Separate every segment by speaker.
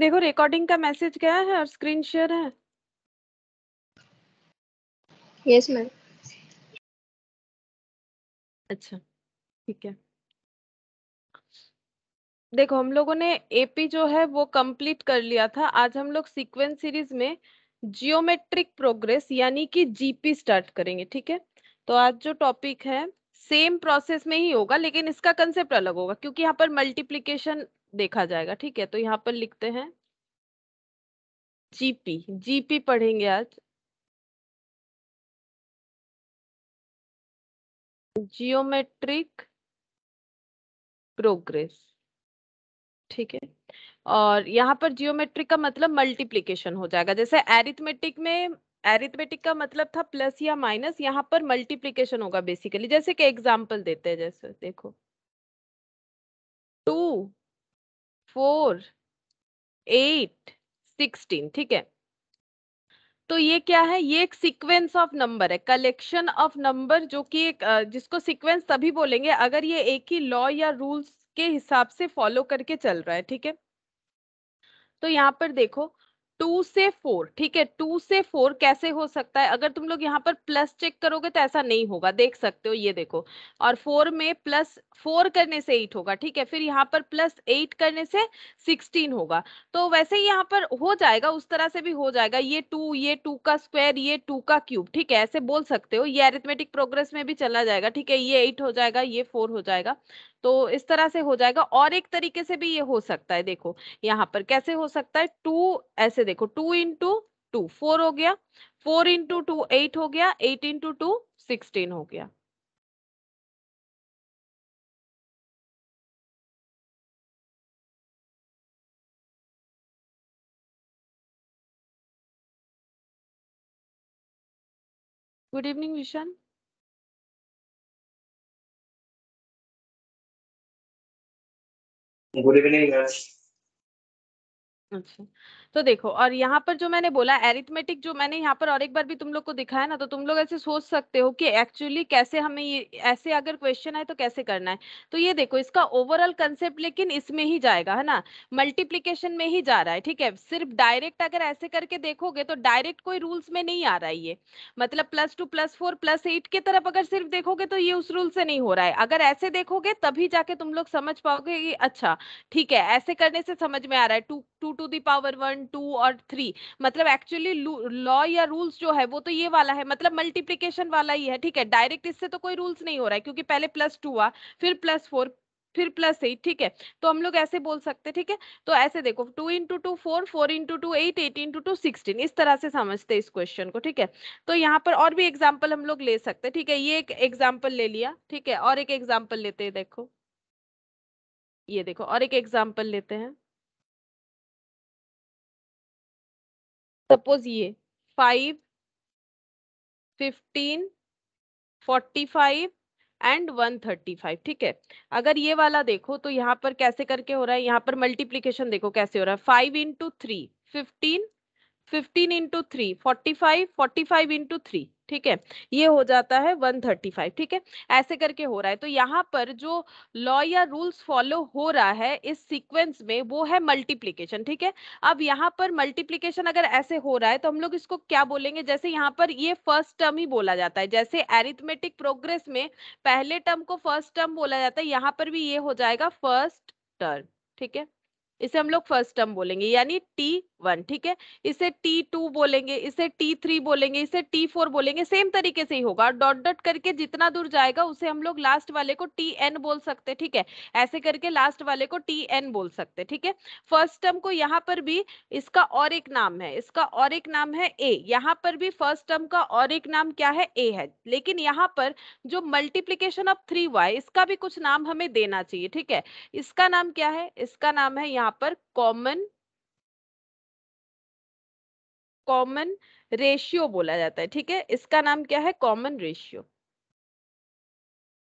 Speaker 1: देखो रिकॉर्डिंग का मैसेज गया है और स्क्रीन शेयर है यस मैम अच्छा
Speaker 2: ठीक है देखो हम लोगों ने एपी जो है वो कंप्लीट कर लिया था आज हम लोग सीक्वेंस सीरीज में जियोमेट्रिक प्रोग्रेस यानी कि जीपी स्टार्ट करेंगे ठीक है तो आज जो टॉपिक है सेम प्रोसेस में ही होगा लेकिन इसका कंसेप्ट अलग होगा क्योंकि यहाँ पर मल्टीप्लीकेशन देखा जाएगा ठीक है तो यहाँ पर लिखते हैं जीपी जीपी पढ़ेंगे आज
Speaker 1: जियोमेट्रिक
Speaker 2: प्रोग्रेस ठीक है और यहाँ पर जियोमेट्रिक का मतलब मल्टीप्लीकेशन हो जाएगा जैसे एरिथमेटिक में एरिथमेटिक का मतलब था प्लस या माइनस यहाँ पर मल्टीप्लीकेशन होगा बेसिकली जैसे कि एग्जाम्पल देते हैं जैसे देखो टू फोर एट सिक्सटीन ठीक है तो ये क्या है ये एक सीक्वेंस ऑफ नंबर है कलेक्शन ऑफ नंबर जो कि एक जिसको सीक्वेंस तभी बोलेंगे अगर ये एक ही लॉ या रूल्स के हिसाब से फॉलो करके चल रहा है ठीक है तो यहाँ पर देखो टू से फोर ठीक है टू से फोर कैसे हो सकता है अगर तुम लोग यहाँ पर प्लस चेक करोगे तो ऐसा नहीं होगा देख सकते हो ये देखो और फोर में प्लस फोर करने से एट होगा ठीक है फिर यहाँ पर प्लस एट करने से सिक्सटीन होगा तो वैसे ही यहाँ पर हो जाएगा उस तरह से भी हो जाएगा ये टू ये टू का स्क्वायर ये टू का क्यूब ठीक है ऐसे बोल सकते हो ये अरिथमेटिक प्रोग्रेस में भी चला जाएगा ठीक है ये एट हो जाएगा ये फोर हो जाएगा तो इस तरह से हो जाएगा और एक तरीके से भी ये हो सकता है देखो यहाँ पर कैसे हो सकता है टू ऐसे देखो टू इंटू टू फोर हो गया फोर इंटू टू एट हो गया एट इंटू टू सिक्सटीन हो गया
Speaker 1: good evening Vishan Good evening, guys.
Speaker 2: Okay. तो देखो और यहाँ पर जो मैंने बोला एरिथमेटिक जो मैंने यहाँ पर और एक बार भी तुम लोग को दिखाया ना तो तुम लोग ऐसे सोच सकते हो कि एक्चुअली कैसे हमें ये ऐसे अगर क्वेश्चन है तो कैसे करना है तो ये देखो इसका ओवरऑल कंसेप्ट लेकिन इसमें ही जाएगा है ना मल्टीप्लीकेशन में ही जा रहा है ठीक है सिर्फ डायरेक्ट अगर ऐसे करके देखोगे तो डायरेक्ट कोई रूल्स में नहीं आ रहा है ये मतलब plus two plus four plus eight की तरफ अगर सिर्फ देखोगे तो ये उस रूल से नहीं हो रहा है अगर ऐसे देखोगे तभी जाके तुम लोग समझ पाओगे कि अच्छा ठीक है ऐसे करने से समझ में आ रहा है two two to the power one one two और थ्री मतलब एक्चुअली लॉ या रूल्स जो है वो तो ये वाला है मतलब मल्टीप्लीकेशन वाला ही है ठीक है डायरेक्ट इससे तो कोई रूल्स नहीं हो रहा है क्योंकि पहले प्लस टू हुआ फिर प्लस फोर फिर प्लस एट ठीक है तो हम लोग ऐसे बोल सकते ठीक है तो ऐसे देखो two into two four four into two eight eight into two sixteen इस तरह से समझते हैं इस क्वेश्चन को ठीक है तो यहाँ पर और भी एग्जांपल हम लोग ले सकते हैं ठीक है ये एक एग्जांपल ले लिया ठीक है और एक एग्जांपल लेते हैं देखो ये देखो और एक एग्जाम्पल लेते हैं
Speaker 1: सपोज ये five
Speaker 2: fifteen forty five and one thirty five ठीक है अगर ये वाला देखो तो यहाँ पर कैसे करके हो रहा है यहाँ पर मल्टीप्लीकेशन देखो कैसे हो रहा है five into three fifteen fifteen into three forty five forty five into three ठीक है ये हो जाता है 135 ठीक है ऐसे करके हो रहा है तो यहाँ पर जो लॉ या रूल्स फॉलो हो रहा है इस सीक्वेंस में वो है मल्टीप्लीकेशन ठीक है अब यहाँ पर मल्टीप्लीकेशन अगर ऐसे हो रहा है तो हम लोग इसको क्या बोलेंगे जैसे यहाँ पर ये फर्स्ट टर्म ही बोला जाता है जैसे एरिथमेटिक प्रोग्रेस में पहले टर्म को फर्स्ट टर्म बोला जाता है यहाँ पर भी ये हो जाएगा फर्स्ट टर्म ठीक है इसे हम लोग फर्स्ट टर्म बोलेंगे यानी टी वन ठीक है इसे टी टू बोलेंगे इसे टी थ्री बोलेंगे इसे टी फोर बोलेंगे सेम तरीके से ही होगा और डॉट डॉट करके जितना दूर जाएगा उसे हम लोग लास्ट वाले को टी एन बोल सकते ठीक है ऐसे करके लास्ट वाले को टी एन बोल सकते ठीक है फर्स्ट टर्म को यहाँ पर भी इसका और एक नाम है इसका और एक नाम है ए यहाँ पर भी फर्स्ट टर्म का और एक नाम क्या है ए है लेकिन यहाँ पर जो मल्टीप्लीकेशन ऑफ थ्री इसका भी कुछ नाम हमें देना चाहिए ठीक है इसका नाम क्या है इसका नाम है यहाँ यहाँ पर कॉमन कॉमन रेशियो बोला जाता है ठीक है इसका नाम क्या है कॉमन रेशियो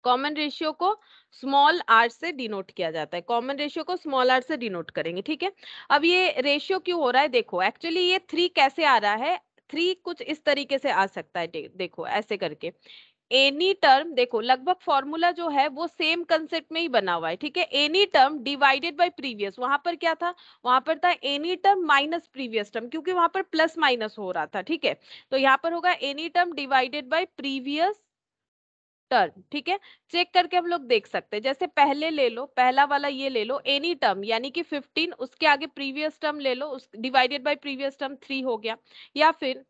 Speaker 2: कॉमन रेशियो को स्मॉल आर से डिनोट किया जाता है कॉमन रेशियो को स्मॉल आर से डिनोट करेंगे ठीक है अब ये रेशियो क्यों हो रहा है देखो एक्चुअली ये थ्री कैसे आ रहा है थ्री कुछ इस तरीके से आ सकता है देखो ऐसे करके एनी टर्म देखो लगभग फॉर्मूला जो है वो सेम कंसेप्ट में ही बना हुआ है ठीक है any term divided by previous वहां पर क्या था वहां पर था any term minus previous term क्योंकि वहां पर प्लस माइनस हो रहा था ठीक है तो यहाँ पर होगा any term divided by previous term ठीक है चेक करके हम लोग देख सकते हैं जैसे पहले ले लो पहला वाला ये ले लो एनी टर्म यानी कि 15 उसके आगे प्रीवियस टर्म ले लो उस divided by previous term three हो गया या फिर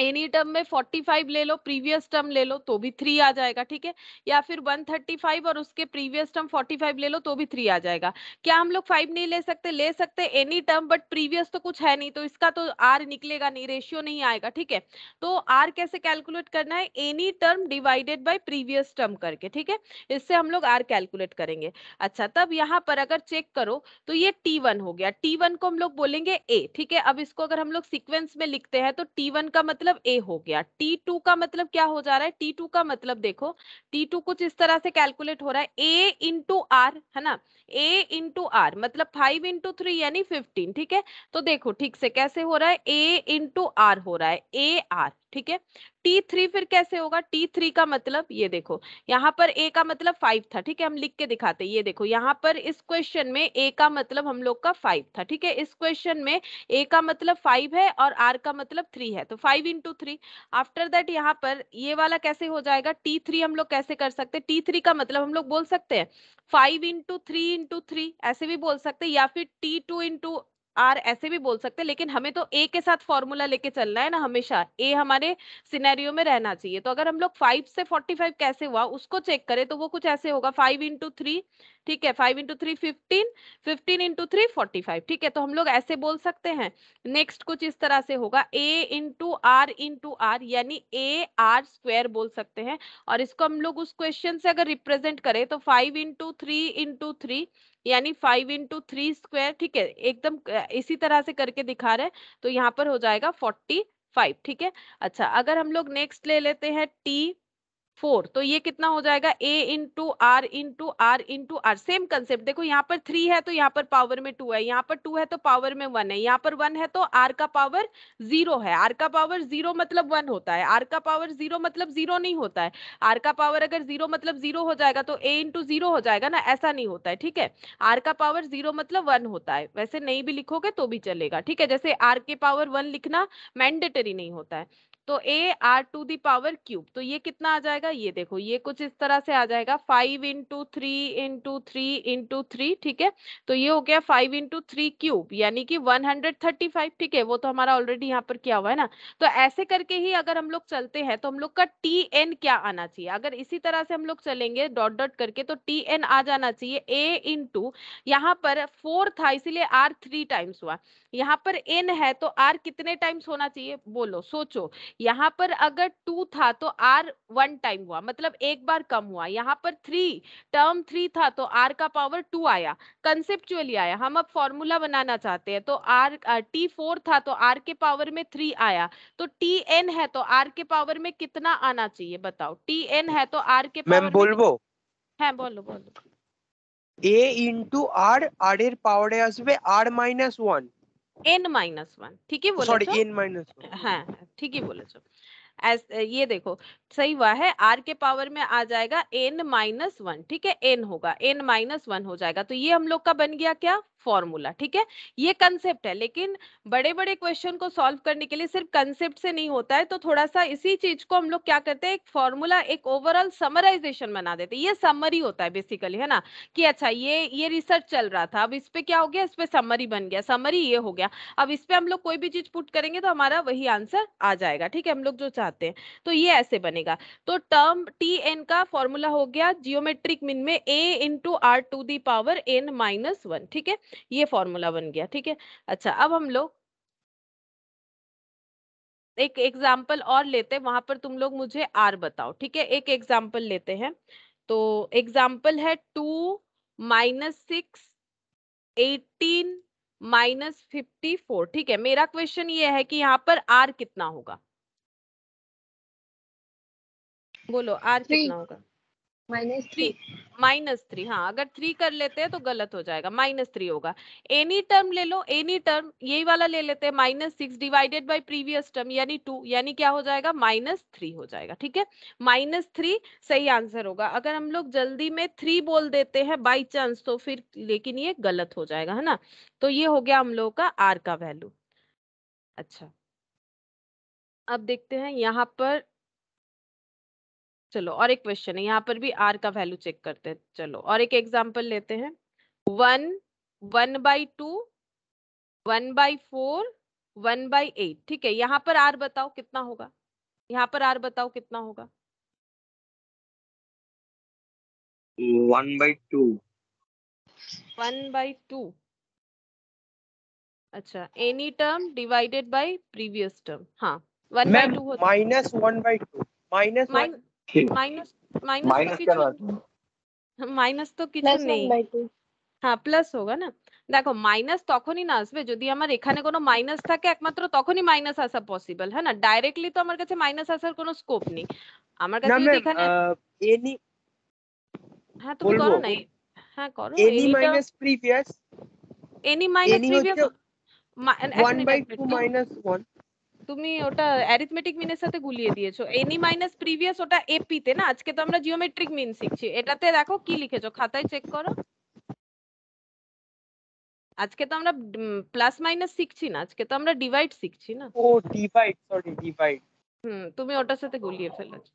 Speaker 2: एनी टर्म में 45 ले लो प्रीवियस टर्म ले लो तो भी थ्री आ जाएगा ठीक है या फिर 135 और उसके प्रीवियस टर्म 45 ले लो तो भी थ्री आ जाएगा क्या हम लोग फाइव नहीं ले सकते ले सकते एनी टर्म बट प्रीवियस तो कुछ है नहीं तो इसका तो आर निकलेगा नहीं रेशियो नहीं आएगा ठीक है तो आर कैसे कैलकुलेट करना है any term divided by previous term करके ठीक है इससे हम लोग आर कैलकुलेट करेंगे अच्छा तब यहाँ पर अगर चेक करो तो ये टी हो गया टी को हम लोग बोलेंगे ए ठीक है अब इसको अगर हम लोग सिक्वेंस में लिखते हैं तो टी का मतलब मतलब ए हो गया टी टू का मतलब क्या हो जा रहा है टी टू का मतलब देखो टी टू कुछ इस तरह से कैलकुलेट हो रहा है ए इंटू आर है ना ए इंटू आर मतलब फाइव इंटू थ्री यानी फिफ्टीन ठीक है तो देखो ठीक से कैसे हो रहा है ए इंटू आर हो रहा है ए आर ठीक है टी थ्री फिर कैसे होगा टी थ्री का मतलब ये देखो यहाँ पर ए का मतलब फाइव था ठीक है हम लिख के दिखाते ये देखो यहाँ पर इस क्वेश्चन में ए का मतलब हम लोग का फाइव था ठीक है इस क्वेश्चन में ए का मतलब फाइव है और आर का मतलब थ्री है तो five into three after that यहाँ पर ये वाला कैसे हो जाएगा टी थ्री हम लोग कैसे कर सकते टी थ्री का मतलब हम लोग बोल सकते हैं five into three into three ऐसे भी बोल सकते या फिर टी टू इंटू आर ऐसे भी बोल सकते हैं लेकिन हमें तो ए के साथ फॉर्मूला लेके चलना है ना हमेशा ए हमारे सिनेरियो में रहना चाहिए तो अगर हम लोग फाइव से फोर्टी फाइव कैसे हुआ उसको चेक करें तो वो कुछ ऐसे होगा फाइव इंटू थ्री ठीक है five into three fifteen fifteen into three forty five ठीक है तो हम लोग ऐसे बोल सकते हैं नेक्स्ट कुछ इस तरह से होगा A into R into R यानी ए आर स्क्वायर बोल सकते हैं और इसको हम लोग उस क्वेश्चन से अगर रिप्रेजेंट करें तो five into three into three यानी फाइव इंटू थ्री स्क्वायर ठीक है एकदम इसी तरह से करके दिखा रहे हैं तो यहाँ पर हो जाएगा फोर्टी फाइव ठीक है अच्छा अगर हम लोग नेक्स्ट ले लेते हैं टी फोर तो ये कितना हो जाएगा ए into R into R into R same concept देखो यहाँ पर थ्री है तो यहाँ पर पावर में टू है यहाँ पर टू है तो पावर में वन है यहाँ पर वन है तो आर का पावर जीरो है आर का पावर जीरो मतलब वन होता है आर का पावर जीरो मतलब जीरो नहीं होता है आर का पावर अगर जीरो मतलब जीरो हो जाएगा तो ए इंटू जीरो हो जाएगा ना ऐसा नहीं होता है ठीक है आर का पावर जीरो मतलब वन होता है वैसे नहीं भी लिखोगे तो भी चलेगा ठीक है जैसे आर के पावर वन लिखना मैंडेटरी नहीं होता है तो ए आर टू दावर क्यूब तो ये कितना आ जाएगा ये देखो ये कुछ इस तरह से आ जाएगा five into three into three into three ठीक है तो ये हो गया फाइव इंटू थ्री क्यूब यानी कि वन हंड्रेड थर्टी फाइव ठीक है वो तो हमारा ऑलरेडी यहाँ पर क्या हुआ है ना तो ऐसे करके ही अगर हम लोग चलते हैं तो हम लोग का टी एन क्या आना चाहिए अगर इसी तरह से हम लोग चलेंगे डॉट डॉट करके तो टी एन आ जाना चाहिए ए इंटू यहाँ पर फोर था इसीलिए आर थ्री टाइम्स हुआ यहाँ पर एन है तो आर कितने टाइम्स होना चाहिए बोलो सोचो यहाँ पर अगर टू था तो आर वन टाइम हुआ मतलब एक बार कम हुआ यहाँ पर थ्री टर्म थ्री था तो आर का पावर टू आया कंसेप्चुअली आया हम अब फॉर्मूला बनाना चाहते हैं तो आर टी फोर था तो आर के पावर में थ्री आया तो टी एन है तो आर के पावर में कितना आना चाहिए बताओ टी एन है तो आर के पावर बोल হ্যাঁ বলো बोलो
Speaker 1: बोलो A into are R er power are minus one
Speaker 2: N तो बोले ওয়ান एन माइनस हाँ ठीक ही बोले चो तो। বলেছো ये देखो सही हुआ है आर के पावर में आ जाएगा एन माइनस वन ठीक है एन होगा एन माइनस वन हो जाएगा तो ये हम लोग का बन गया क्या फॉर्मूला ठीक है ये कंसेप्ट है लेकिन बड़े बड़े क्वेश्चन को सॉल्व करने के लिए सिर्फ कंसेप्ट से नहीं होता है तो थोड़ा सा इसी चीज को हम लोग क्या करते हैं एक फॉर्मूला एक ओवरऑल समराइजेशन बना देते हैं ये समरी होता है बेसिकली है ना कि अच्छा ये ये रिसर्च चल रहा था अब इस पे क्या हो गया इस पे समरी बन गया समरी ये हो गया अब इस पे हम लोग कोई भी चीज पुट करेंगे तो हमारा वही आंसर आ जाएगा ठीक है हम लोग जो चाहते हैं तो ये ऐसे बनेगा तो टर्म टी एन का फॉर्मूला हो गया जियोमेट्रिक मीन में A into are to the power N minus one ठीक है ये फॉर्मूला बन गया ठीक है अच्छा अब हम लोग एक एग्जाम्पल और लेते हैं वहां पर तुम लोग मुझे आर बताओ ठीक है एक एग्जाम्पल लेते हैं तो एग्जाम्पल है two minus six eighteen minus fifty four ठीक है मेरा क्वेश्चन ये है कि यहाँ पर आर कितना होगा बोलो आर कितना होगा माइनस थ्री माइनस थ्री हाँ अगर थ्री कर लेते हैं तो गलत हो जाएगा माइनस थ्री होगा एनी टर्म ले लो एनी टर्म यही वाला ले लेते हैं minus six divided by previous term यानी टू यानी क्या हो जाएगा माइनस थ्री हो जाएगा ठीक है माइनस थ्री सही आंसर होगा अगर हम लोग जल्दी में थ्री बोल देते हैं बाई चांस तो फिर लेकिन ये गलत हो जाएगा है ना तो ये हो गया हम लोगों का आर का वैल्यू अच्छा अब देखते हैं यहाँ पर चलो और एक क्वेश्चन है यहाँ पर भी आर का वैल्यू चेक करते हैं चलो और एक एग्जाम्पल लेते हैं one one by two one by four one by eight ठीक है यहाँ पर आर बताओ कितना होगा यहाँ पर आर बताओ कितना होगा
Speaker 1: one by two
Speaker 2: one by two अच्छा any term divided by previous term हाँ one by two minus one
Speaker 1: by two minus
Speaker 2: minus তো কিছু নেই হ্যাঁ প্লাস হোক না দেখো মাইনাস তখনই না আসবে যদি আমার এখানে কোনো মাইনাস থাকে একমাত্র তখনই মাইনাস আসা পসিবল হ্যাঁ না ডাইরেক্টলি তো আমার কাছে মাইনাস আসার কোনো স্কোপ নেই আমার কাছে যদি এখানে এনি হ্যাঁ তুমি করো না হ্যাঁ করো any minus previous any minus previous 1 by 2 minus 1 তুমি ওটা অ্যারিথমেটিক মিন এর সাথে গুলিয়ে দিয়েছো এনি মাইনাস প্রিভিয়াস ওটা এপি তে না আজকে তো আমরা জিওমেট্রিক মিন শিখছি এটাতে দেখো কি লিখেছো খাতায় চেক করো আজকে তো আমরা প্লাস মাইনাস শিখছি না আজকে তো আমরা ডিভাইড শিখছি না ও ডিভাইড সরি ডিভাইড হুম তুমি ওটার সাথে গুলিয়ে ফেলছো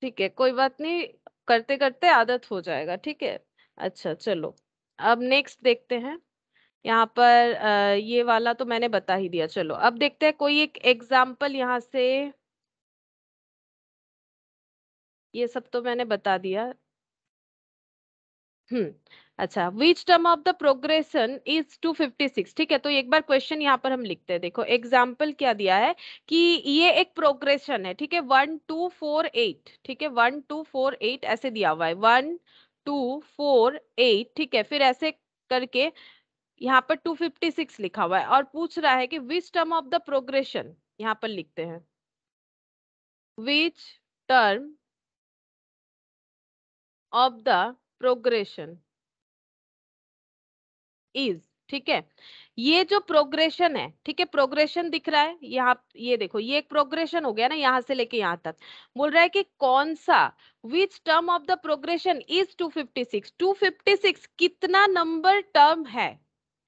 Speaker 2: ঠিক আছে कोई बात नहीं करते करते आदत हो जाएगा ठीक है अच्छा चलो अब नेक्स्ट देखते हैं यहाँ पर अ, ये वाला तो मैंने बता ही दिया चलो अब देखते हैं कोई एक एग्जाम्पल यहाँ से ये सब तो मैंने बता दिया हम्म अच्छा which term of the progression is 256 ठीक है तो एक बार क्वेश्चन यहाँ पर हम लिखते हैं देखो एग्जाम्पल क्या दिया है कि ये एक प्रोग्रेशन है ठीक है वन टू फोर एट ठीक है वन टू फोर एट ऐसे दिया हुआ है वन टू फोर एट ठीक है फिर ऐसे करके यहाँ पर 256 लिखा हुआ है और पूछ रहा है कि which term of the progression यहाँ पर लिखते हैं which term of the progression is ठीक है ये जो प्रोग्रेशन है ठीक है प्रोग्रेशन दिख रहा है यहाँ ये देखो ये एक प्रोग्रेशन हो गया ना यहाँ से लेके यहाँ तक बोल रहा है कि कौन सा which term of the progression is 256 256 कितना नंबर टर्म है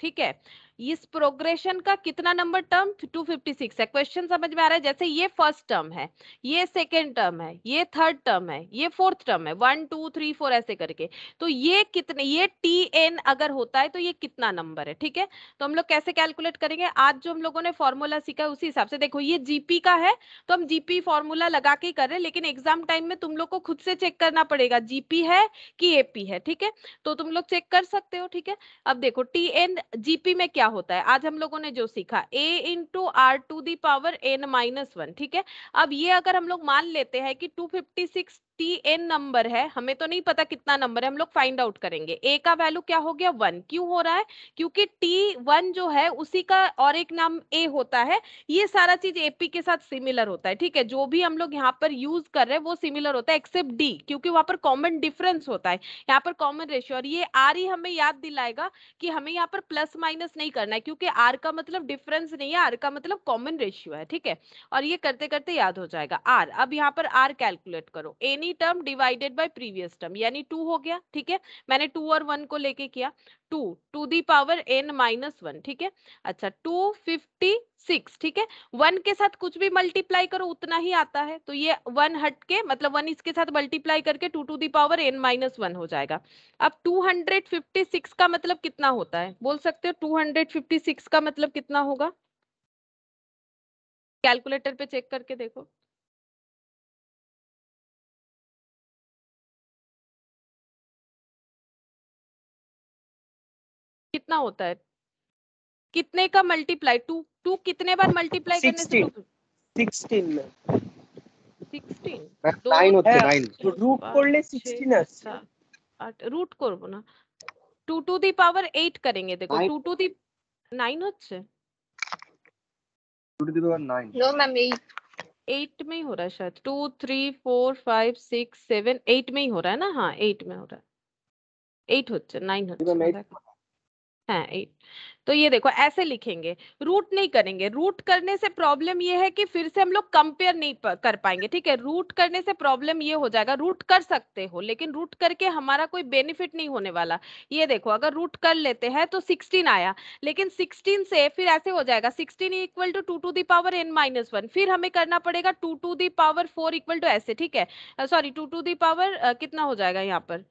Speaker 2: ठीक है इस प्रोग्रेशन का कितना नंबर टर्म 256 है क्वेश्चन समझ में आ रहा है जैसे ये फर्स्ट टर्म है ये सेकेंड टर्म है ये थर्ड टर्म है ये फोर्थ टर्म है वन टू थ्री फोर ऐसे करके तो ये कितने ये टी एन अगर होता है तो ये कितना नंबर है ठीक है तो हम लोग कैसे कैलकुलेट करेंगे आज जो हम लोगों ने फॉर्मूला सीखा उसी हिसाब से देखो ये जीपी का है तो हम जीपी फॉर्मूला लगा के कर रहे हैं लेकिन एग्जाम टाइम में तुम लोग को खुद से चेक करना पड़ेगा जीपी है कि एपी है ठीक है तो तुम लोग चेक कर सकते हो ठीक है अब देखो टी एन जीपी में क्या क्या होता है आज हम लोगों ने जो सीखा a into are to the power N minus one ठीक है अब ये अगर हम लोग मान लेते हैं कि 256 टी एन नंबर है हमें तो नहीं पता कितना नंबर है हम लोग फाइंड आउट करेंगे ए का वैल्यू क्या हो गया वन क्यों हो रहा है क्योंकि टी वन जो है उसी का और एक नाम ए होता है ये सारा चीज एपी के साथ सिमिलर होता है ठीक है जो भी हम लोग यहाँ पर यूज कर रहे हैं वो सिमिलर होता है एक्सेप्ट डी क्योंकि वहां पर कॉमन डिफरेंस होता है यहाँ पर कॉमन रेशियो और ये आर ही हमें याद दिलाएगा कि हमें यहाँ पर प्लस माइनस नहीं करना है क्योंकि आर का मतलब डिफरेंस नहीं है आर का मतलब कॉमन रेशियो है ठीक है और ये करते करते याद हो जाएगा आर अब यहाँ पर आर कैलकुलेट करो नहीं पुरानी term divided by previous term यानी टू हो गया ठीक है मैंने टू और वन को लेके किया two to the power N minus one ठीक है अच्छा टू फिफ्टी सिक्स ठीक है वन के साथ कुछ भी मल्टीप्लाई करो उतना ही आता है तो ये वन हट के मतलब वन इसके साथ मल्टीप्लाई करके two to the power N minus one हो जाएगा अब टू हंड्रेड फिफ्टी सिक्स का मतलब कितना होता है बोल सकते हो टू हंड्रेड फिफ्टी सिक्स का मतलब कितना होगा कैलकुलेटर पे चेक करके
Speaker 1: देखो कितना होता है
Speaker 2: कितने का मल्टीप्लाई हाँ, हाँ, तो टू टू कितने बार मल्टीप्लाई करने से सिक्सटीन में রুট করব না में हो रहा है शायद two three four five six seven eight में ही हो रहा है ना हाँ में हो रहा है एट हो नाइन हो एट तो ये देखो ऐसे लिखेंगे रूट नहीं करेंगे रूट करने से प्रॉब्लम ये है कि फिर से हम लोग कंपेयर नहीं कर पाएंगे ठीक है रूट करने से प्रॉब्लम ये हो जाएगा रूट कर सकते हो लेकिन रूट करके हमारा कोई बेनिफिट नहीं होने वाला ये देखो अगर रूट कर लेते हैं तो सिक्सटीन आया लेकिन सिक्सटीन से फिर ऐसे हो जाएगा sixteen equal to two to the power N minus one फिर हमें करना पड़ेगा two to the power four equal to ऐसे ठीक है sorry two to the power कितना हो जाएगा यहाँ पर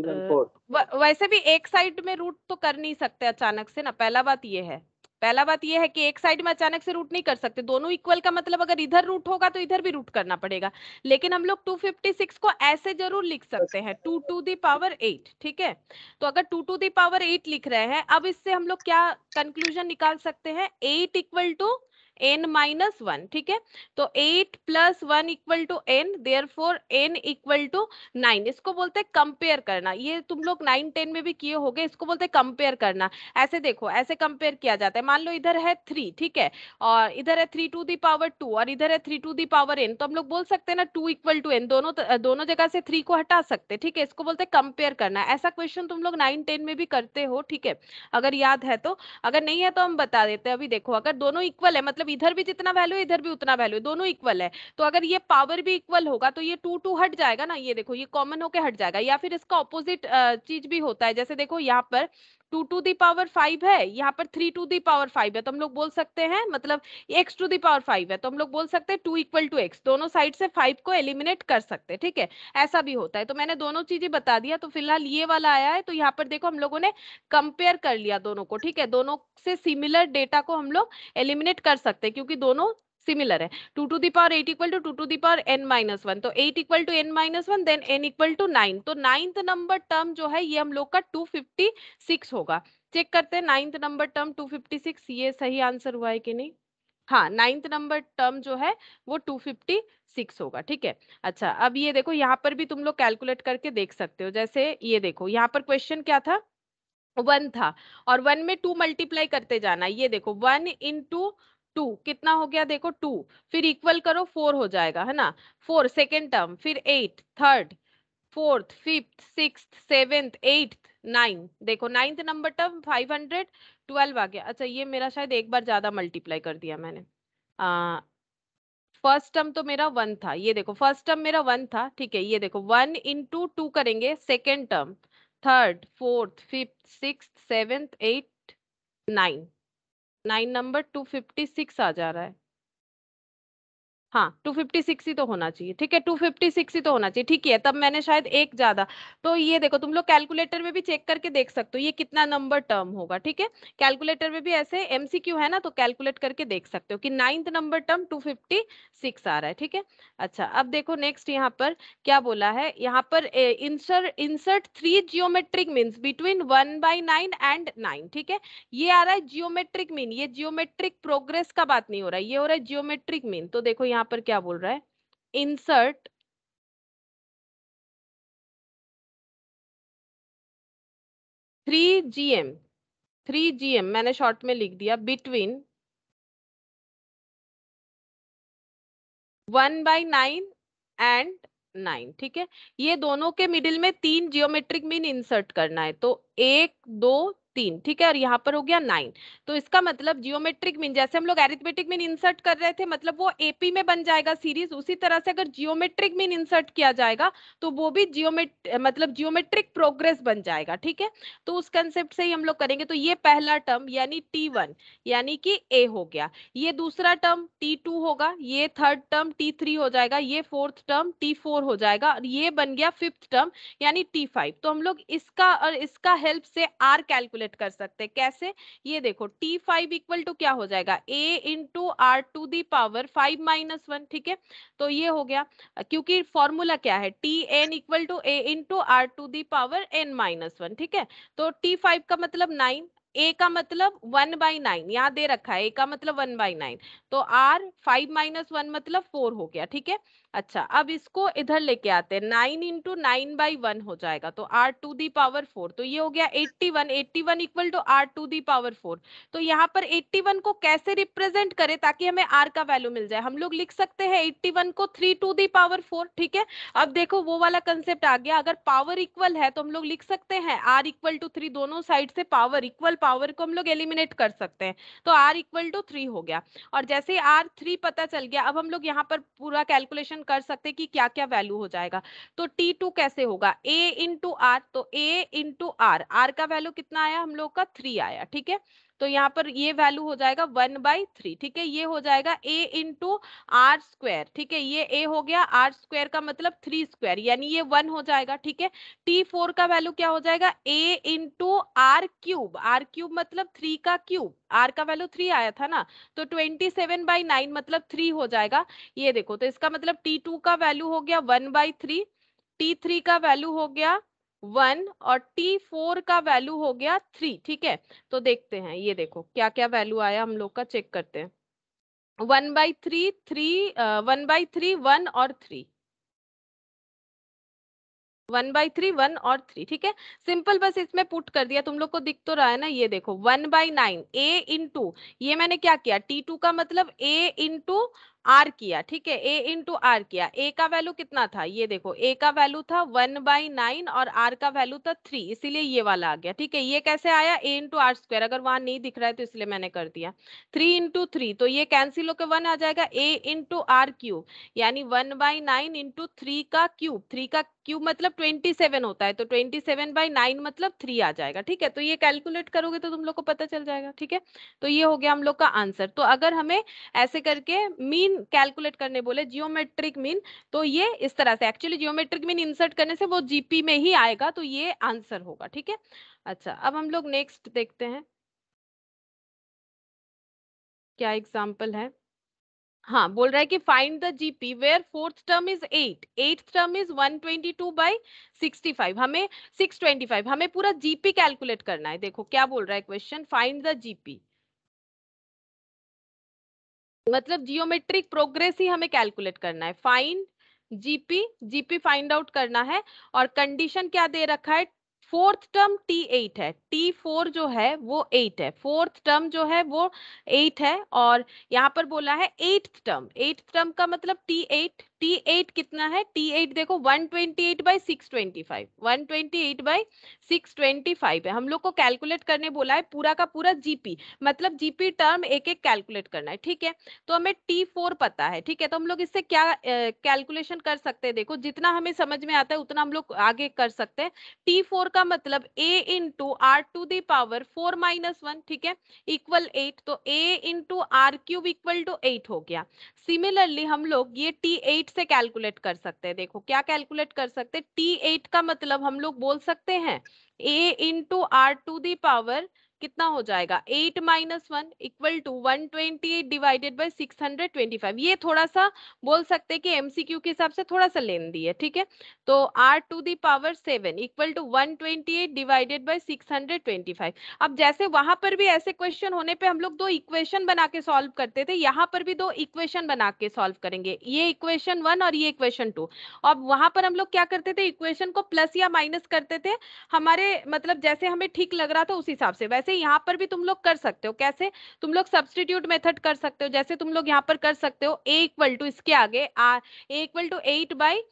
Speaker 2: वैसे भी एक साइड में रूट तो कर नहीं सकते अचानक से ना पहला बात ये है पहला बात यह है कि एक साइड में अचानक से रूट नहीं कर सकते दोनों इक्वल का मतलब अगर इधर रूट होगा तो इधर भी रूट करना पड़ेगा लेकिन हम लोग 256 को ऐसे जरूर लिख सकते हैं two to the power eight ठीक है तो अगर two to the power eight लिख रहे हैं अब इससे हम लोग क्या कंक्लूजन निकाल सकते हैं eight equal to n minus one ठीक है तो eight plus one equal to n therefore n equal to nine इसको बोलते हैं कंपेयर करना ये तुम लोग नाइन टेन में भी किए होगे इसको बोलते हैं कंपेयर करना ऐसे देखो ऐसे कंपेयर किया जाता है मान लो इधर है थ्री ठीक है और इधर है three to the power two और इधर है three to the power n तो हम लोग बोल सकते हैं ना टू इक्वल टू एन दोनों दोनों जगह से थ्री को हटा सकते हैं ठीक है इसको बोलते हैं कंपेयर करना ऐसा क्वेश्चन तुम लोग नाइन टेन में भी करते हो ठीक है अगर याद है तो अगर नहीं है तो हम बता देते हैं अभी देखो अगर दोनों इक्वल है मतलब मतलब इधर भी जितना वैल्यू इधर भी उतना वैल्यू दोनों इक्वल है तो अगर ये पावर भी इक्वल होगा तो ये टू टू हट जाएगा ना ये देखो ये कॉमन होके हट जाएगा या फिर इसका ऑपोजिट चीज भी होता है जैसे देखो यहाँ पर टू टू पावर फाइव है यहाँ पर थ्री टू पावर फाइव है तो हम लोग बोल सकते हैं मतलब एक्स टू पावर फाइव है तो हम लोग बोल सकते हैं टू इक्वल टू एक्स दोनों साइड से फाइव को एलिमिनेट कर सकते हैं ठीक है ऐसा भी होता है तो मैंने दोनों चीजें बता दिया तो फिलहाल ये वाला आया है तो यहाँ पर देखो हम लोगों ने कंपेयर कर लिया दोनों को ठीक है दोनों से सिमिलर डेटा को हम लोग एलिमिनेट कर सकते हैं क्योंकि दोनों सिमिलर है two to the power eight equal to two to the power N minus one तो eight equal to n minus one then n equal to nine तो नाइन्थ नंबर टर्म जो है ये हम लोग का टू फिफ्टी सिक्स होगा चेक करते हैं ninth number term two fifty six ये सही आंसर हुआ है कि नहीं हाँ नाइन्थ नंबर टर्म जो है वो टू फिफ्टी सिक्स होगा ठीक है अच्छा अब ये देखो यहाँ पर भी तुम लोग कैलकुलेट करके देख सकते हो जैसे ये देखो यहाँ पर क्वेश्चन क्या था वन था और वन में टू मल्टीप्लाई करते जाना ये देखो वन इन टू टू कितना हो गया देखो टू फिर इक्वल करो फोर हो जाएगा है ना फोर सेकेंड टर्म फिर eight third fourth fifth six seventh eighth nine देखो ninth number term five hundred twelve आ गया अच्छा ये मेरा शायद एक बार ज्यादा मल्टीप्लाई कर दिया मैंने फर्स्ट टर्म तो मेरा वन था ये देखो फर्स्ट टर्म मेरा वन था ठीक है ये देखो वन इन टू करेंगे second term third fourth fifth six seventh eight nine nine number two fifty six आ जा रहा है हाँ टू फिफ्टी सिक्स ही तो होना चाहिए ठीक है टू फिफ्टी सिक्स ही तो होना चाहिए ठीक है तब मैंने शायद एक ज्यादा तो ये देखो तुम लोग कैलकुलेटर में भी चेक करके देख सकते हो ये कितना नंबर टर्म होगा ठीक है कैलकुलेटर में भी ऐसे एमसीक्यू है ना तो कैलकुलेट करके देख सकते हो कि नाइन्थ नंबर टर्म सिक्स आ रहा है ठीक है अच्छा अब देखो नेक्स्ट यहाँ पर क्या बोला है यहाँ पर insert three geometric means between one by nine and nine ठीक है ये आ रहा है जियोमेट्रिक मीन ये जियोमेट्रिक प्रोग्रेस का बात नहीं हो रहा है ये हो रहा है जियोमेट्रिक मीन तो देखो यहां पर क्या बोल रहा है insert three GM three GM मैंने शॉर्ट में लिख दिया between one by nine and nine ठीक है ये दोनों के मिडिल में तीन जियोमेट्रिक मीन इंसर्ट करना है तो एक दो तीन ठीक है और यहाँ पर हो गया नाइन तो इसका मतलब जियोमेट्रिक मीन जैसे हम लोग एरिथमेटिक मीन इंसर्ट कर रहे थे मतलब वो एपी में बन जाएगा सीरीज उसी तरह से अगर जियोमेट्रिक मीन इंसर्ट किया जाएगा तो वो भी जियोमेट्रिक मतलब जियोमेट्रिक प्रोग्रेस बन जाएगा ठीक है तो उस कंसेप्ट से ही हम लोग करेंगे तो ये पहला टर्म यानी टी वन यानी कि ए हो गया ये दूसरा टर्म टी टू होगा ये थर्ड टर्म टी थ्री हो जाएगा ये फोर्थ टर्म टी फोर हो जाएगा और ये बन गया फिफ्थ टर्म यानी टी फाइव तो हम लोग इसका और इसका हेल्प से आर कैलकुलेट कैलकुलेट कर सकते हैं कैसे ये देखो T5 फाइव इक्वल टू क्या हो जाएगा ए into are to the power five minus one ठीक है तो ये हो गया क्योंकि फॉर्मूला क्या है t n equal to a into are to the power N minus one ठीक है तो T5 का मतलब नाइन ए का मतलब वन बाई नाइन यहाँ दे रखा है ए का मतलब वन बाई नाइन तो आर फाइव माइनस वन मतलब फोर हो गया ठीक है अच्छा अब इसको इधर लेके आते हैं nine into nine by one हो जाएगा तो are to the power four तो ये हो गया eighty one eighty one equal to are to the power four तो यहाँ पर एट्टी वन को कैसे रिप्रेजेंट करें ताकि हमें आर का वैल्यू मिल जाए हम लोग लिख सकते हैं एट्टी वन को three to the power four ठीक है अब देखो वो वाला कंसेप्ट आ गया अगर पावर इक्वल है तो हम लोग लिख सकते हैं आर इक्वल टू थ्री दोनों साइड से पावर इक्वल पावर को हम लोग एलिमिनेट कर सकते हैं तो आर इक्वल टू थ्री हो गया और जैसे आर थ्री पता चल गया अब हम लोग यहाँ पर पूरा कैलकुलेशन कैलकुलेशन कर सकते कि क्या क्या वैल्यू हो जाएगा तो टी टू कैसे होगा ए इंटू आर तो ए इंटू आर आर का वैल्यू कितना आया हम लोग का थ्री आया ठीक है तो यहाँ पर ये वैल्यू हो जाएगा वन बाई थ्री ठीक है ये हो जाएगा ए इंटू आर स्क्वायर ठीक है ये ए हो गया आर स्क्वायर का मतलब थ्री स्क्वायर यानी ये वन हो जाएगा ठीक है टी फोर का वैल्यू क्या हो जाएगा ए into r cube r cube मतलब थ्री का क्यूब आर का वैल्यू थ्री आया था ना तो ट्वेंटी सेवन बाई नाइन मतलब थ्री हो जाएगा ये देखो तो इसका मतलब टी टू का वैल्यू हो गया one by three t three का वैल्यू हो गया वन और टी फोर का वैल्यू हो गया थ्री ठीक है तो देखते हैं ये देखो क्या क्या वैल्यू आया हम लोग का चेक करते हैं one by three three one by three one और three one by three one और थ्री ठीक है सिंपल बस इसमें पुट कर दिया तुम लोग को दिख तो रहा है ना ये देखो one by nine a into ये मैंने क्या किया टी टू का मतलब ए इन टू आर किया ठीक है ए इंटू आर किया ए का वैल्यू कितना था ये देखो ए का वैल्यू था वन बाई नाइन और आर का वैल्यू था थ्री इसीलिए ये वाला आ गया ठीक है ये कैसे आया ए इंटू आर स्क्वायर अगर वहां नहीं दिख रहा है तो इसलिए मैंने कर दिया थ्री इंटू थ्री तो ये कैंसिल होकर वन आ जाएगा ए इंटू आर क्यूब यानी one by nine into three का क्यूब थ्री का क्यूब मतलब ट्वेंटी सेवन होता है तो ट्वेंटी सेवन बाई नाइन मतलब थ्री आ जाएगा ठीक है तो ये कैलकुलेट करोगे तो तुम लोग को पता चल जाएगा ठीक है तो ये हो गया हम लोग का आंसर तो अगर हमें ऐसे करके मीन कैलकुलेट करने बोले जियोमेट्रिक मीन तो ये इस तरह से एक्चुअली जियोमेट्रिक मीन इंसर्ट करने से वो जीपी में ही आएगा तो ये आंसर होगा ठीक है अच्छा अब हम लोग नेक्स्ट देखते हैं क्या एग्जाम्पल है हाँ बोल रहा है कि find the GP where fourth term is eight eight term is 122 twenty two by sixty five हमें 625 हमें पूरा जीपी कैलकुलेट करना है देखो क्या बोल रहा है क्वेश्चन फाइंड द जीपी मतलब जियोमेट्रिक प्रोग्रेस ही हमें कैलकुलेट करना है find GP GP find out करना है और कंडीशन क्या दे रखा है फोर्थ टर्म टी एट है टी फोर जो है वो एट है फोर्थ टर्म जो है वो एट है और यहाँ पर बोला है एट्थ टर्म एट्थ टर्म का मतलब टी एट T8 कितना है T8 देखो 128 by 625 128 by 625 है हम लोग को कैलकुलेट करने बोला है पूरा का पूरा GP मतलब GP टर्म एक एक कैलकुलेट करना है ठीक है तो हमें T4 पता है ठीक है तो हम लोग इससे क्या कैलकुलेशन कर सकते हैं देखो जितना हमें समझ में आता है उतना हम लोग आगे कर सकते हैं T4 का मतलब a into are to the power four minus one ठीक है इक्वल एट तो A into r cube equal to eight हो गया सिमिलरली हम लोग ये T8 से कैलकुलेट कर सकते हैं देखो क्या कैलकुलेट कर सकते हैं टी एट का मतलब हम लोग बोल सकते हैं a into are to the power कितना हो जाएगा eight minus one equal to one twenty eight divided by six hundred twenty five ये थोड़ा सा बोल सकते कि एमसीक्यू के हिसाब से थोड़ा सा लेन दी है ठीक है तो are to the power seven equal to one twenty eight divided by six hundred twenty five अब जैसे वहां पर भी ऐसे क्वेश्चन होने पर हम लोग दो इक्वेशन बना के सॉल्व करते थे यहाँ पर भी दो इक्वेशन बना के सॉल्व करेंगे ये इक्वेशन वन और ये इक्वेशन टू अब वहां पर हम लोग क्या करते थे इक्वेशन को प्लस या माइनस करते थे हमारे मतलब जैसे हमें ठीक लग रहा था उस हिसाब से वैसे वैसे यहाँ पर भी तुम लोग कर सकते हो कैसे तुम लोग सब्सटीट्यूट मेथड कर सकते हो जैसे तुम लोग यहाँ पर कर सकते हो ए इक्वल टू इसके आगे a equal to eight by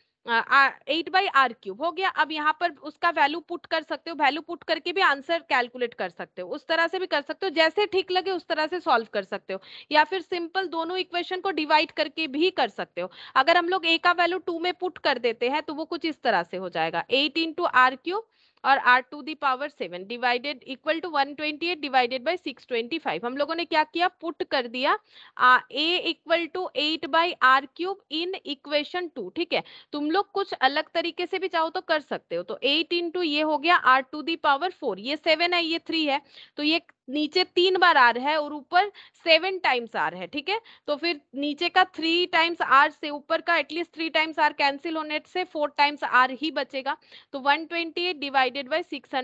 Speaker 2: eight by r cube हो गया अब यहाँ पर उसका वैल्यू पुट कर सकते हो वैल्यू पुट करके भी आंसर कैलकुलेट कर सकते हो उस तरह से भी कर सकते हो जैसे ठीक लगे उस तरह से सॉल्व कर सकते हो या फिर सिंपल दोनों इक्वेशन को डिवाइड करके भी कर सकते हो अगर हम लोग ए का वैल्यू टू में पुट कर देते हैं तो वो कुछ इस तरह से हो जाएगा एट इंटू आर क्यूब और are to the power seven divided equal to one twenty eight divided by six twenty five हम लोगों ने क्या किया पुट कर दिया आ, a equal to eight by r cube in equation two ठीक है तुम लोग कुछ अलग तरीके से भी चाहो तो कर सकते हो तो एट इंटू ये हो गया r to the power four ये सेवन है ये थ्री है तो ये नीचे तीन बार आर है और ऊपर सेवन टाइम्स आर है ठीक है तो फिर नीचे का थ्री टाइम्स आर से ऊपर का at least three times r cancel होने से फोर टाइम्स आर ही बचेगा तो 128 डिवाइडेड बाई सिक्स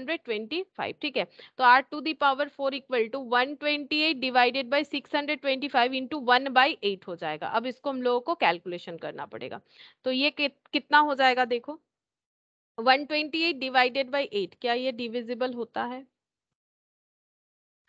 Speaker 2: ठीक है तो are to the power four equal to 128 divided by 625 into one by eight हो जाएगा अब इसको हम लोगों को कैलकुलेशन करना पड़ेगा तो ये कितना हो जाएगा देखो 128 डिवाइडेड बाई एट क्या ये डिविजिबल होता है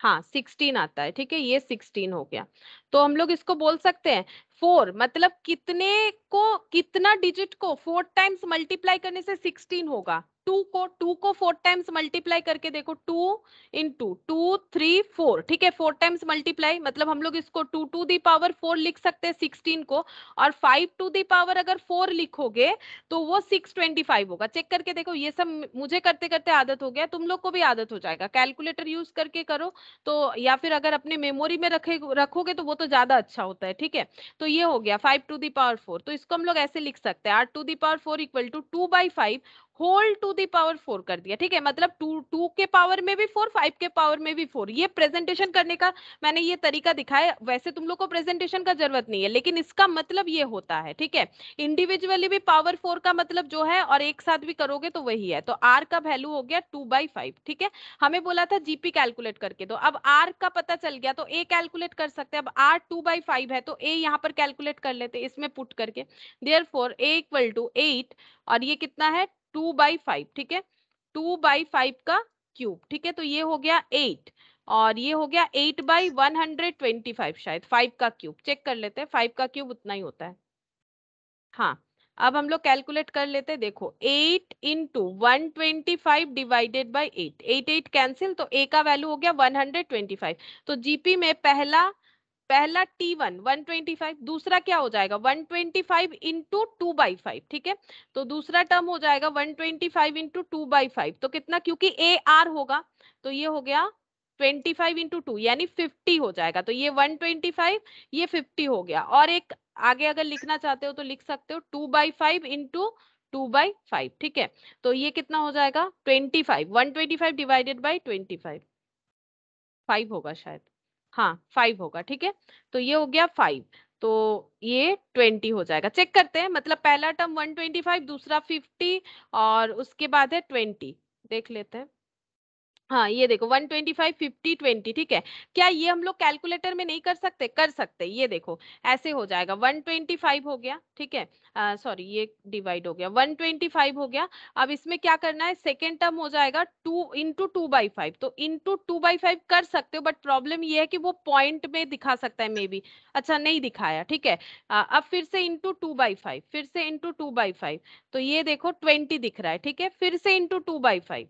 Speaker 2: हाँ सिक्सटीन आता है ठीक है ये सिक्सटीन हो गया तो हम लोग इसको बोल सकते हैं फोर मतलब कितने को कितना डिजिट को फोर टाइम्स मल्टीप्लाई करने से सिक्सटीन होगा टू को टू को फोर टाइम्स मल्टीप्लाई करके देखो two into two three four ठीक है फोर टाइम्स मल्टीप्लाई मतलब हम लोग इसको two to the power four लिख सकते हैं सिक्सटीन को और फाइव टू दी पावर अगर फोर लिखोगे तो वो सिक्स ट्वेंटी फाइव होगा चेक करके देखो ये सब मुझे करते करते आदत हो गया तुम लोग को भी आदत हो जाएगा कैलकुलेटर यूज करके करो तो या फिर अगर अपने मेमोरी में रखे रखोगे तो वो तो ज्यादा अच्छा होता है ठीक है तो ये हो गया five to the power four तो इसको हम लोग ऐसे लिख सकते हैं आठ to the power four equal to two by five whole to the power four कर दिया ठीक है मतलब टू टू के पावर में भी फोर फाइव के पावर में भी फोर ये प्रेजेंटेशन करने का मैंने ये तरीका दिखाया वैसे तुम लोग को प्रेजेंटेशन का जरूरत नहीं है लेकिन इसका मतलब ये होता है ठीक है इंडिविजुअली भी पावर फोर का मतलब जो है और एक साथ भी करोगे तो वही है तो आर का वैल्यू हो गया टू बाई फाइव ठीक है हमें बोला था जीपी कैलकुलेट करके दो अब आर का पता चल गया तो ए कैलकुलेट कर सकते हैं अब आर टू बाई फाइव है तो ए यहाँ पर कैलकुलेट कर लेते इसमें पुट करके therefore a equal to eight और ये कितना है टू बाई फाइव ठीक है टू बाई फाइव का क्यूब ठीक है तो ये हो गया एट और ये हो गया eight by one hundred twenty five शायद फाइव का क्यूब चेक कर लेते हैं फाइव का क्यूब उतना ही होता है हाँ अब हम लोग कैलकुलेट कर लेते हैं देखो eight into one twenty five divided by eight eight eight cancel तो ए का वैल्यू हो गया वन हंड्रेड ट्वेंटी फाइव तो जीपी में पहला पहला t one one twenty five दूसरा क्या हो जाएगा one twenty five into two by five ठीक है तो दूसरा टर्म हो जाएगा 125 ट्वेंटी फाइव इंटू टू तो कितना क्योंकि ए आर होगा तो ये हो गया 25 फाइव इंटू टू यानी फिफ्टी हो जाएगा तो ये वन ट्वेंटी फाइव ये फिफ्टी हो गया और एक आगे अगर लिखना चाहते हो तो लिख सकते हो two by five into two by five ठीक है तो ये कितना हो जाएगा twenty five one twenty five divided by twenty five five होगा शायद हाँ फाइव होगा ठीक है तो ये हो गया फाइव तो ये ट्वेंटी हो जाएगा चेक करते हैं मतलब पहला टर्म वन ट्वेंटी फाइव दूसरा फिफ्टी और उसके बाद है ट्वेंटी देख लेते हैं हाँ ये देखो 125 50 20 ठीक है क्या ये हम लोग कैलकुलेटर में नहीं कर सकते कर सकते ये देखो ऐसे हो जाएगा 125 हो गया ठीक है सॉरी ये डिवाइड हो गया 125 हो गया अब इसमें क्या करना है सेकेंड टर्म हो जाएगा two into two by five तो इंटू टू बाई फाइव कर सकते हो बट प्रॉब्लम ये है कि वो पॉइंट में दिखा सकता है मे बी अच्छा नहीं दिखाया ठीक है आ, अब फिर से इंटू टू बाई फाइव फिर से इंटू टू बाई फाइव तो ये देखो ट्वेंटी दिख रहा है ठीक है फिर से इंटू टू बाई फाइव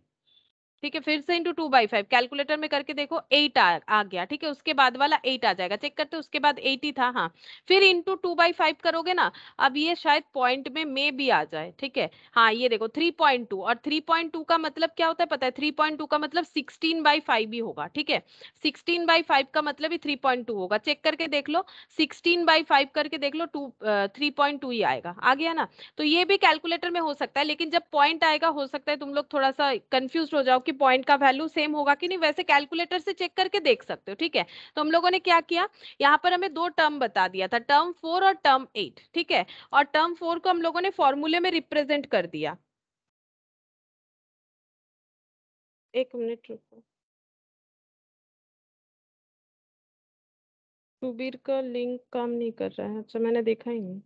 Speaker 2: ठीक है फिर से into two by five calculator में करके देखो एट आ, आ गया ठीक है उसके बाद वाला एट आ जाएगा चेक करते उसके बाद एट ही था हाँ फिर इंटू टू बाई फाइव करोगे ना अब ये शायद पॉइंट में मे भी आ जाए ठीक है हाँ ये देखो थ्री पॉइंट टू और थ्री पॉइंट टू का मतलब क्या होता है पता है थ्री पॉइंट टू का मतलब सिक्सटीन बाई फाइव ही होगा ठीक है सिक्सटीन बाई फाइव का मतलब ही थ्री पॉइंट टू होगा चेक करके देख लो सिक्सटीन बाई फाइव करके देख लो टू थ्री पॉइंट टू ही आएगा आ गया ना तो ये भी कैलकुलेटर में हो सकता है लेकिन जब पॉइंट आएगा हो सकता है तुम लोग थोड़ा सा कंफ्यूज हो जाओ कि कि पॉइंट का वैल्यू सेम होगा कि नहीं वैसे कैलकुलेटर से चेक करके देख सकते हो ठीक है तो हम लोगों ने क्या किया यहाँ पर हमें दो टर्म बता दिया था टर्म फोर और टर्म एट ठीक है और टर्म फोर को हम लोगों ने फॉर्मूले में रिप्रेजेंट कर दिया एक मिनट रुको
Speaker 1: सुबीर का लिंक काम नहीं कर रहा है अच्छा मैंने देखा ही नहीं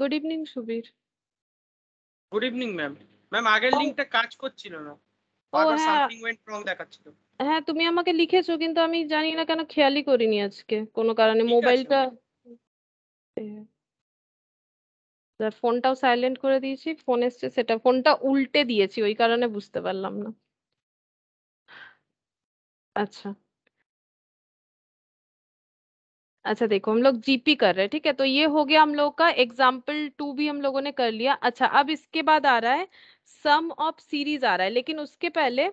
Speaker 1: good evening Subir
Speaker 2: good evening ma'am ma'am আগের লিংকটা oh. কাজ করছিল না বারবার সামথিং ওয়েন্ট রং দেখাচ্ছিল হ্যাঁ তুমি আমাকে লিখেছো কিন্তু আমি জানি না কেন খেয়ালই করিনি আজকে কোনো কারণে মোবাইলটা ফোনটাও সাইলেন্ট করে দিয়েছি ফোন এসছে সেটা ফোনটা উল্টে দিয়েছি ওই কারণে বুঝতে পারলাম না আচ্ছা अच्छा देखो हम लोग जीपी कर रहे हैं ठीक है तो ये हो गया हम लोग का एग्जाम्पल टू भी हम लोगों ने कर लिया अच्छा अब इसके बाद आ रहा है सम ऑफ सीरीज आ रहा है लेकिन उसके पहले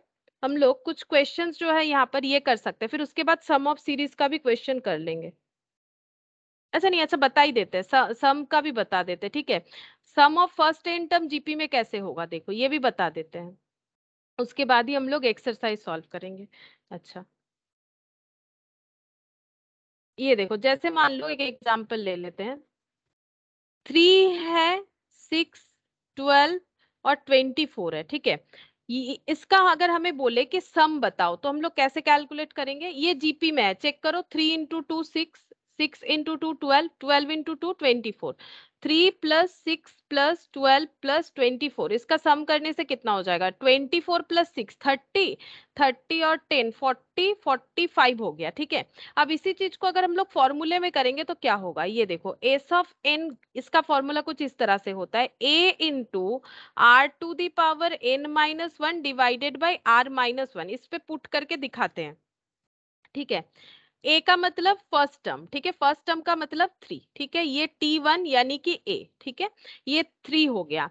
Speaker 2: हम लोग कुछ क्वेश्चन जो है यहाँ पर ये कर सकते हैं फिर उसके बाद सम ऑफ सीरीज का भी क्वेश्चन कर लेंगे अच्छा नहीं अच्छा बता ही देते हैं सम का भी बता देते हैं ठीक है sum of first n term GP में कैसे होगा देखो ये भी बता देते हैं उसके बाद ही हम लोग एक्सरसाइज सॉल्व करेंगे अच्छा ये देखो जैसे मान लो एक एग्जाम्पल ले लेते हैं थ्री है सिक्स ट्वेल्व और ट्वेंटी फोर है ठीक है इसका अगर हमें बोले कि सम बताओ तो हम लोग कैसे कैलकुलेट करेंगे ये जीपी में है चेक करो three into two six six into two twelve twelve into two twenty four three plus six plus twelve plus twenty four इसका सम करने से कितना हो जाएगा twenty four plus six thirty thirty और टेन फोर्टी फोर्टी फाइव हो गया ठीक है अब इसी चीज को अगर हम लोग फॉर्मूले में करेंगे तो क्या होगा ये देखो एस ऑफ एन इसका फॉर्मूला कुछ इस तरह से होता है a into are to the power N minus one divided by are minus one इस पे पुट करके दिखाते हैं ठीक है ए का मतलब फर्स्ट टर्म ठीक है फर्स्ट टर्म का मतलब थ्री ठीक है ये टी वन यानी कि ए ठीक है ये थ्री हो गया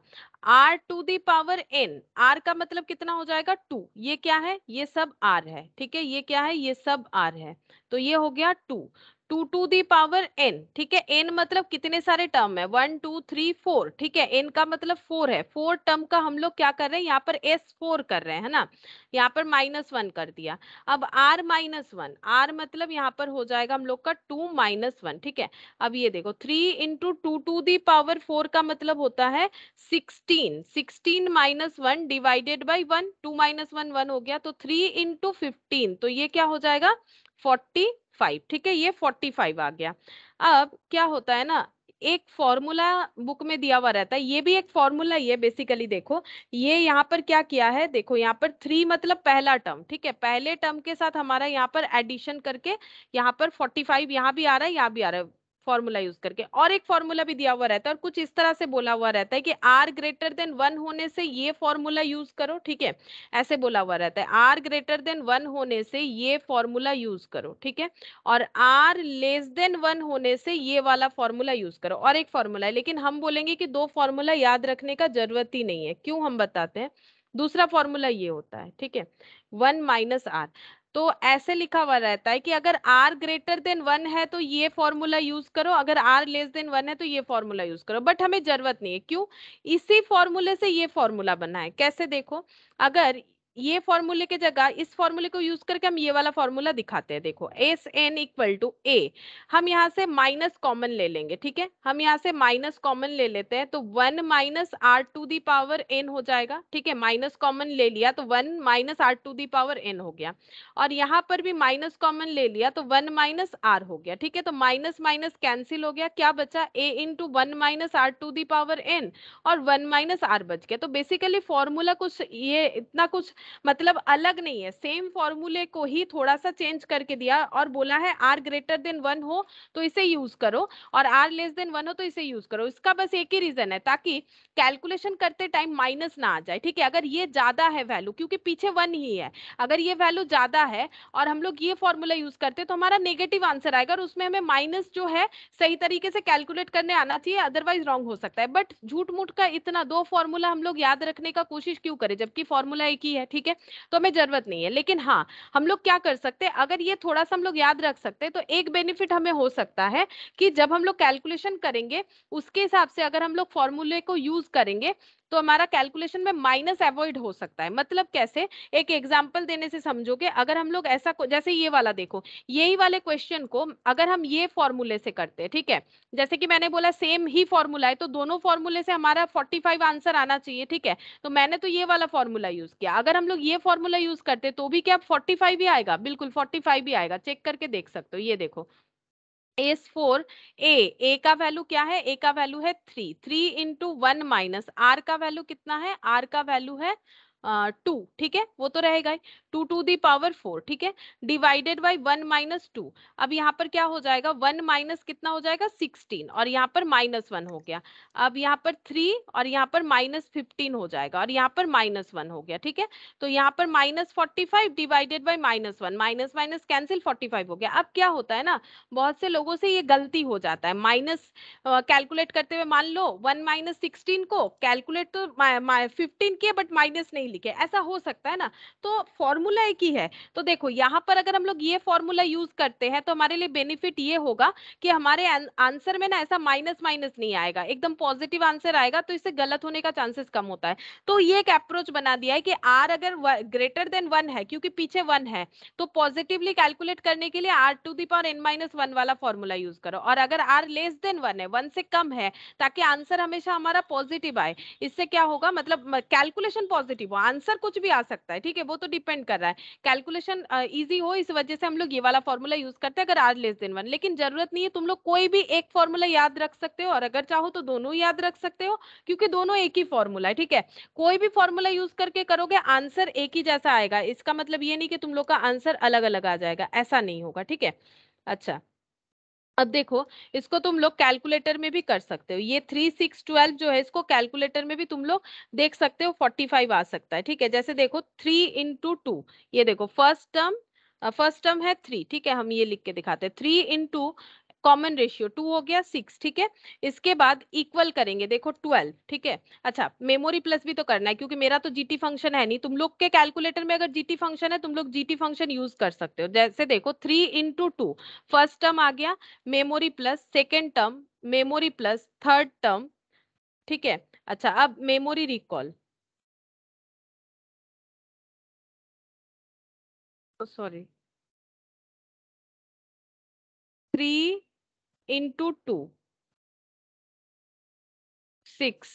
Speaker 2: r to the power n r का मतलब कितना हो जाएगा टू ये क्या है ये सब आर है ठीक है ये क्या है ये सब आर है तो ये हो गया two two to the power n ठीक है एन मतलब कितने सारे टर्म है वन टू थ्री फोर ठीक है एन का मतलब फोर है फोर टर्म का हम लोग क्या कर रहे हैं यहाँ पर एस फोर कर रहे हैं है ना यहाँ पर माइनस वन कर दिया अब आर माइनस वन आर मतलब यहाँ पर हो जाएगा हम लोग का टू माइनस वन ठीक है अब ये देखो three into two to the power four का मतलब होता है sixteen sixteen minus one divided by one two minus one one हो गया तो थ्री इंटू फिफ्टीन तो ये क्या हो जाएगा फोर्टी फाइव ठीक है ये फोर्टी फाइव आ गया अब क्या होता है ना एक फॉर्मूला बुक में दिया हुआ रहता है ये भी एक फॉर्मूला ही है बेसिकली देखो ये यहाँ पर क्या किया है देखो यहाँ पर थ्री मतलब पहला टर्म ठीक है पहले टर्म के साथ हमारा यहाँ पर एडिशन करके यहाँ पर फोर्टी फाइव यहाँ भी आ रहा है यहाँ भी आ रहा है फॉर्मूला यूज करके और एक फॉर्मूला भी दिया हुआ रहता है और कुछ इस तरह से बोला हुआ रहता है कि आर ग्रेटर देन वन होने से ये फॉर्मूला यूज करो ठीक है ऐसे बोला हुआ रहता है आर ग्रेटर देन वन होने से ये फॉर्मूला यूज करो ठीक है और आर लेस देन वन होने से ये वाला फॉर्मूला यूज करो और एक फॉर्मूला है लेकिन हम बोलेंगे कि दो फॉर्मूला याद रखने का जरूरत ही नहीं है क्यों हम बताते हैं दूसरा फॉर्मूला ये होता है ठीक है वन माइनस आर तो ऐसे लिखा हुआ रहता है कि अगर आर ग्रेटर देन वन है तो ये फॉर्मूला यूज करो अगर आर लेस देन वन है तो ये फॉर्मूला यूज करो बट हमें जरूरत नहीं है क्यों इसी फॉर्मूले से ये फॉर्मूला बना है कैसे देखो अगर ये फॉर्मूले के जगह इस फॉर्मूले को यूज करके हम ये वाला फॉर्मूला दिखाते हैं देखो S n equal to a हम यहाँ से माइनस कॉमन ले लेंगे ठीक है हम यहाँ से माइनस कॉमन ले लेते हैं तो one minus r to the power n हो जाएगा ठीक है माइनस कॉमन ले लिया तो one minus r to the power n हो गया और यहाँ पर भी माइनस कॉमन ले लिया तो वन माइनस आर हो गया ठीक है तो माइनस माइनस कैंसिल हो गया क्या बचा a into one minus r to the power N और वन माइनस आर बच गया तो बेसिकली फॉर्मूला कुछ ये इतना कुछ मतलब अलग नहीं है सेम फॉर्मूले को ही थोड़ा सा चेंज करके दिया और बोला है आर ग्रेटर देन वन हो तो इसे यूज करो और आर लेस देन वन हो तो इसे यूज करो इसका बस एक ही रीजन है ताकि कैलकुलेशन करते टाइम माइनस ना आ जाए ठीक है अगर ये ज्यादा है वैल्यू क्योंकि पीछे वन ही है अगर ये वैल्यू ज्यादा है और हम लोग ये फॉर्मूला यूज करते तो हमारा नेगेटिव आंसर आएगा और उसमें हमें माइनस जो है सही तरीके से कैलकुलेट करने आना चाहिए अदरवाइज रॉन्ग हो सकता है बट झूठ मूठ का इतना दो फॉर्मूला हम लोग याद रखने का कोशिश क्यों करें जबकि फॉर्मूला एक ही है ठीक है तो हमें जरूरत नहीं है लेकिन हाँ हम लोग क्या कर सकते हैं अगर ये थोड़ा सा हम लोग याद रख सकते हैं तो एक बेनिफिट हमें हो सकता है कि जब हम लोग कैलकुलेशन करेंगे उसके हिसाब से अगर हम लोग फॉर्मूले को यूज करेंगे तो हमारा कैलकुलेशन में माइनस अवॉइड हो सकता है मतलब कैसे एक एग्जाम्पल देने से समझोगे अगर हम लोग ऐसा जैसे ये वाला देखो यही वाले क्वेश्चन को अगर हम ये फॉर्मूले से करते हैं ठीक है जैसे कि मैंने बोला सेम ही फॉर्मूला है तो दोनों फॉर्मूले से हमारा फोर्टी आंसर आना चाहिए ठीक है तो मैंने तो ये वाला फॉर्मूला यूज किया अगर हम लोग ये फॉर्मूला यूज करते तो भी क्या फोर्टी भी आएगा बिल्कुल फोर्टी भी आएगा चेक करके देख सकते हो ये देखो एस फोर ए ए का वैल्यू क्या है ए का वैल्यू है three three into one minus r का वैल्यू कितना है आर का वैल्यू है टू ठीक है वो तो रहेगा ही two to the power four ठीक है divided by one minus two अब यहाँ पर क्या हो जाएगा वन माइनस कितना हो जाएगा सिक्सटीन और यहाँ पर माइनस वन हो गया अब यहाँ पर थ्री और यहाँ पर माइनस फिफ्टीन हो जाएगा और यहाँ पर माइनस वन हो गया ठीक है तो यहाँ पर minus forty five divided by minus one minus minus cancel forty five हो गया अब क्या होता है ना बहुत से लोगों से ये गलती हो जाता है माइनस कैलकुलेट करते हुए मान लो वन माइनस सिक्सटीन को कैलकुलेट तो फिफ्टीन किया बट माइनस नहीं नहीं लिखे ऐसा हो सकता है ना तो फॉर्मूला एक ही है तो देखो यहाँ पर अगर हम लोग ये फॉर्मूला यूज करते हैं तो हमारे लिए बेनिफिट ये होगा कि हमारे आंसर में ना ऐसा माइनस माइनस नहीं आएगा एकदम पॉजिटिव आंसर आएगा तो इससे गलत होने का चांसेस कम होता है तो ये एक अप्रोच बना दिया है कि आर अगर ग्रेटर देन वन है क्योंकि पीछे वन है तो पॉजिटिवली कैलकुलेट करने के लिए r to the n minus one वाला फॉर्मूला यूज करो और अगर आर लेस देन वन है वन से कम है ताकि आंसर हमेशा हमारा पॉजिटिव आए इससे क्या होगा मतलब कैलकुलेशन पॉजिटिव आंसर कुछ भी आ सकता है ठीक है वो तो डिपेंड कर रहा है कैलकुलेशन ईजी हो इस वजह से हम लोग ये वाला फॉर्मूला यूज करते हैं अगर आज लेस देन वन लेकिन जरूरत नहीं है तुम लोग कोई भी एक फॉर्मूला याद रख सकते हो और अगर चाहो तो दोनों याद रख सकते हो क्योंकि दोनों एक ही फॉर्मूला है ठीक है कोई भी फॉर्मूला यूज करके करोगे आंसर एक ही जैसा आएगा इसका मतलब ये नहीं कि तुम लोग का आंसर अलग अलग आ जाएगा ऐसा नहीं होगा ठीक है अच्छा अब देखो इसको तुम लोग कैलकुलेटर में भी कर सकते हो ये थ्री सिक्स ट्वेल्व जो है इसको कैलकुलेटर में भी तुम लोग देख सकते हो फोर्टी फाइव आ सकता है ठीक है जैसे देखो थ्री इंटू टू ये देखो फर्स्ट टर्म फर्स्ट टर्म है थ्री ठीक है हम ये लिख के दिखाते हैं three into common ratio two हो गया सिक्स ठीक है इसके बाद इक्वल करेंगे देखो ट्वेल्व ठीक है अच्छा मेमोरी प्लस भी तो करना है क्योंकि मेरा तो जीटी फंक्शन है नहीं तुम लोग के कैलकुलेटर में अगर जीटी फंक्शन है तुम लोग जीटी फंक्शन यूज कर सकते हो जैसे देखो three into two first term आ गया memory plus second term memory plus third term ठीक है अच्छा अब memory recall
Speaker 1: sorry three into two six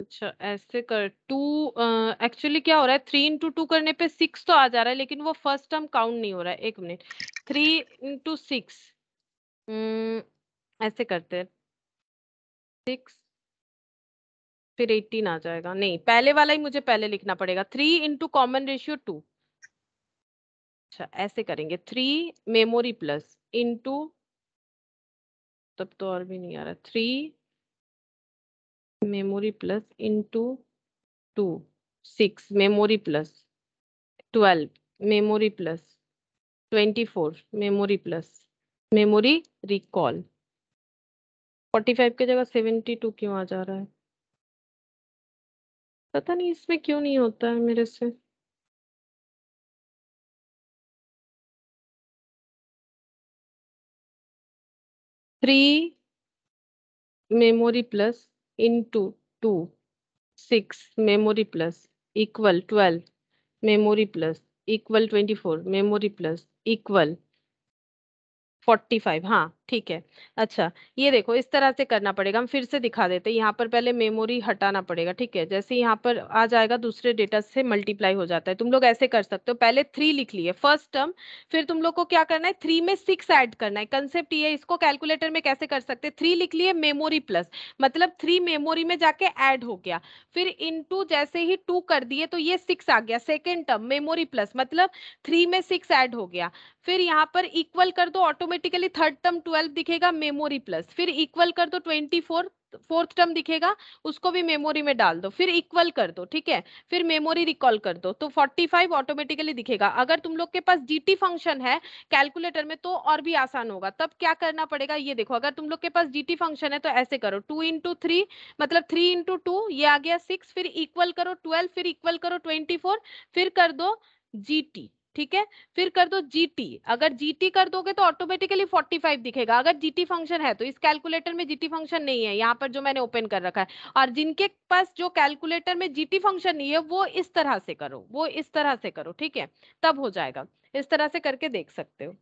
Speaker 2: अच्छा ऐसे कर टू एक्चुअली क्या हो रहा है थ्री इंटू टू करने पे सिक्स तो आ जा रहा है लेकिन वो फर्स्ट टर्म काउंट नहीं हो रहा है एक मिनट थ्री इंटू सिक्स ऐसे करते हैं सिक्स फिर एटीन आ जाएगा नहीं पहले वाला ही मुझे पहले लिखना पड़ेगा three into common ratio two अच्छा ऐसे करेंगे थ्री मेमोरी प्लस इनटू तब तो और भी नहीं आ रहा three memory plus into two six memory plus twelve memory plus twenty four memory plus memory recall forty five की जगह सेवेंटी टू क्यों आ जा रहा है पता नहीं इसमें क्यों
Speaker 1: नहीं होता है मेरे से 3
Speaker 2: memory plus into 2 6 memory plus equal 12 memory plus equal 24 memory plus equal 45 Ha. ठीक है अच्छा ये देखो इस तरह से करना पड़ेगा हम फिर से दिखा देते हैं यहाँ पर पहले मेमोरी हटाना पड़ेगा ठीक है जैसे यहाँ पर आ जाएगा दूसरे डेटा से मल्टीप्लाई हो जाता है तुम लोग ऐसे कर सकते हो पहले थ्री लिख लिए फर्स्ट टर्म फिर तुम लोग को क्या करना है थ्री में सिक्स ऐड करना है कंसेप्ट ये इसको कैलकुलेटर में कैसे कर सकते थ्री लिख लिए मेमोरी प्लस मतलब थ्री मेमोरी में जाके एड हो गया फिर इन जैसे ही टू कर दिए तो ये सिक्स आ गया सेकेंड टर्म मेमोरी प्लस मतलब थ्री में सिक्स एड हो गया फिर यहाँ पर इक्वल कर दो automatically third term twelve twelve दिखेगा मेमोरी प्लस फिर इक्वल कर दो ट्वेंटी फोर्थ टर्म दिखेगा उसको भी मेमोरी में डाल दो फिर इक्वल कर दो ठीक है फिर मेमोरी रिकॉल कर दो तो 45 ऑटोमेटिकली दिखेगा अगर तुम लोग के पास जीटी फंक्शन है कैलकुलेटर में तो और भी आसान होगा तब क्या करना पड़ेगा ये देखो अगर तुम लोग के पास जीटी फंक्शन है तो ऐसे करो टू इंटू थ्री मतलब थ्री इंटू टू ये आ गया सिक्स फिर इक्वल करो ट्वेल्व फिर इक्वल करो ट्वेंटी फिर कर दो जी ठीक है फिर कर दो जीटी अगर जीटी कर दोगे तो ऑटोमेटिकली 45 दिखेगा अगर जीटी फंक्शन है तो इस कैलकुलेटर में जीटी फंक्शन नहीं है यहाँ पर जो मैंने ओपन कर रखा है और जिनके पास जो कैलकुलेटर में जीटी फंक्शन नहीं है वो इस तरह से करो वो इस तरह से करो ठीक है तब हो जाएगा इस तरह से करके देख सकते हो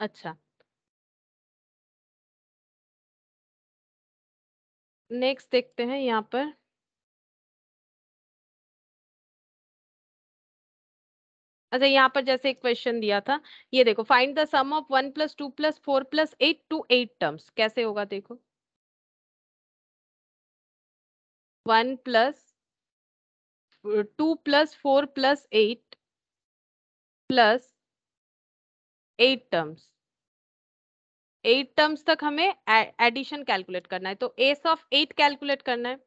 Speaker 2: अच्छा
Speaker 1: नेक्स्ट देखते हैं यहाँ पर अच्छा
Speaker 2: यहाँ पर जैसे एक क्वेश्चन दिया था ये देखो find the sum of one plus two plus four plus eight to eight terms कैसे होगा देखो one
Speaker 1: plus two plus four plus eight plus
Speaker 2: eight terms eight terms तक हमें एडिशन कैलकुलेट करना है तो एस ऑफ एट कैलकुलेट करना है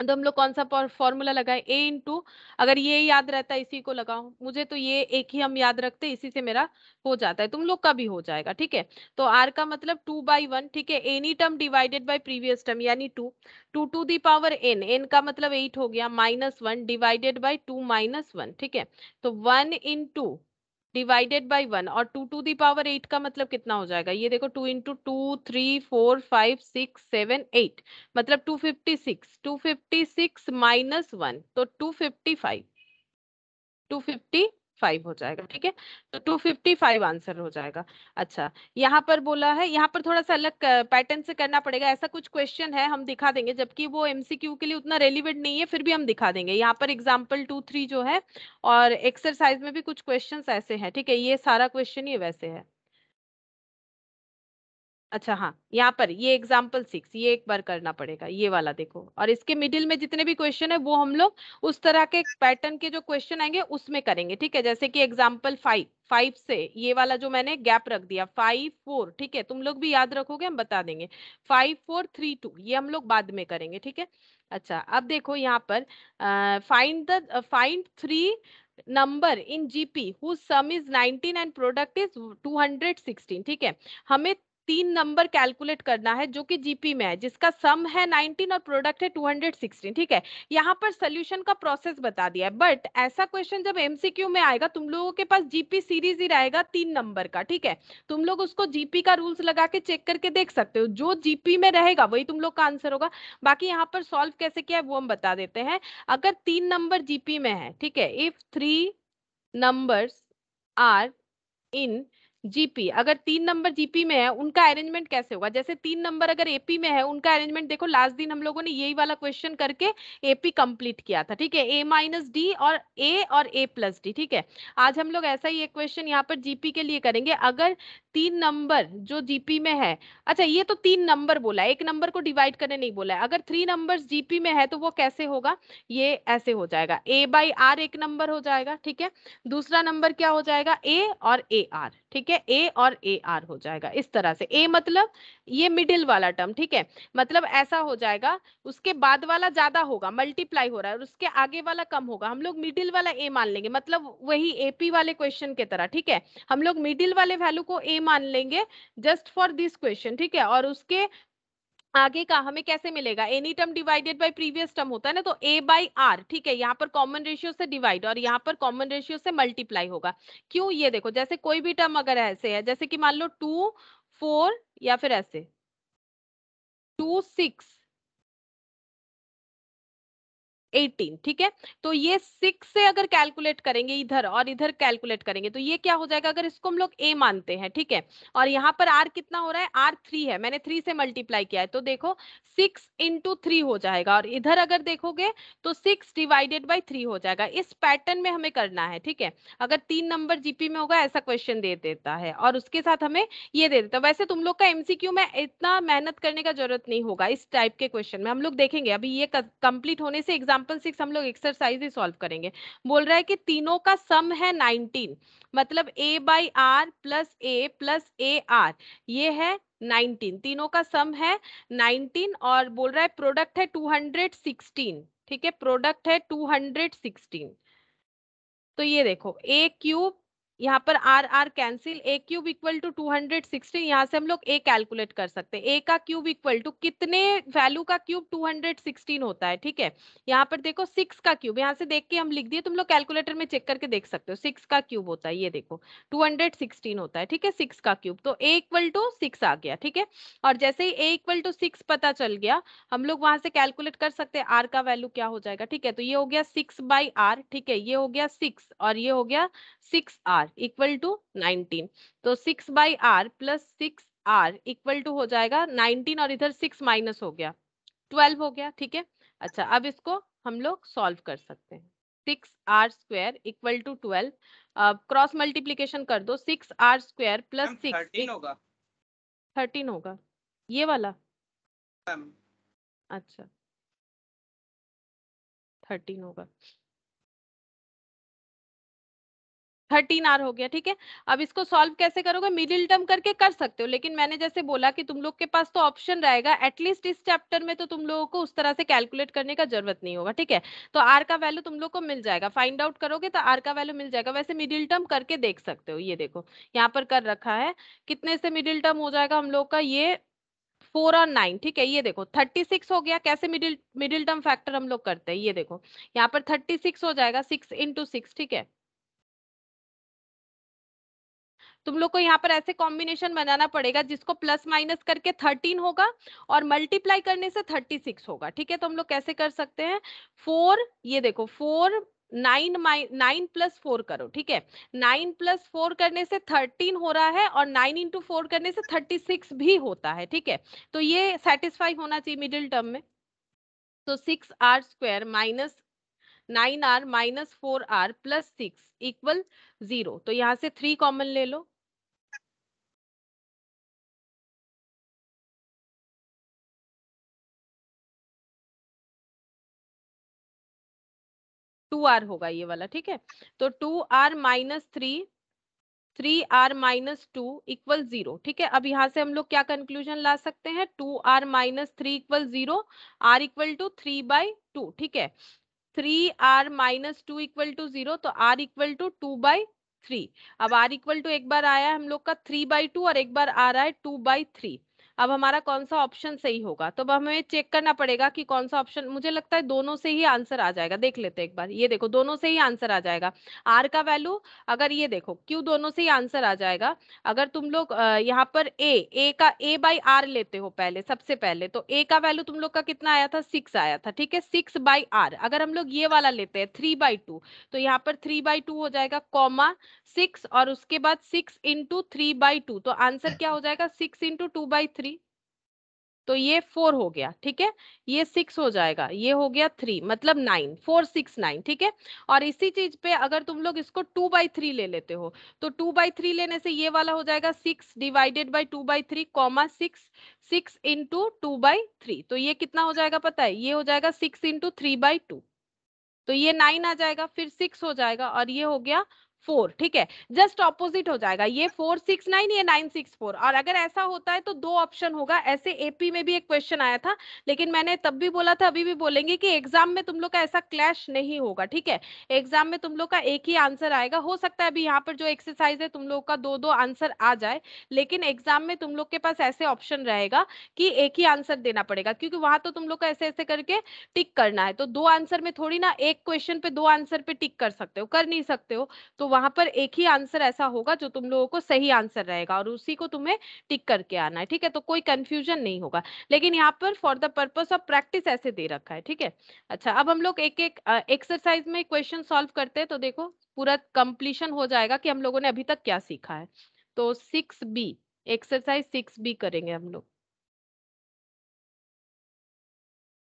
Speaker 2: तो हम लोग कौन सा फॉर्मूला लगाए ए इंटू अगर ये याद रहता है इसी को लगाओ मुझे तो ये एक ही हम याद रखते इसी से मेरा हो जाता है तुम लोग का भी हो जाएगा ठीक है तो आर का मतलब टू बाई वन ठीक है any term divided by previous term यानी two two to the power n n का मतलब एट हो गया minus one divided by two minus one ठीक है तो one into divided by by और two to the power eight का मतलब कितना हो जाएगा ये देखो two into two three four five six seven eight मतलब two fifty six two fifty six minus one तो two fifty five two fifty five हो जाएगा ठीक है तो टू फिफ्टी फाइव आंसर हो जाएगा अच्छा यहाँ पर बोला है यहाँ पर थोड़ा सा अलग पैटर्न से करना पड़ेगा ऐसा कुछ क्वेश्चन है हम दिखा देंगे जबकि वो एमसीक्यू के लिए उतना रेलिवेंट नहीं है फिर भी हम दिखा देंगे यहाँ पर एग्जाम्पल टू थ्री जो है और एक्सरसाइज में भी कुछ क्वेश्चन ऐसे है ठीक है ये सारा क्वेश्चन ये वैसे है अच्छा हाँ यहाँ पर ये एग्जाम्पल सिक्स ये एक बार करना पड़ेगा ये वाला देखो और इसके मिडिल में जितने भी क्वेश्चन है वो हम लोग उस तरह के पैटर्न के जो क्वेश्चन आएंगे उसमें करेंगे ठीक है जैसे कि एग्जाम्पल फाइव फाइव से ये वाला जो मैंने गैप रख दिया फाइव फोर ठीक है तुम लोग भी याद रखोगे हम बता देंगे फाइव फोर थ्री टू ये हम लोग बाद में करेंगे ठीक है अच्छा अब देखो यहाँ पर find the find three number in GP who sum is 19 and product is 216 ठीक है हमें तीन नंबर कैलकुलेट करना है जो कि जीपी में है जिसका सम है 19 और प्रोडक्ट है 216 ठीक है यहाँ पर सोल्यूशन का प्रोसेस बता दिया है बट ऐसा क्वेश्चन जब एमसीक्यू में आएगा तुम लोगों के पास जीपी सीरीज ही रहेगा तीन नंबर का ठीक है तुम लोग उसको जीपी का रूल्स लगा के चेक करके देख सकते हो जो जीपी में रहेगा वही तुम लोग का आंसर होगा बाकी यहाँ पर सॉल्व कैसे किया है वो हम बता देते हैं अगर तीन नंबर जीपी में है ठीक है if three number are in GP अगर तीन नंबर जीपी में है उनका अरेंजमेंट कैसे होगा जैसे तीन नंबर अगर एपी में है उनका अरेंजमेंट देखो लास्ट दिन हम लोगों ने यही वाला क्वेश्चन करके एपी कंप्लीट किया था ठीक है ए माइनस डी और ए और ए प्लस डी ठीक है आज हम लोग ऐसा ही एक क्वेश्चन यहाँ पर जीपी के लिए करेंगे अगर तीन नंबर जो जीपी में है अच्छा ये तो तीन नंबर बोला है एक नंबर को डिवाइड करने नहीं बोला है अगर थ्री नंबर जीपी में है तो वो कैसे होगा ये ऐसे हो जाएगा ए बाई आर एक नंबर हो जाएगा ठीक है दूसरा नंबर क्या हो जाएगा ए और ए आर ठीक है ए और ए आर हो जाएगा इस तरह से ए मतलब ये मिडिल वाला टर्म ठीक है मतलब ऐसा हो जाएगा उसके बाद वाला ज्यादा होगा मल्टीप्लाई हो रहा है और उसके आगे वाला कम होगा हम लोग मिडिल वाला ए मान लेंगे मतलब वही एपी वाले क्वेश्चन के तरह ठीक है हम लोग मिडिल वाले वैल्यू को ए मान लेंगे जस्ट फॉर दिस क्वेश्चन ठीक है और उसके आगे का हमें कैसे मिलेगा any term divided by previous term होता है ना तो ए बाई आर ठीक है यहाँ पर कॉमन रेशियो से डिवाइड और यहाँ पर कॉमन रेशियो से मल्टीप्लाई होगा क्यों ये देखो जैसे कोई भी टर्म अगर ऐसे है जैसे कि मान लो टू फोर या फिर ऐसे टू सिक्स एटीन ठीक है तो ये सिक्स से अगर कैलकुलेट करेंगे इधर और इधर कैलकुलेट करेंगे तो ये क्या हो जाएगा अगर इसको हम लोग ए मानते हैं ठीक है और यहाँ पर आर कितना हो रहा है आर थ्री है मैंने थ्री से मल्टीप्लाई किया है तो देखो सिक्स इंटू थ्री हो जाएगा और इधर अगर देखोगे तो सिक्स डिवाइडेड बाई थ्री हो जाएगा इस पैटर्न में हमें करना है ठीक है अगर तीन नंबर जीपी में होगा ऐसा क्वेश्चन दे देता है और उसके साथ हमें ये दे देता है वैसे तुम लोग का एमसीक्यू में इतना मेहनत करने का जरूरत नहीं होगा इस टाइप के क्वेश्चन में हम लोग देखेंगे अभी ये कंप्लीट होने से एग्जाम एग्जाम्पल सिक्स हम लोग एक्सरसाइज ही सॉल्व करेंगे बोल रहा है कि तीनों का सम है नाइनटीन मतलब a by r plus a plus a r ये है 19 तीनों का सम है 19 और बोल रहा है प्रोडक्ट है 216 ठीक है प्रोडक्ट है 216 तो ये देखो ए क्यूब यहाँ पर r r cancel a cube equal to two hundred sixteen यहाँ से हम लोग ए कैलकुलेट कर सकते हैं ए का क्यूब इक्वल टू कितने वैल्यू का क्यूब टू हंड्रेड सिक्सटीन होता है ठीक है यहाँ पर देखो सिक्स का क्यूब यहाँ से देख के हम लिख दिए तुम लोग कैलकुलेटर में चेक करके देख सकते हो सिक्स का क्यूब होता है ये देखो टू हंड्रेड सिक्सटीन होता है ठीक है सिक्स का क्यूब तो ए इक्वल टू सिक्स आ गया ठीक है और जैसे ही ए इक्वल टू सिक्स पता चल गया हम लोग वहां से कैलकुलेट कर सकते हैं आर का वैल्यू क्या हो जाएगा ठीक है तो ये हो गया सिक्स बाई आर ठीक है ये हो गया सिक्स और ये हो गया सिक्स आर इक्वल टू 19 तो 6 by r plus six r equal to हो जाएगा 19 और इधर 6 माइनस हो गया 12 हो गया ठीक है अच्छा अब इसको हम लोग सॉल्व कर सकते हैं six r square equal to twelve cross multiplication कर दो six r square plus six होगा थर्टीन होगा ये वाला अच्छा थर्टीन होगा थर्टीन आर हो गया ठीक है अब इसको सॉल्व कैसे करोगे मिडिल टर्म करके कर सकते हो लेकिन मैंने जैसे बोला कि तुम लोग के पास तो ऑप्शन रहेगा एटलीस्ट इस चैप्टर में तो तुम लोगों को उस तरह से कैलकुलेट करने का जरूरत नहीं होगा ठीक है तो आर का वैल्यू तुम लोग को मिल जाएगा फाइंड आउट करोगे तो आर का वैल्यू मिल जाएगा वैसे मिडिल टर्म करके देख सकते हो ये देखो यहाँ पर कर रखा है कितने से मिडिल टर्म हो जाएगा हम लोग का ये फोर और नाइन ठीक है ये देखो थर्टी सिक्स हो गया कैसे मिडिल मिडिल टर्म फैक्टर हम लोग करते हैं ये देखो यहाँ पर थर्टी सिक्स हो जाएगा सिक्स इंटू सिक्स ठीक है तुम लोग को यहाँ पर ऐसे कॉम्बिनेशन बनाना पड़ेगा जिसको प्लस माइनस करके थर्टीन होगा और मल्टीप्लाई करने से थर्टी सिक्स होगा ठीक है तो हम लोग कैसे कर सकते हैं फोर ये देखो four nine minus nine plus four करो ठीक है नाइन प्लस फोर करने से थर्टीन हो रहा है और नाइन इंटू फोर करने से थर्टी सिक्स भी होता है ठीक है तो ये सेटिस्फाई होना चाहिए मिडिल टर्म में तो six r square minus nine r minus four r plus six equal zero तो यहाँ से थ्री कॉमन ले लो टू आर होगा ये वाला ठीक है तो two r minus three three r minus two equal zero ठीक है अब यहाँ से हम लोग क्या कंक्लूजन ला सकते हैं two r minus three equal zero r equal to three by two ठीक है three r minus two equal to zero तो are equal to two by three अब आर इक्वल टू एक बार आया है हम लोग का थ्री बाई टू और एक बार आ रहा है टू बाई थ्री अब हमारा कौन सा ऑप्शन सही होगा तो अब हमें चेक करना पड़ेगा कि कौन सा ऑप्शन मुझे लगता है दोनों से ही आंसर आ जाएगा देख लेते हैं एक बार ये देखो दोनों से ही आंसर आ जाएगा आर का वैल्यू अगर ये देखो क्यू दोनों से ही आंसर आ जाएगा अगर तुम लोग यहाँ पर ए ए का ए बाई आर लेते हो पहले सबसे पहले तो ए का वैल्यू तुम लोग का कितना आया था सिक्स आया था ठीक है सिक्स बाई आर अगर हम लोग ये वाला लेते हैं थ्री बाई टू तो यहाँ पर थ्री बाई टू हो जाएगा कॉमा सिक्स और उसके बाद six into three by two तो आंसर क्या हो जाएगा six into two by three तो ये फोर हो गया ठीक है ये सिक्स हो जाएगा ये हो गया थ्री मतलब नाइन फोर सिक्स नाइन ठीक है और इसी चीज पे अगर तुम लोग इसको टू बाई थ्री ले लेते हो तो टू बाई थ्री लेने से ये वाला हो जाएगा six divided by two by three comma six six into two by three तो ये कितना हो जाएगा पता है ये हो जाएगा six into three by two तो ये नाइन आ जाएगा फिर सिक्स हो जाएगा और ये हो गया फोर ठीक है जस्ट ऑपोजिट हो जाएगा ये फोर सिक्स नाइन ये नाइन सिक्स फोर और अगर ऐसा होता है तो दो ऑप्शन होगा ऐसे एपी में भी एक क्वेश्चन आया था लेकिन मैंने तब भी बोला था अभी भी बोलेंगे कि एग्जाम में तुम लोग का ऐसा क्लैश नहीं होगा ठीक है एग्जाम में तुम लोग का एक ही आंसर आएगा हो सकता है अभी यहाँ पर जो एक्सरसाइज है तुम लोग का दो दो आंसर आ जाए लेकिन एग्जाम में तुम लोग के पास ऐसे ऑप्शन रहेगा कि एक ही आंसर देना पड़ेगा क्योंकि वहां तो तुम लोग का ऐसे ऐसे करके टिक करना है तो दो आंसर में थोड़ी ना एक क्वेश्चन पे दो आंसर पे टिक कर सकते हो कर नहीं सकते हो तो वहां पर एक ही आंसर ऐसा होगा जो तुम लोगों को सही आंसर रहेगा और उसी को तुम्हें टिक करके आना है ठीक है तो कोई कंफ्यूजन नहीं होगा लेकिन यहाँ पर for the purpose of practice ऐसे दे रखा है ठीक है अच्छा अब हम लोग एक एक एक्सरसाइज में क्वेश्चन सॉल्व करते हैं तो देखो पूरा कंप्लीशन हो जाएगा कि हम लोगों ने अभी तक क्या सीखा है तो six B exercise six B करेंगे हम लोग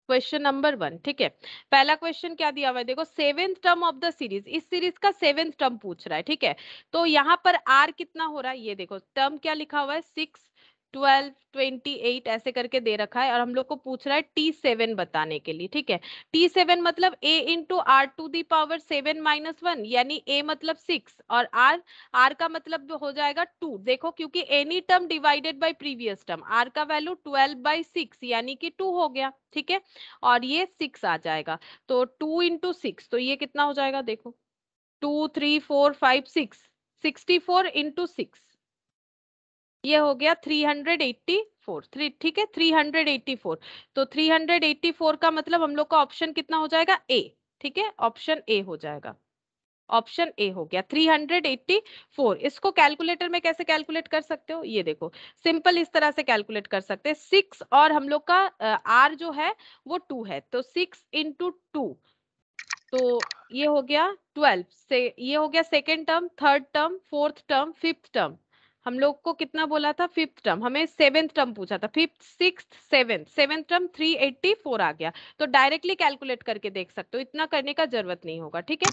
Speaker 2: क्वेश्चन नंबर वन ठीक है पहला क्वेश्चन क्या दिया हुआ है देखो seventh term of the series इस सीरीज का सेवेंथ टर्म पूछ रहा है ठीक है तो यहाँ पर आर कितना हो रहा है ये देखो टर्म क्या लिखा हुआ है सिक्स ट्वेल्व ट्वेंटी एट ऐसे करके दे रखा है और हम लोग को पूछ रहा है टी सेवन बताने के लिए ठीक है टी सेवन मतलब a into are to the power seven minus one यानी ए मतलब सिक्स और आर आर का मतलब हो जाएगा टू देखो क्योंकि any term divided by previous term r का वैल्यू ट्वेल्व बाई सिक्स यानी कि टू हो गया ठीक है और ये सिक्स आ जाएगा तो टू इंटू सिक्स तो ये कितना हो जाएगा देखो two three four five six sixty four into six ये हो गया 384 थ्री ठीक है 384 तो 384 का मतलब हम लोग का ऑप्शन कितना हो जाएगा ए ठीक है ऑप्शन ए हो जाएगा ऑप्शन ए हो गया 384 इसको कैलकुलेटर में कैसे कैलकुलेट कर सकते हो ये देखो सिंपल इस तरह से कैलकुलेट कर सकते हैं सिक्स और हम लोग का आर जो है वो टू है तो सिक्स इंटू टू तो ये हो गया ट्वेल्व से ये हो गया second term third term fourth term fifth term हम लोग को कितना बोला था फिफ्थ टर्म हमें सेवेंथ टर्म पूछा था fifth six seventh seventh term three eighty four आ गया तो डायरेक्टली कैलकुलेट करके देख सकते हो इतना करने का जरूरत नहीं होगा ठीक है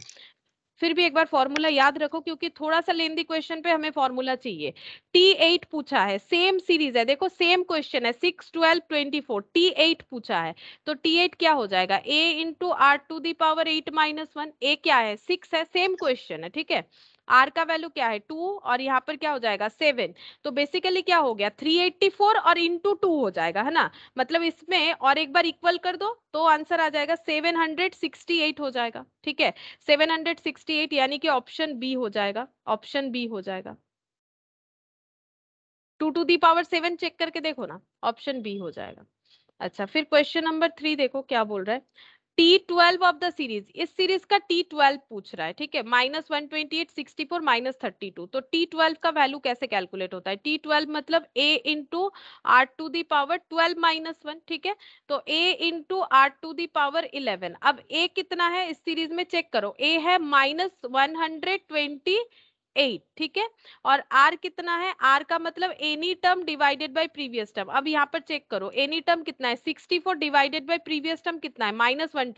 Speaker 2: फिर भी एक बार फॉर्मूला याद रखो क्योंकि थोड़ा सा लेंदी क्वेश्चन पे हमें फॉर्मूला चाहिए टी एट पूछा है सेम सीरीज है देखो सेम क्वेश्चन है six twelve twenty four T eight पूछा है तो टी एट क्या हो जाएगा ए into are to the power eight minus one a क्या है सिक्स है सेम क्वेश्चन है ठीक है आर का वैल्यू क्या है टू और यहाँ पर क्या हो जाएगा सेवन तो बेसिकली क्या हो गया थ्री एट्टी फोर और इंटू टू हो जाएगा है ना मतलब इसमें और एक बार इक्वल कर दो तो आंसर आ जाएगा सेवन हंड्रेड सिक्सटी एट हो जाएगा ठीक है सेवन हंड्रेड सिक्सटी एट यानी कि ऑप्शन बी हो जाएगा ऑप्शन बी हो जाएगा two to the power seven check करके देखो ना ऑप्शन बी हो जाएगा अच्छा फिर क्वेश्चन नंबर थ्री देखो क्या बोल रहा है T twelve of the series इस सीरीज का टी ट्वेल्व पूछ रहा है ठीक है minus one twenty eight sixty four minus thirty two तो टी ट्वेल्व का वैल्यू कैसे कैलकुलेट होता है टी ट्वेल्व मतलब a into are to the power twelve minus one ठीक है तो a into are to the power eleven अब ए कितना है इस सीरीज में चेक करो ए है minus one hundred twenty eight ठीक है और आर कितना है आर का मतलब any term divided by previous term अब यहाँ पर चेक करो एनी टर्म कितना है sixty four divided by previous term कितना है माइनस वन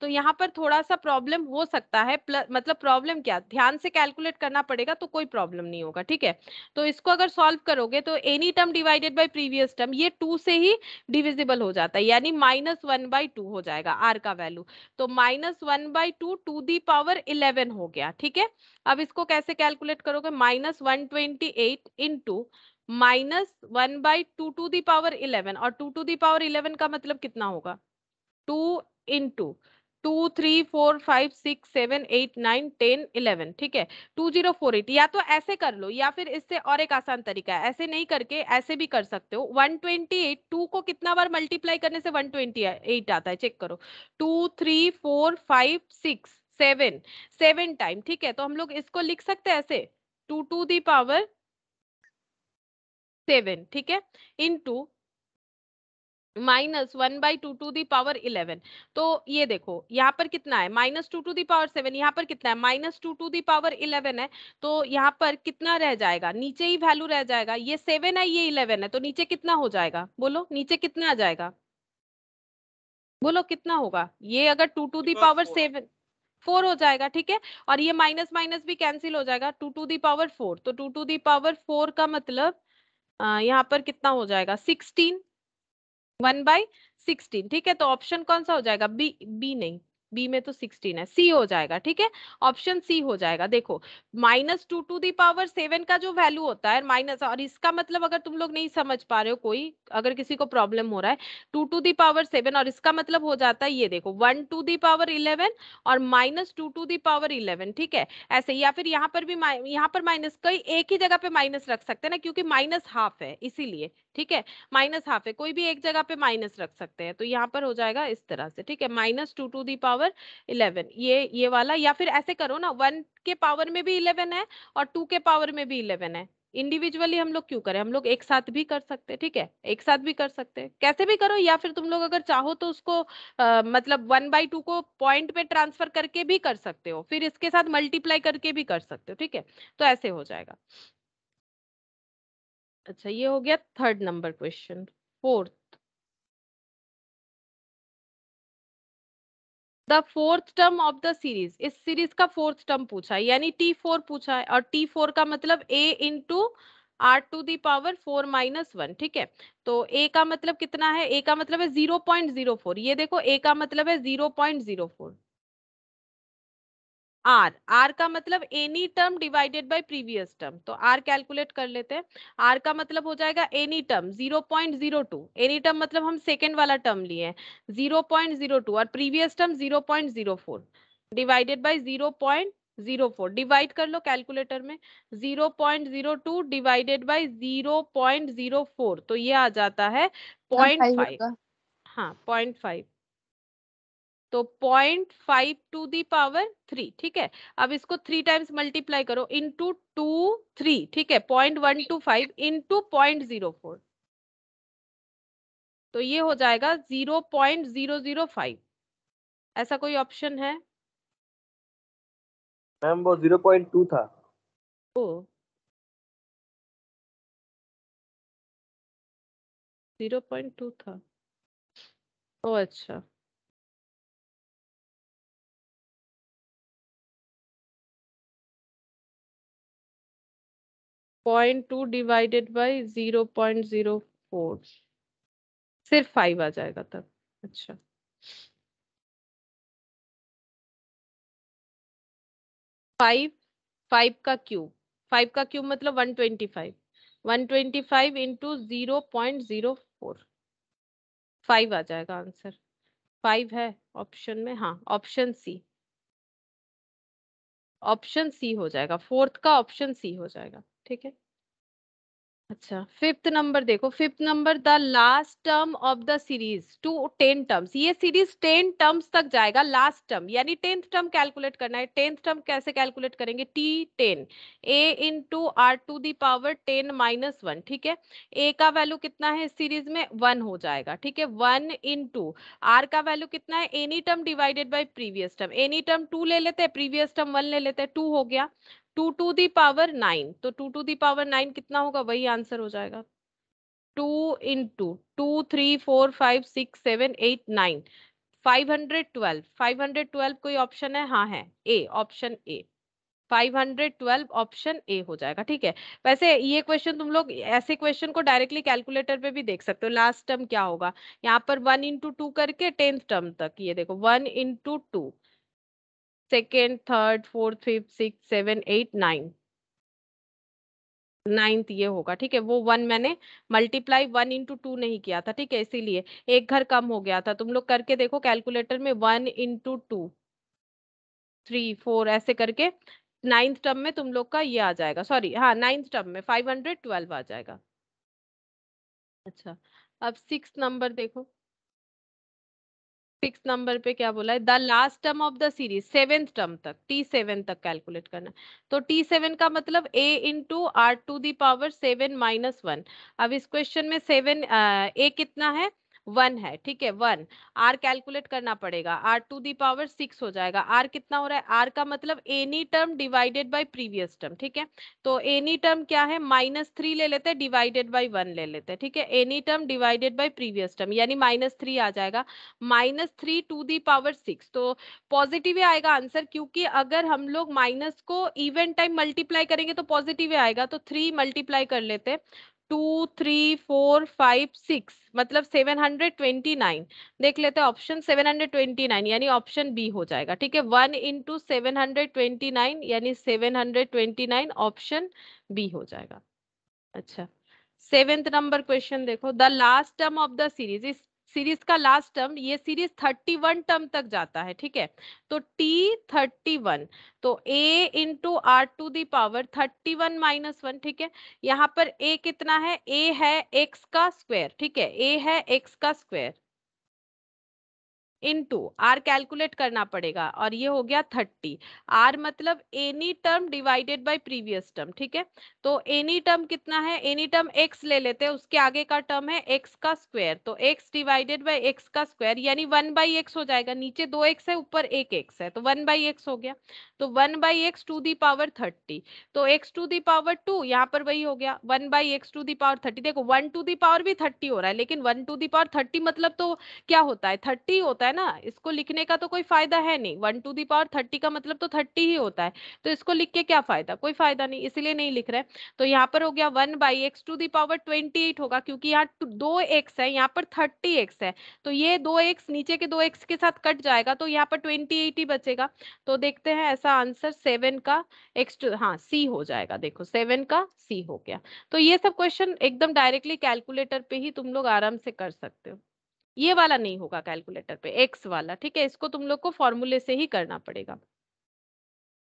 Speaker 2: तो यहाँ पर थोड़ा सा प्रॉब्लम हो सकता है मतलब प्रॉब्लम क्या ध्यान से कैलकुलेट करना पड़ेगा तो कोई प्रॉब्लम नहीं होगा ठीक है तो इसको अगर सॉल्व करोगे तो any term divided by previous term ये टू से ही डिविजिबल हो जाता है यानी माइनस वन बाई टू हो जाएगा आर का वैल्यू तो minus one by two to the power eleven हो गया ठीक है अब इसको कैसे कैलकुलेट करोगे minus one twenty eight into minus one by two to power eleven और two to the power eleven का मतलब कितना होगा two into two three four five six seven eight nine ten eleven ठीक है to zero four eight या तो ऐसे कर लो या फिर इससे और एक आसान तरीका है ऐसे नहीं करके ऐसे भी कर सकते हो वन ट्वेंटी एट टू को कितना बार मल्टीप्लाई करने से वन ट्वेंटी एट आता है चेक करो two three four five six seven seven time ठीक है तो हम लोग इसको लिख सकते हैं ऐसे two to the power seven ठीक है into minus one by two to the power eleven तो ये देखो यहाँ पर कितना है minus two to the power seven यहाँ पर कितना है minus two to the power eleven है तो यहाँ पर कितना रह जाएगा नीचे ही वैल्यू रह जाएगा ये सेवन है ये इलेवन है तो नीचे कितना हो जाएगा बोलो नीचे कितना आ जाएगा बोलो कितना होगा ये अगर two to the power seven four हो जाएगा ठीक है और ये माइनस माइनस भी कैंसिल हो जाएगा टू टू दावर फोर तो टू टू दावर फोर का मतलब यहाँ पर कितना हो जाएगा सिक्सटीन वन बाई सिक्सटीन ठीक है तो ऑप्शन कौन सा हो जाएगा बी बी नहीं बी में तो सिक्सटीन है सी हो जाएगा ठीक है ऑप्शन सी हो जाएगा देखो minus two to the power seven का जो वैल्यू होता है माइनस और इसका मतलब अगर तुम लोग नहीं समझ पा रहे हो कोई अगर किसी को प्रॉब्लम हो रहा है टू टू दावर सेवन और इसका मतलब हो जाता है ये देखो वन टू दावर इलेवन और minus two to the power eleven ठीक है ऐसे या फिर यहाँ पर भी यहाँ पर माइनस कई एक ही जगह पे माइनस रख सकते हैं ना क्योंकि माइनस हाफ है इसीलिए ठीक है माइनस हाफ है कोई भी एक जगह पे माइनस रख सकते हैं तो यहाँ पर हो जाएगा इस तरह से ठीक है minus two to the power eleven ये ये वाला या फिर ऐसे करो ना वन के पावर में भी इलेवन है और टू के पावर में भी इलेवन है इंडिविजुअली हम लोग क्यों करें हम लोग एक साथ भी कर सकते हैं ठीक है एक साथ भी कर सकते हैं कैसे भी करो या फिर तुम लोग अगर चाहो तो उसको आ, मतलब वन बाई टू को पॉइंट पे ट्रांसफर करके भी कर सकते हो फिर इसके साथ मल्टीप्लाई करके भी कर सकते हो ठीक है तो ऐसे हो जाएगा अच्छा ये हो गया third number question fourth the fourth term of the series इस सीरीज का फोर्थ टर्म पूछा है यानी टी फोर पूछा है और टी फोर का मतलब a into are to the power four minus one ठीक है तो ए का मतलब कितना है ए का मतलब है जीरो पॉइंट जीरो फोर ये देखो ए का मतलब है zero point zero four r r का मतलब any term divided by previous term तो आर कैलकुलेट कर लेते हैं आर का मतलब हो जाएगा any term zero zero point two any term मतलब हम सेकेंड वाला टर्म लिए जीरो पॉइंट जीरो टू और previous term zero zero point four divided by four divide कर लो कैलकुलेटर में zero zero point two divided by four तो ये आ जाता है पॉइंट फाइव हाँ पॉइंट फाइव तो point five to the power three ठीक है अब इसको थ्री टाइम्स मल्टीप्लाई करो इंटू टू थ्री ठीक है point one two five into point zero four तो ये हो जाएगा zero point zero zero five ऐसा कोई ऑप्शन है
Speaker 1: मैम वो जीरो पॉइंट टू था ओ जीरो पॉइंट टू था ओ अच्छा
Speaker 2: point two divided by zero point zero four सिर्फ फाइव आ जाएगा तब अच्छा फाइव फाइव का क्यूब फाइव का क्यूब मतलब one twenty five one twenty five into zero point zero four five आ जाएगा आंसर फाइव है ऑप्शन में हाँ ऑप्शन सी ऑप्शन सी हो जाएगा फोर्थ का ऑप्शन सी हो जाएगा ठीक है अच्छा फिफ्थ नंबर देखो fifth number the last term of the series to ten terms ये सीरीज टेन टर्म्स तक जाएगा लास्ट टर्म यानी टेंथ टर्म कैलकुलेट करना है टेंथ टर्म कैसे कैलकुलेट करेंगे T ten a into are to the power ten minus one ठीक है ए का वैल्यू कितना है इस सीरीज में वन हो जाएगा ठीक है वन इन टू आर का वैल्यू कितना है any term divided by previous term any term two ले लेते हैं प्रीवियस टर्म वन ले लेते हैं टू हो गया two to the power nine तो टू टू दावर नाइन कितना होगा वही आंसर हो जाएगा two into two three four five six seven eight nine five hundred twelve five hundred twelve कोई ऑप्शन है हाँ है A option A 512 option A हो जाएगा ठीक है वैसे ये क्वेश्चन तुम लोग ऐसे क्वेश्चन को डायरेक्टली कैलकुलेटर पे भी देख सकते हो लास्ट टर्म क्या होगा यहाँ पर वन इंटू टू करके टेंथ टर्म तक ये देखो one into two second, third, fourth, fifth, six, seven, eight, nine. Ninth ये होगा ठीक है वो वन मैंने मल्टीप्लाई वन इंटू टू नहीं किया था ठीक है इसीलिए एक घर कम हो गया था तुम लोग करके देखो कैलकुलेटर में one into two three four ऐसे करके नाइन्थ टर्म में तुम लोग का ये आ जाएगा सॉरी हाँ नाइन्थ टर्म में फाइव हंड्रेड ट्वेल्व आ जाएगा अच्छा अब सिक्स नंबर देखो सिक्स नंबर पे क्या बोला है the last term of the series seventh term तक टी सेवन तक कैलकुलेट करना तो टी सेवन का मतलब a into are to the power seven minus one अब इस क्वेश्चन में सेवन ए कितना है वन है ठीक है वन आर कैलकुलेट करना पड़ेगा r to the power six हो जाएगा आर कितना हो रहा है आर का मतलब any term divided by previous term ठीक है तो एनी टर्म क्या है माइनस थ्री ले लेते हैं डिवाइडेड बाई वन ले लेते हैं ठीक है any term divided by previous term यानी माइनस थ्री आ जाएगा minus three to the power six तो पॉजिटिव ही आएगा आंसर क्योंकि अगर हम लोग माइनस को इवन टाइम मल्टीप्लाई करेंगे तो पॉजिटिव आएगा तो थ्री मल्टीप्लाई कर लेते हैं two three four five six मतलब सेवन हंड्रेड ट्वेंटी नाइन देख लेते हैं option seven hundred twenty nine यानी ऑप्शन बी हो जाएगा ठीक है one into seven hundred twenty nine यानी seven hundred twenty nine option B हो जाएगा अच्छा सेवेंथ नंबर क्वेश्चन देखो the last term of the series इस सीरीज का लास्ट टर्म ये सीरीज 31 टर्म तक जाता है ठीक है तो टी 31 तो a into are to the power thirty one minus तो वन ठीक है यहाँ पर ए कितना है ए है एक्स का स्क्वायर ठीक है ए है एक्स का square into r calculate करना पड़ेगा और ये हो गया थर्टी आर मतलब any term divided by previous term ठीक है तो एनी टर्म कितना है एनी टर्म एक्स ले लेते हैं उसके आगे का टर्म है एक्स का स्क्वायर तो एक्स डिवाइडेड बाई एक्स का स्क्वायर यानी वन बाई एक्स हो जाएगा नीचे दो एक्स है ऊपर एक एक्स है तो वन बाई एक्स हो गया तो one by x to the power thirty तो x to the power two यहाँ पर वही हो गया one by x to the power thirty देखो वन टू दी पावर भी थर्टी हो रहा है लेकिन one to the power thirty मतलब तो क्या होता है थर्टी होता है है ना इसको लिखने का तो कोई फायदा है नहीं one to the power thirty का मतलब तो थर्टी ही होता है तो इसको लिख के क्या फायदा कोई फायदा नहीं इसलिए नहीं लिख रहे तो यहाँ पर हो गया one by x to the power twenty eight होगा क्योंकि यहाँ दो एक्स है यहाँ पर थर्टी एक्स है तो ये दो एक्स नीचे के दो एक्स के साथ कट जाएगा तो यहाँ पर ट्वेंटी एट ही बचेगा तो देखते हैं ऐसा आंसर सेवन का एक्स टू हाँ सी हो जाएगा देखो सेवन का सी हो गया तो ये सब क्वेश्चन एकदम डायरेक्टली कैलकुलेटर पे ही तुम लोग आराम से कर सकते हो ये वाला नहीं होगा कैलकुलेटर पे एक्स वाला ठीक है इसको तुम लोग को फॉर्मूले से ही करना पड़ेगा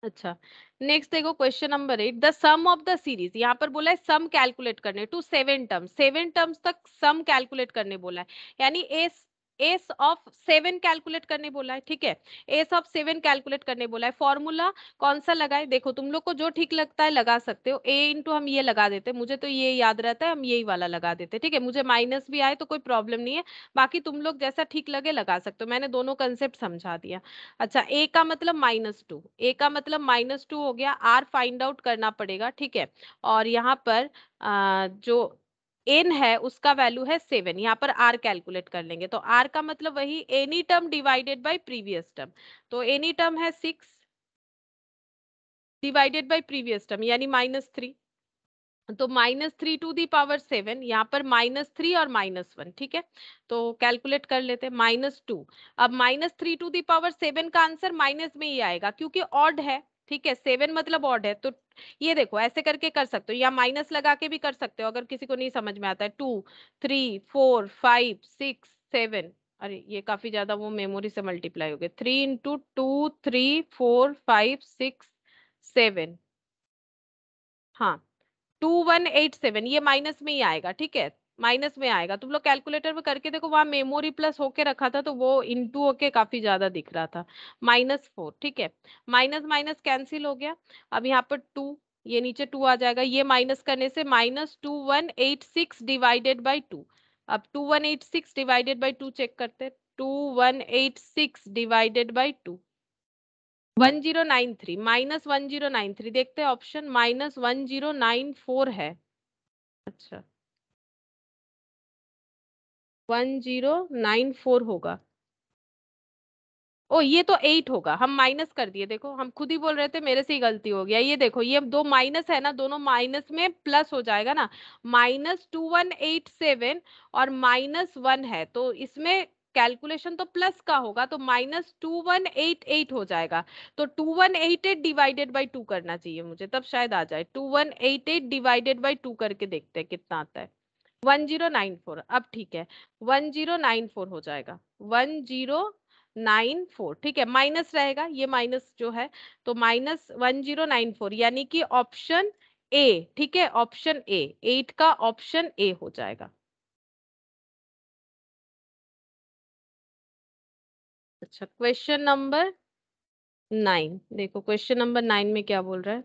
Speaker 2: अच्छा नेक्स्ट देखो question number eight the sum of the series यहाँ पर बोला है सम कैलकुलेट करने to seven terms seven terms तक सम कैलकुलेट करने बोला है यानी S S of seven calculate करने बोला है ठीक है एस ऑफ सेवन कैलकुलेट करने बोला है फॉर्मूला कौन सा लगाए देखो तुम लोग को जो ठीक लगता है लगा सकते हो ए इंटू हम ये लगा देते मुझे तो ये याद रहता है हम यही वाला लगा देते ठीक है मुझे माइनस भी आए तो कोई प्रॉब्लम नहीं है बाकी तुम लोग जैसा ठीक लगे लगा सकते हो मैंने दोनों कंसेप्ट समझा दिया अच्छा ए का मतलब माइनस टू ए का मतलब माइनस टू हो गया आर फाइंड आउट करना पड़ेगा ठीक है और यहाँ पर आ, जो एन है उसका वैल्यू है सेवन यहाँ पर आर कैलकुलेट कर लेंगे तो आर का मतलब वही any term divided by previous term तो एनी टर्म है six divided by previous term यानी माइनस थ्री तो minus three to the power seven यहाँ पर माइनस थ्री और माइनस वन ठीक है तो कैलकुलेट कर लेते हैं माइनस टू अब minus three to the power seven का आंसर माइनस में ही आएगा क्योंकि ऑड है ठीक है सेवन मतलब ऑड है तो ये देखो ऐसे करके कर सकते हो या माइनस लगा के भी कर सकते हो अगर किसी को नहीं समझ में आता है two three four five six seven अरे ये काफी ज्यादा वो मेमोरी से मल्टीप्लाई हो गए three into two three four five six seven हाँ टू वन एट सेवन ये माइनस में ही आएगा ठीक है माइनस में आएगा तुम लोग कैलकुलेटर में करके देखो वहां मेमोरी प्लस होके रखा था तो वो इंटू होके काफी ज्यादा दिख रहा था माइनस फोर ठीक है माइनस माइनस कैंसिल हो गया अब यहाँ पर टू ये नीचे टू आ जाएगा ये माइनस करने से minus two one eight six divided by two अब two one eight six divided by two check करते two one eight six divided by two one zero nine three minus one zero nine three देखते हैं option minus one zero nine four है अच्छा one zero nine four होगा ओ ये तो eight होगा हम माइनस कर दिए देखो हम खुद ही बोल रहे थे मेरे से ही गलती हो गया ये देखो ये दो माइनस है ना दोनों माइनस में प्लस हो जाएगा ना minus two one eight seven और माइनस वन है तो इसमें कैलकुलेशन तो प्लस का होगा तो minus two one eight eight हो जाएगा तो two one eight eight divided by two करना चाहिए मुझे तब शायद आ जाए two one eight eight divided by two करके देखते हैं कितना आता है वन जीरो नाइन फोर अब ठीक है वन जीरो नाइन फोर हो जाएगा वन जीरो नाइन फोर ठीक है माइनस रहेगा ये माइनस जो है तो minus one zero nine four यानी कि ऑप्शन ए ठीक है ऑप्शन ए एट का ऑप्शन ए हो जाएगा
Speaker 1: अच्छा क्वेश्चन नंबर
Speaker 2: नाइन देखो क्वेश्चन नंबर नाइन में क्या बोल रहा है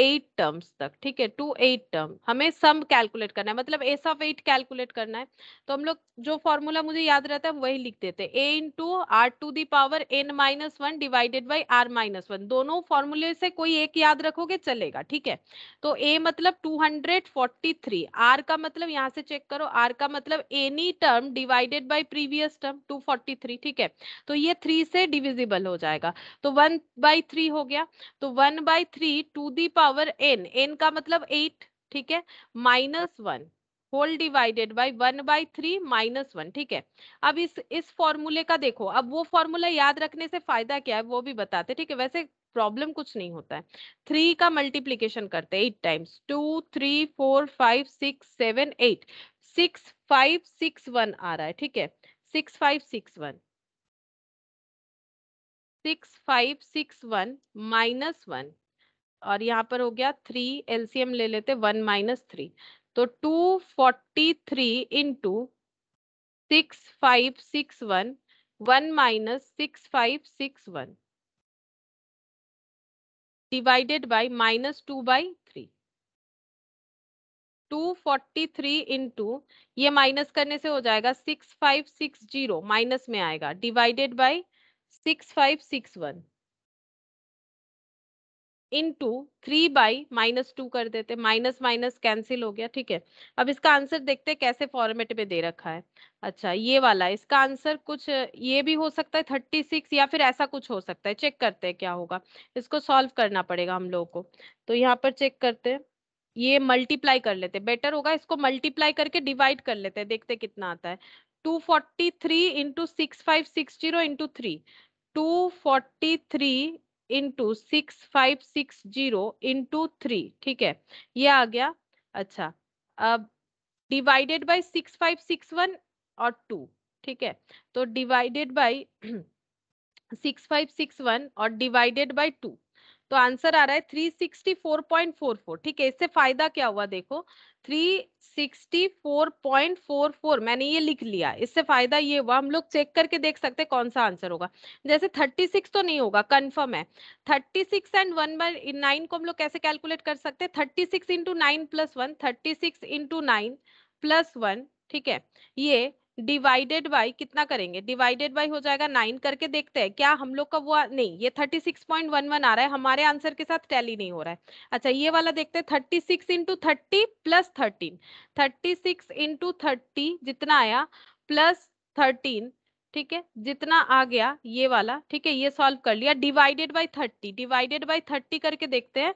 Speaker 2: एट टर्म्स तक ठीक है टू एट टर्म हमें सम कैलकुलेट करना है मतलब एस ऑफ एट कैलकुलेट करना है तो हम लोग जो फॉर्मूला मुझे याद रहता है वही लिख देते हैं a into are to the power N minus one divided by are minus one दोनों फॉर्मूले से कोई एक याद रखोगे चलेगा ठीक है तो ए मतलब two hundred forty three r का मतलब यहाँ से चेक करो आर का मतलब any term divided by previous term two forty three ठीक है तो ये थ्री से डिविजिबल हो जाएगा तो वन बाई थ्री हो गया तो one by three to the power power n n का मतलब एट ठीक है minus one whole divided by one by three minus one ठीक है अब इस इस फॉर्मूले का देखो अब वो फॉर्मूला याद रखने से फायदा क्या है वो भी बताते ठीक है वैसे प्रॉब्लम कुछ नहीं होता है थ्री का मल्टीप्लीकेशन करते eight times two three four five six seven eight six five six one आ रहा है ठीक है six five six one six five six one minus one और यहाँ पर हो गया थ्री एलसीएम ले लेते वन माइनस थ्री तो two forty three into six five six one one minus six five six one divided by minus two by three two forty three into ये minus करने से हो जाएगा six five six zero minus में आएगा divided by six five six one into three by minus two कर देते minus minus cancel हो गया ठीक है अब इसका आंसर देखते कैसे फॉर्मेट में दे रखा है अच्छा ये वाला इसका आंसर कुछ ये भी हो सकता है थर्टी सिक्स या फिर ऐसा कुछ हो सकता है चेक करते हैं क्या होगा इसको सॉल्व करना पड़ेगा हम लोगों को तो यहाँ पर चेक करते हैं ये मल्टीप्लाई कर लेते बेटर होगा इसको मल्टीप्लाई करके डिवाइड कर लेते हैं देखते कितना आता है two forty three into six five six zero into three two forty three into six five six zero into three ठीक है ये आ गया अच्छा अब divided by six five six one और टू ठीक है तो divided by six five six one और डिवाइडेड बाई टू तो आंसर आ रहा है three sixty four point four four ठीक है इससे फायदा क्या हुआ देखो three sixty four point four four मैंने ये लिख लिया इससे फायदा ये हुआ हम लोग चेक करके देख सकते हैं कौन सा आंसर होगा जैसे थर्टी सिक्स तो नहीं होगा कंफर्म है thirty six and one by nine को हम लोग कैसे कैलकुलेट कर सकते हैं thirty six into nine plus one thirty six into nine plus one ठीक है ये डिवाइडेड बाय कितना करेंगे डिवाइडेड बाय हो जाएगा नाइन करके देखते हैं क्या हम लोग का वो आ, नहीं ये thirty six point one one आ रहा है हमारे आंसर के साथ टैली नहीं हो रहा है अच्छा ये वाला देखते हैं thirty six into thirty plus thirteen thirty six into thirty जितना आया प्लस थर्टीन ठीक है जितना आ गया ये वाला ठीक है ये सॉल्व कर लिया divided by thirty divided by thirty करके देखते हैं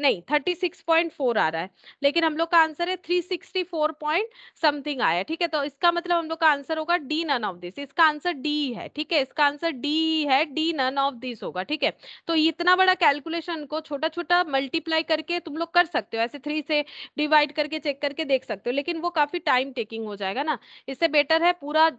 Speaker 2: नहीं थर्टी सिक्स पॉइंट फोर आ रहा है लेकिन हम लोग का आंसर है three sixty four point something आया ठीक है तो इसका मतलब हम लोग का आंसर होगा डी नन ऑफ दिस इसका आंसर डी है ठीक है इसका आंसर डी है डी नन ऑफ दिस होगा ठीक है तो इतना बड़ा कैलकुलेशन को छोटा छोटा मल्टीप्लाई करके तुम लोग कर सकते हो ऐसे थ्री से डिवाइड करके चेक करके देख सकते हो लेकिन वो काफी टाइम टेकिंग हो जाएगा ना इससे बेटर है पूरा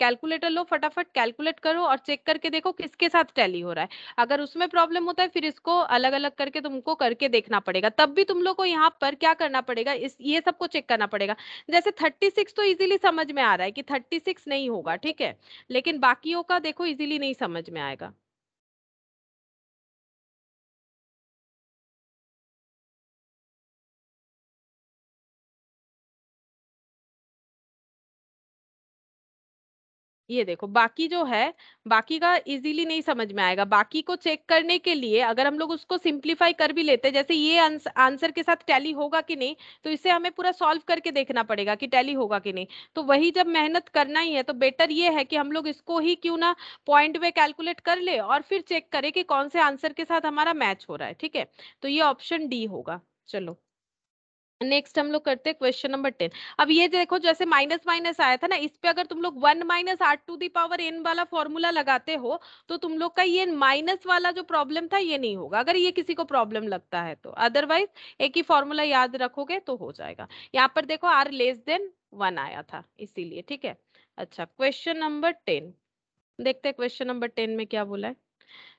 Speaker 2: कैलकुलेटर लो फटाफट कैलकुलेट करो और चेक करके देखो किसके साथ टैली हो रहा है अगर उसमें प्रॉब्लम होता है फिर इसको अलग अलग करके तुमको करके देखना पड़ेगा तब भी तुम लोग को यहाँ पर क्या करना पड़ेगा इस ये सबको चेक करना पड़ेगा जैसे थर्टी सिक्स तो इजिली समझ में आ रहा है कि थर्टी सिक्स नहीं होगा ठीक है लेकिन बाकियों का देखो इजिली नहीं समझ में आएगा ये देखो बाकी जो है बाकी का इजीली नहीं समझ में आएगा बाकी को चेक करने के लिए अगर हम लोग उसको सिंप्लीफाई कर भी लेते जैसे ये आंसर के साथ टैली होगा कि नहीं तो इसे हमें पूरा सॉल्व करके देखना पड़ेगा कि टैली होगा कि नहीं तो वही जब मेहनत करना ही है तो बेटर ये है कि हम लोग इसको ही क्यों ना पॉइंट में कैलकुलेट कर ले और फिर चेक करे कि कौन से आंसर के साथ हमारा मैच हो रहा है ठीक है तो ये ऑप्शन डी होगा चलो नेक्स्ट हम लोग करते हैं क्वेश्चन नंबर टेन अब ये देखो जैसे माइनस माइनस आया था ना इस पे अगर तुम लोग one minus r to the power n वाला फॉर्मूला लगाते हो तो तुम लोग का ये माइनस वाला जो प्रॉब्लम था ये नहीं होगा अगर ये किसी को प्रॉब्लम लगता है तो अदरवाइज एक ही फॉर्मूला याद रखोगे तो हो जाएगा यहाँ पर देखो आर लेस देन वन आया था इसीलिए ठीक है अच्छा क्वेश्चन नंबर टेन देखते क्वेश्चन नंबर टेन में क्या बोला है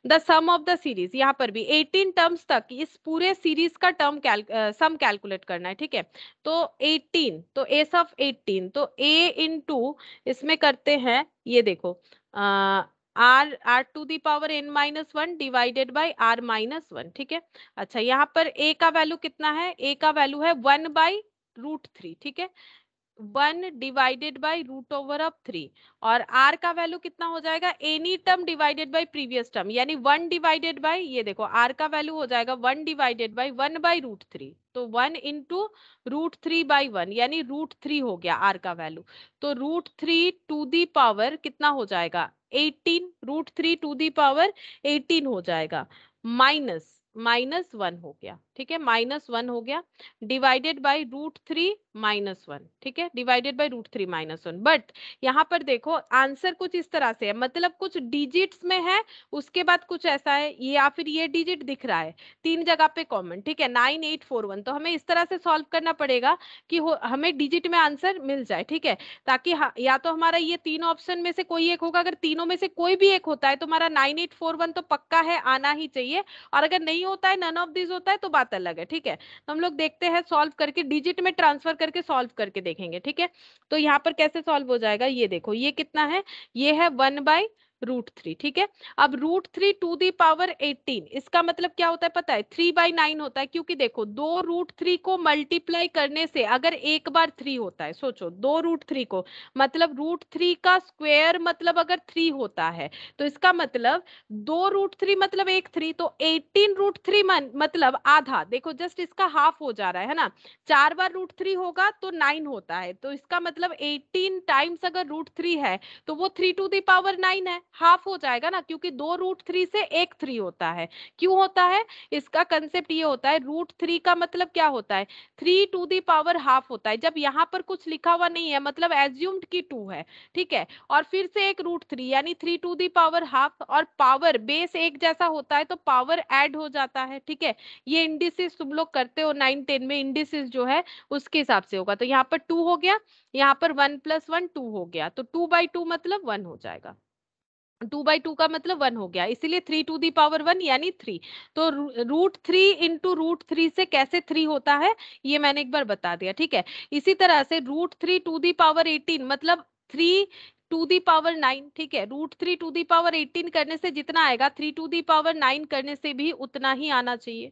Speaker 2: the sum of the series यहाँ पर भी 18 टर्म्स तक इस पूरे सीरीज का टर्म कैल, सम कैलकुलेट करना है ठीक है तो 18 तो एस ऑफ 18 तो a इन टू इसमें करते हैं ये देखो आ, r are to the power N minus one divided by are minus one ठीक है अच्छा यहाँ पर a का वैल्यू कितना है a का वैल्यू है वन बाई रूट थ्री ठीक है one divided by root over of three और आर का वैल्यू कितना हो जाएगा any term divided by previous term यानी वन डिवाइडेड बाई ये देखो आर का वैल्यू हो जाएगा one divided by one by root three तो one into root three by one यानी रूट थ्री हो गया आर का वैल्यू तो root three to the power कितना हो जाएगा eighteen root three to the power eighteen हो जाएगा माइनस माइनस वन हो गया ठीक है माइनस वन हो गया divided by root three minus one ठीक है divided by root three minus one but यहाँ पर देखो आंसर कुछ इस तरह से है मतलब कुछ डिजिट्स में है उसके बाद कुछ ऐसा है या फिर ये डिजिट दिख रहा है तीन जगह पे कॉमन ठीक है नाइन एट फोर वन तो हमें इस तरह से सॉल्व करना पड़ेगा कि हमें डिजिट में आंसर मिल जाए ठीक है ताकि या तो हमारा ये तीन ऑप्शन में से कोई एक होगा अगर तीनों में से कोई भी एक होता है तो हमारा नाइन एट फोर वन तो पक्का है आना ही चाहिए और अगर नहीं होता है नन ऑफ दिस होता है तो बात अलग है ठीक है तो हम लोग देखते हैं सॉल्व करके डिजिट में ट्रांसफर करके सॉल्व करके देखेंगे ठीक है तो यहाँ पर कैसे सॉल्व हो जाएगा ये देखो ये कितना है ये है वन बाई रूट थ्री ठीक है अब root three to the power eighteen इसका मतलब क्या होता है पता है थ्री बाई नाइन होता है क्योंकि देखो दो रूट थ्री को मल्टीप्लाई करने से अगर एक बार थ्री होता है सोचो दो रूट थ्री को मतलब रूट थ्री का स्क्वेयर मतलब अगर थ्री होता है तो इसका मतलब दो रूट थ्री मतलब एक थ्री तो एटीन रूट थ्री मतलब आधा देखो जस्ट इसका हाफ हो जा रहा है ना चार बार रूट थ्री होगा तो नाइन होता है तो इसका मतलब एटीन टाइम्स अगर रूट थ्री है तो वो थ्री टू दावर नाइन है हाफ हो जाएगा ना क्योंकि दो रूट थ्री से एक थ्री होता है क्यों होता है इसका कंसेप्ट ये होता है रूट थ्री का मतलब क्या होता है three to the power half होता है जब यहाँ पर कुछ लिखा हुआ नहीं है मतलब एज्यूम्ड की टू है ठीक है और फिर से एक रूट थ्री यानी three to the power half और पावर बेस एक जैसा होता है तो पावर एड हो जाता है ठीक है ये इंडिसिस तुम लोग करते हो नाइन टेन में इंडिसिस जो है उसके हिसाब से होगा तो यहाँ पर टू हो गया यहाँ पर वन प्लस वन टू हो गया तो टू बाई टू मतलब वन हो जाएगा टू बाई टू का मतलब वन हो गया इसीलिए three to the power one यानी थ्री तो root three into root three से कैसे थ्री होता है ये मैंने एक बार बता दिया ठीक है इसी तरह से root three to the power eighteen मतलब three to the power nine ठीक है root three to the power eighteen करने से जितना आएगा three to the power nine करने से भी उतना ही आना चाहिए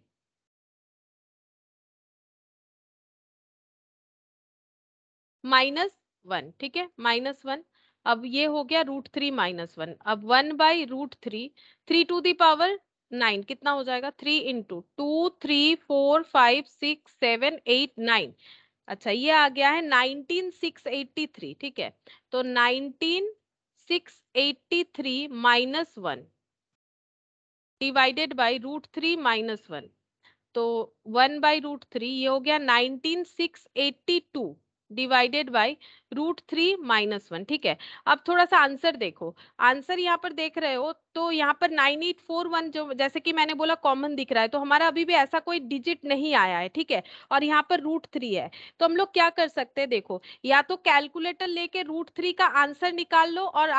Speaker 2: माइनस वन ठीक है माइनस वन अब ये हो गया रूट थ्री माइनस वन अब one by root three three to the power nine कितना हो जाएगा three into two three four five six seven eight nine अच्छा ये आ गया है नाइनटीन सिक्स एट्टी थ्री ठीक है तो nineteen six eighty three minus one divided by root three minus one तो वन बाई रूट थ्री ये हो गया nineteen six eighty two divided by root three minus one ठीक है अब थोड़ा सा आंसर देखो आंसर यहाँ पर देख रहे हो तो यहाँ पर नाइन एट फोर वन जो जैसे कि मैंने बोला कॉमन दिख रहा है तो हमारा अभी भी ऐसा कोई डिजिट नहीं आया है ठीक है और यहाँ पर रूट थ्री है तो हम लोग क्या कर सकते हैं देखो या तो कैलकुलेटर लेके रूट थ्री का आंसर निकाल लो और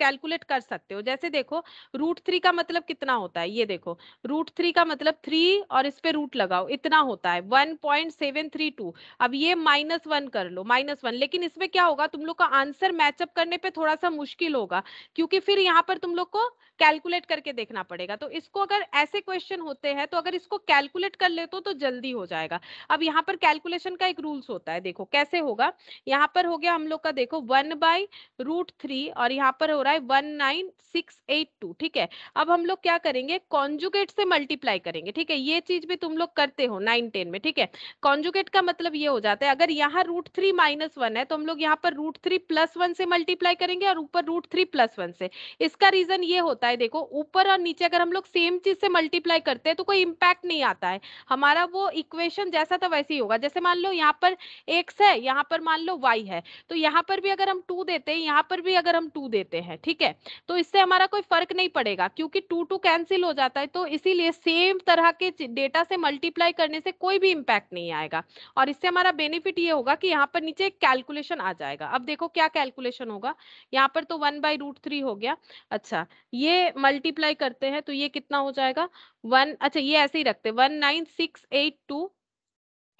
Speaker 2: कैलकुलेट कर सकते हो जैसे देखो रूट थ्री का मतलब कितना होता है ये देखो रूट थ्री का मतलब थ्री और इस पे रूट लगाओ इतना होता है one point seven three two अब ये माइनस वन कर लो माइनस वन लेकिन इसमें क्या होगा तुम लोग का आंसर मैचअप करने पे थोड़ा सा मुश्किल होगा क्योंकि फिर यहाँ पर तुम लोग को कैलकुलेट करके देखना पड़ेगा तो इसको अगर ऐसे क्वेश्चन होते हैं तो अगर इसको कैलकुलेट कर लेते तो जल्दी हो जाएगा अब यहाँ पर कैलकुलेशन का एक रूल्स होता है देखो कैसे होगा यहाँ पर हो गया हम लोग का देखो वन बाई रूट थ्री और यहाँ पर हो रहा रहा है one nine six eight two ठीक है अब हम लोग क्या करेंगे कॉन्जुगेट से मल्टीप्लाई करेंगे ठीक है ये चीज भी तुम लोग करते हो नाइन टेन में ठीक है कॉन्जुगेट का मतलब ये हो जाता है अगर यहाँ रूट थ्री माइनस वन है तो हम लोग यहाँ पर रूट थ्री प्लस वन से मल्टीप्लाई करेंगे और ऊपर रूट थ्री प्लस वन से इसका रीजन ये होता है देखो ऊपर और नीचे अगर हम लोग सेम चीज से मल्टीप्लाई करते हैं तो कोई इम्पैक्ट नहीं आता है हमारा वो इक्वेशन जैसा था वैसे ही होगा जैसे मान लो यहाँ पर एक्स है यहाँ पर मान लो वाई है तो यहाँ पर भी अगर हम टू देते हैं यहाँ पर भी अगर हम टू देते हैं ठीक है तो इससे हमारा कोई फर्क नहीं पड़ेगा क्योंकि टू टू कैंसिल हो जाता है तो इसीलिए सेम तरह के डेटा से मल्टीप्लाई करने से कोई भी इम्पैक्ट नहीं आएगा और इससे हमारा बेनिफिट ये होगा कि यहाँ पर नीचे कैलकुलेशन आ जाएगा अब देखो क्या कैलकुलेशन होगा यहाँ पर तो वन बाई रूट थ्री हो गया अच्छा ये मल्टीप्लाई करते हैं तो ये कितना हो जाएगा वन अच्छा ये ऐसे ही रखते one nine six eight two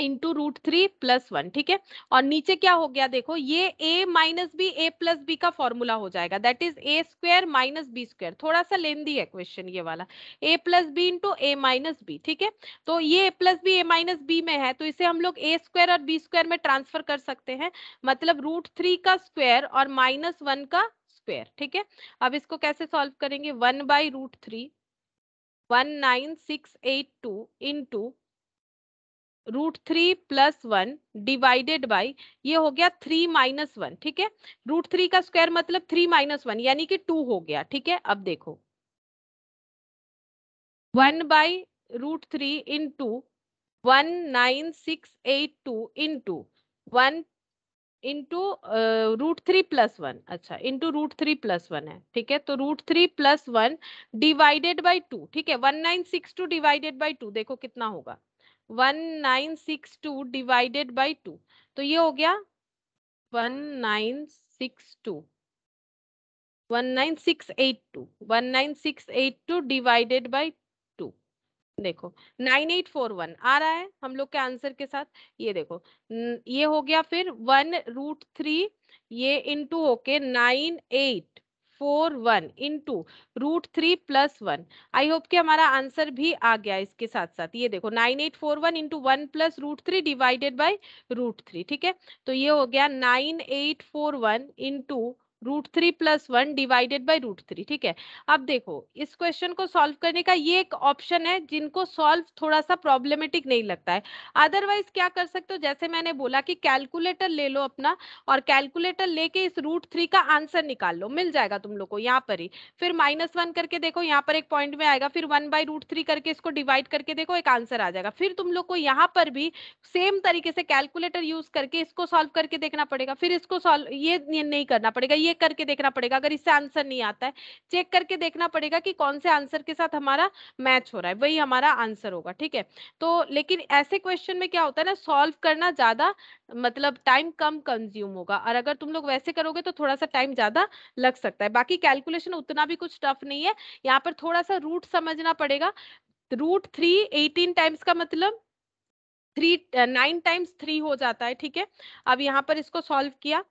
Speaker 2: into root three plus one ठीक है और नीचे क्या हो गया देखो ये a minus b a plus b का फॉर्मूला हो जाएगा that is a square minus B square थोड़ा सा लेंदी है क्वेश्चन ये वाला a plus b into a minus b ठीक है तो ये a plus b a minus b में है तो इसे हम लोग ए स्क्वायर और बी स्क्वायर में ट्रांसफर कर सकते हैं मतलब रूट थ्री का स्क्वायर और माइनस वन का स्क्वायर ठीक है अब इसको कैसे सॉल्व करेंगे one by root three one nine six eight two into root three plus one divided by ये हो गया थ्री माइनस वन ठीक है रूट थ्री का स्क्वायर मतलब थ्री माइनस वन यानी कि टू हो गया ठीक है अब देखो one by root three into one nine six eight two into one into root three plus one अच्छा into root three plus one है ठीक है तो root three plus one divided by two ठीक है one nine six two divided by two देखो कितना होगा one nine six two divided by two तो ये हो गया one nine six two one nine six eight two one nine six eight two divided by two देखो nine eight four one आ रहा है हम लोग के आंसर के साथ ये देखो ये हो गया फिर वन रूट थ्री ये इंटू होके nine eight four one into root three plus one I hope कि हमारा आंसर भी आ गया इसके साथ साथ ये देखो nine eight four one into one plus root three divided by root three ठीक है तो ये हो गया nine eight four one into root three plus one divided by root three ठीक है अब देखो इस क्वेश्चन को सॉल्व करने का ये एक ऑप्शन है जिनको सॉल्व थोड़ा सा प्रॉब्लमेटिक नहीं लगता है अदरवाइज क्या कर सकते हो जैसे मैंने बोला कि कैलकुलेटर ले लो अपना और कैलकुलेटर लेके इस रूट थ्री का आंसर निकाल लो मिल जाएगा तुम लोग को यहाँ पर ही फिर माइनस वन करके देखो यहाँ पर एक पॉइंट में आएगा फिर वन बाई रूट थ्री करके इसको डिवाइड करके देखो एक आंसर आ जाएगा फिर तुम लोग को यहाँ पर भी सेम तरीके से कैलकुलेटर यूज करके इसको सॉल्व करके देखना पड़ेगा फिर इसको सॉल्व ये नहीं करना पड़ेगा ये ये करके देखना पड़ेगा अगर इससे आंसर नहीं आता है चेक करके देखना पड़ेगा कि कौन से आंसर के साथ हमारा मैच हो रहा है वही हमारा आंसर होगा ठीक है तो लेकिन ऐसे क्वेश्चन में क्या होता है ना सॉल्व करना ज्यादा मतलब टाइम कम कंज्यूम होगा और अगर तुम लोग वैसे करोगे तो थोड़ा सा टाइम ज्यादा लग सकता है बाकी कैलकुलेशन उतना भी कुछ टफ नहीं है यहाँ पर थोड़ा सा रूट समझना पड़ेगा रूट थ्री एटीन टाइम्स का मतलब थ्री नाइन टाइम्स थ्री हो जाता है ठीक है अब यहाँ पर इसको सॉल्व किया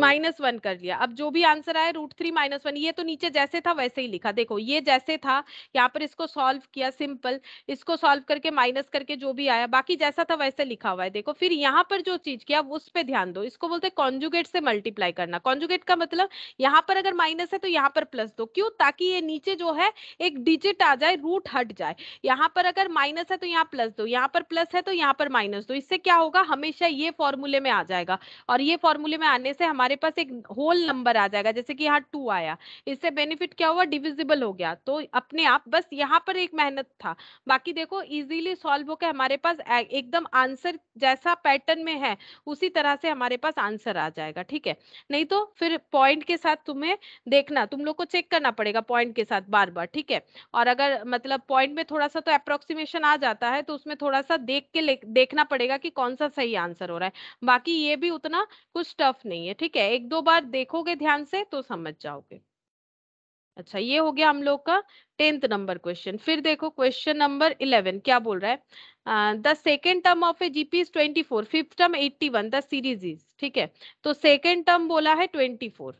Speaker 2: माइनस वन कर लिया अब जो भी आंसर आया रूट थ्री माइनस वन ये तो नीचे जैसे था वैसे ही लिखा देखो ये जैसे था यहाँ पर इसको सॉल्व किया सिंपल इसको सॉल्व करके माइनस करके जो भी आया बाकी जैसा था वैसे लिखा हुआ है देखो फिर यहाँ पर जो चीज किया उस पर ध्यान दो इसको बोलते हैं कॉन्जुगेट से मल्टीप्लाई करना कॉन्जुगेट का मतलब यहाँ पर अगर माइनस है तो यहाँ पर प्लस दो क्यों ताकि ये नीचे जो है एक डिजिट आ जाए रूट हट जाए यहाँ पर अगर माइनस है तो यहाँ प्लस दो यहाँ पर प्लस है तो यहाँ पर माइनस दो इससे क्या होगा हमेशा ये फॉर्मूले में आ जाएगा और ये फॉर्मूले में आने से हमारे हमारे पास एक होल नंबर आ जाएगा जैसे कि यहाँ टू आया इससे बेनिफिट क्या हुआ डिविजिबल हो गया तो अपने आप बस यहाँ पर एक मेहनत था बाकी देखो इजीली सॉल्व होकर हमारे पास एकदम आंसर जैसा पैटर्न में है उसी तरह से हमारे पास आंसर आ जाएगा ठीक है नहीं तो फिर पॉइंट के साथ तुम्हें देखना तुम लोग को चेक करना पड़ेगा पॉइंट के साथ बार बार ठीक है और अगर मतलब पॉइंट में थोड़ा सा तो अप्रोक्सीमेशन आ जाता है तो उसमें थोड़ा सा देख के देखना पड़ेगा कि कौन सा सही आंसर हो रहा है बाकी ये भी उतना कुछ टफ नहीं है ठीक ठीक है एक दो बार देखोगे ध्यान से तो समझ जाओगे अच्छा ये हो गया हम लोग का टेंथ नंबर क्वेश्चन फिर देखो क्वेश्चन नंबर इलेवन क्या बोल रहा है the second term of a GP is twenty four fifth term eighty one the series is ठीक है तो सेकेंड टर्म बोला है ट्वेंटी फोर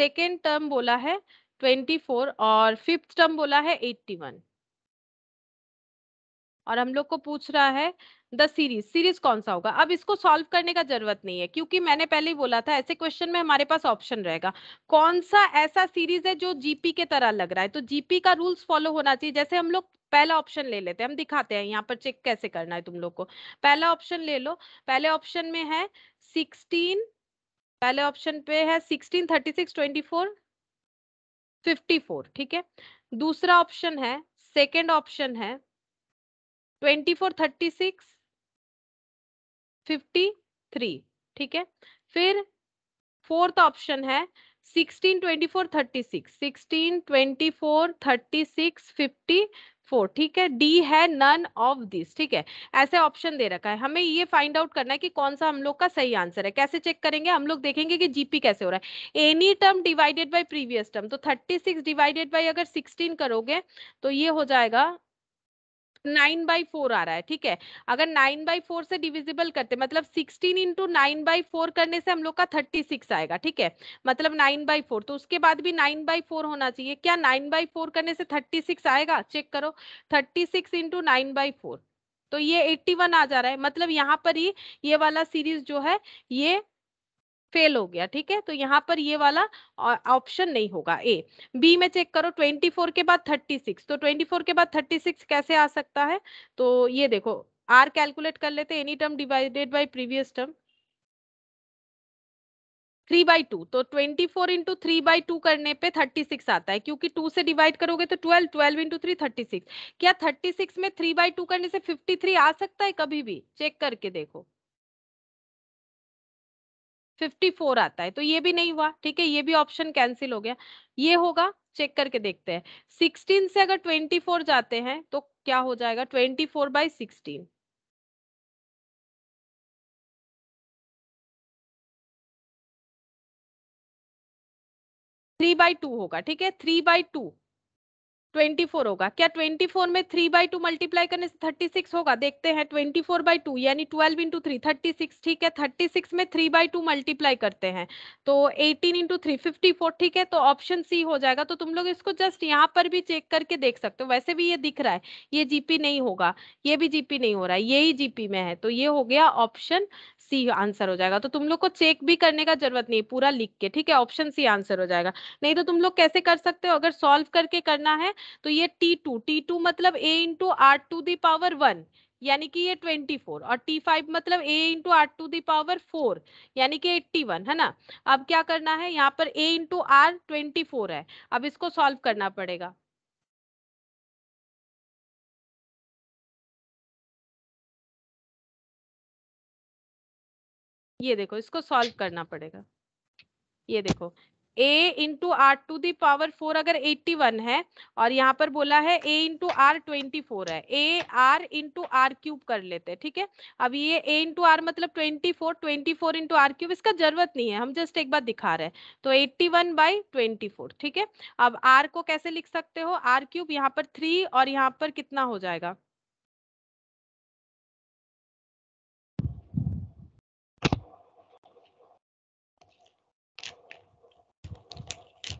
Speaker 2: सेकेंड टर्म बोला है ट्वेंटी फोर और फिफ्थ टर्म बोला है एट्टी वन और हम लोग को पूछ रहा है द सीरीज सीरीज कौन सा होगा अब इसको सॉल्व करने का जरूरत नहीं है क्योंकि मैंने पहले ही बोला था ऐसे क्वेश्चन में हमारे पास ऑप्शन रहेगा कौन सा ऐसा सीरीज है जो जीपी के तरह लग रहा है तो जीपी का रूल्स फॉलो होना चाहिए जैसे हम लोग पहला ऑप्शन ले लेते हैं हम दिखाते हैं यहाँ पर चेक कैसे करना है तुम लोग को पहला ऑप्शन ले लो पहले ऑप्शन में है सिक्सटीन पहले ऑप्शन पे है sixteen thirty six twenty four fifty four ठीक है दूसरा ऑप्शन है सेकेंड ऑप्शन है twenty four thirty six fifty three ठीक है फिर फोर्थ ऑप्शन है sixteen twenty four thirty six sixteen twenty four thirty six fifty four ठीक है डी है नन ऑफ दिस ठीक है ऐसे ऑप्शन दे रखा है हमें ये फाइंड आउट करना है कि कौन सा हम लोग का सही आंसर है कैसे चेक करेंगे हम लोग देखेंगे कि जीपी कैसे हो रहा है any term divided by previous term तो 36 डिवाइडेड बाय अगर 16 करोगे तो ये हो जाएगा नाइन बाई फोर आ रहा है ठीक है अगर नाइन बाई फोर से डिविजिबल करते मतलब sixteen into nine by four करने से हम लोग का थर्टी सिक्स आएगा ठीक है मतलब नाइन बाई फोर तो उसके बाद भी नाइन बाई फोर होना चाहिए क्या नाइन बाई फोर करने से थर्टी सिक्स आएगा चेक करो thirty six into nine by four तो ये एट्टी वन आ जा रहा है मतलब यहाँ पर ही ये वाला सीरीज जो है ये फेल हो गया ठीक है तो यहाँ पर ये वाला ऑप्शन नहीं होगा ए बी में चेक करो 24 के बाद 36 तो 24 के बाद 36 कैसे आ सकता है तो ये देखो आर कैलकुलेट कर लेते any term divided by previous term three by two तो twenty four into three by two करने पे थर्टी सिक्स आता है क्योंकि टू से डिवाइड करोगे तो twelve twelve into three thirty six क्या थर्टी सिक्स में थ्री बाई टू करने से फिफ्टी थ्री आ सकता है कभी भी चेक करके देखो 54 आता है तो ये भी नहीं हुआ ठीक है ये भी ऑप्शन कैंसिल हो गया ये होगा चेक करके देखते हैं 16 से अगर 24 जाते हैं तो क्या हो जाएगा 24 four by sixteen three by two होगा ठीक है three by two twenty four होगा क्या ट्वेंटी फोर में थ्री बाई टू मल्टीप्लाई करने से थर्टी सिक्स होगा देखते हैं ट्वेंटी फोर बाई टू यानी twelve into three thirty six ठीक है थर्टी सिक्स में थ्री बाई टू मल्टीप्लाई करते हैं तो eighteen into three fifty four ठीक है तो ऑप्शन सी हो जाएगा तो तुम लोग इसको जस्ट यहाँ पर भी चेक करके देख सकते हो वैसे भी ये दिख रहा है ये जीपी नहीं होगा ये भी जीपी नहीं हो रहा है यही जीपी में है तो ये हो गया ऑप्शन सी आंसर हो जाएगा तो तुम लोग को चेक भी करने का जरूरत नहीं पूरा लिख के ठीक है ऑप्शन सी आंसर हो जाएगा नहीं तो तुम लोग कैसे कर सकते हो अगर सॉल्व करके करना है तो ये टी टू टी टू मतलब a into are to the power one यानी कि ये 24 और T5 मतलब a into are to the power four यानी कि 81 है ना अब क्या करना है यहाँ पर a इंटू आर ट्वेंटी है अब इसको सॉल्व करना पड़ेगा ये देखो इसको सॉल्व करना पड़ेगा ये देखो a into are to the power four अगर 81 है और यहाँ पर बोला है a इंटू आर ट्वेंटी है a r into r cube कर लेते हैं ठीक है अब ये a इंटू आर मतलब 24 24 इंटू आर क्यूब इसका जरूरत नहीं है हम जस्ट एक बार दिखा रहे हैं तो 81 वन बाई ट्वेंटी ठीक है अब r को कैसे लिख सकते हो आर क्यूब यहाँ पर थ्री और यहाँ पर कितना हो जाएगा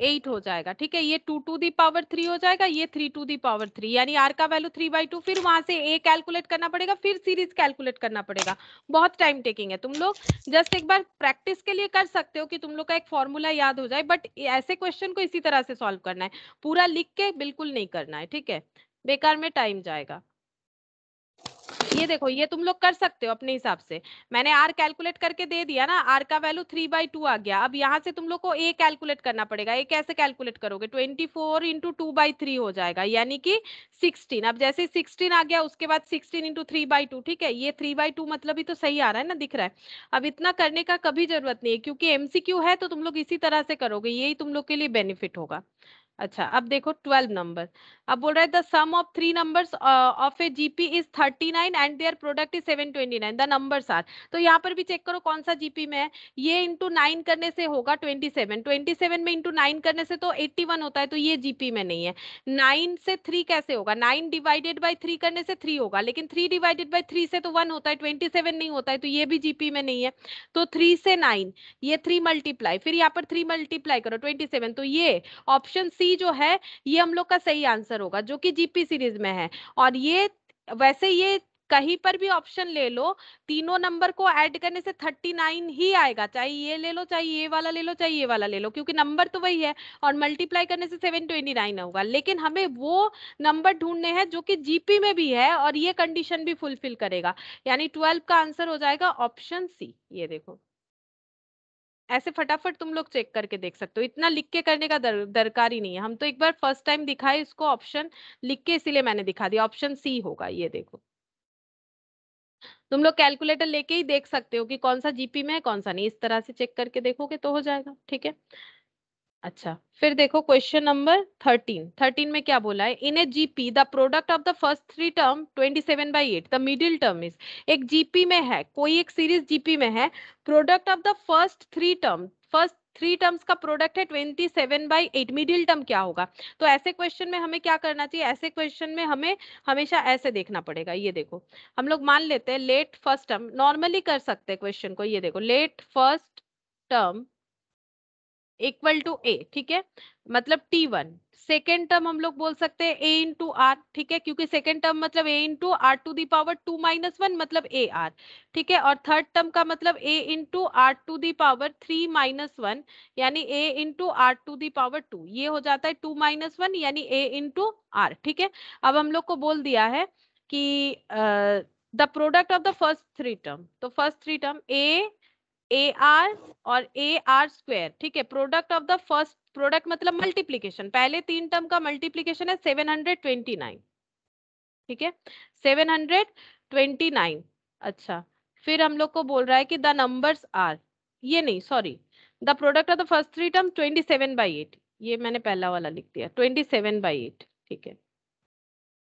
Speaker 2: एट हो जाएगा ठीक है ये two to the power three हो जाएगा ये three to the power three यानी आर का वैल्यू थ्री बाई टू फिर वहां से ए कैलकुलेट करना पड़ेगा फिर सीरीज कैलकुलेट करना पड़ेगा बहुत टाइम टेकिंग है तुम लोग जस्ट एक बार प्रैक्टिस के लिए कर सकते हो कि तुम लोग का एक फॉर्मूला याद हो जाए बट ऐसे क्वेश्चन को इसी तरह से सॉल्व करना है पूरा लिख के बिल्कुल नहीं करना है ठीक है बेकार में टाइम जाएगा ये देखो ये तुम लोग कर सकते हो अपने हिसाब से मैंने आर कैलकुलेट करके दे दिया ना आर का वैल्यू थ्री बाई टू आ गया अब यहाँ से तुम लोग को ए कैलकुलेट करना पड़ेगा ए कैसे कैलकुलेट करोगे twenty four into two by three हो जाएगा यानी कि सिक्सटीन अब जैसे सिक्सटीन आ गया उसके बाद sixteen into three by two ठीक है ये थ्री बाई टू मतलब ही तो सही आ रहा है ना दिख रहा है अब इतना करने का कभी जरूरत नहीं है क्योंकि एमसीक्यू है तो तुम लोग इसी तरह से करोगे यही तुम लोग के लिए बेनिफिट होगा अच्छा अब देखो ट्वेल्व नंबर अब बोल रहा है the sum of three numbers of a GP is thirty nine and their product is seven twenty nine the numbers are तो यहाँ पर भी चेक करो कौन सा जीपी में है ये इंटू नाइन करने से होगा ट्वेंटी सेवन ट्वेंटी सेवन में इंटू नाइन करने से तो एट्टी वन होता है तो ये जीपी में नहीं है नाइन से थ्री कैसे होगा नाइन डिवाइडेड बाई थ्री करने से थ्री होगा लेकिन थ्री डिवाइडेड बाई थ्री से तो वन होता है ट्वेंटी सेवन नहीं होता है तो ये भी जीपी में नहीं है तो थ्री से नाइन ये थ्री मल्टीप्लाई फिर यहाँ पर थ्री मल्टीप्लाई करो ट्वेंटी सेवन तो ये ऑप्शन सी सी जो है ये हम लोग का सही आंसर होगा जो कि जीपी सीरीज में है और ये वैसे ये कहीं पर भी ऑप्शन ले लो तीनों नंबर को ऐड करने से थर्टी नाइन ही आएगा चाहे ये ले लो चाहे ये वाला ले लो चाहे ये वाला ले लो क्योंकि नंबर तो वही है और मल्टीप्लाई करने से सेवन ट्वेंटी नाइन होगा लेकिन हमें वो नंबर ढूंढने हैं जो कि जीपी में भी है और ये कंडीशन भी फुलफिल करेगा यानी ट्वेल्व का आंसर हो जाएगा ऑप्शन सी ये देखो ऐसे फटाफट तुम लोग चेक करके देख सकते हो इतना लिख के करने का दर, दरकार ही नहीं है हम तो एक बार फर्स्ट टाइम दिखाए इसको ऑप्शन लिख के इसीलिए मैंने दिखा दिया ऑप्शन सी होगा ये देखो तुम लोग कैलकुलेटर लेके ही देख सकते हो कि कौन सा जीपी में है कौन सा नहीं इस तरह से चेक करके देखोगे तो हो जाएगा ठीक है अच्छा फिर देखो क्वेश्चन नंबर थर्टीन थर्टीन में क्या बोला है in a GP the product of the first three term twenty seven by eight the middle term is एक जीपी में है कोई एक सीरीज जीपी में है product of the first three term first three terms का प्रोडक्ट है twenty seven by eight middle term क्या होगा तो ऐसे क्वेश्चन में हमें क्या करना चाहिए ऐसे क्वेश्चन में हमें हमेशा ऐसे देखना पड़ेगा ये देखो हम लोग मान लेते हैं लेट फर्स्ट टर्म नॉर्मली कर सकते हैं क्वेश्चन को ये देखो let first term equal to a ठीक है मतलब टी वन सेकेंड टर्म हम लोग बोल सकते हैं ए इंटू आर ठीक है क्योंकि सेकेंड टर्म मतलब a into are to the power two minus one मतलब ए आर ठीक है और थर्ड टर्म का मतलब a into are to the power three minus one यानी a into are to the power two ये हो जाता है टू माइनस वन यानी ए इंटू आर ठीक है अब हम लोग को बोल दिया है कि the product of the first three term तो first three term a a r और ए आर स्क्वेयर ठीक है product of the first product मतलब मल्टीप्लीकेशन पहले तीन टर्म का मल्टीप्लीकेशन है सेवन हंड्रेड ट्वेंटी नाइन ठीक है सेवन हंड्रेड ट्वेंटी नाइन अच्छा फिर हम लोग को बोल रहा है कि द नंबर्स आर ये नहीं sorry the product of the first three term twenty seven by eight ये मैंने पहला वाला लिख दिया ट्वेंटी सेवन बाई एट ठीक है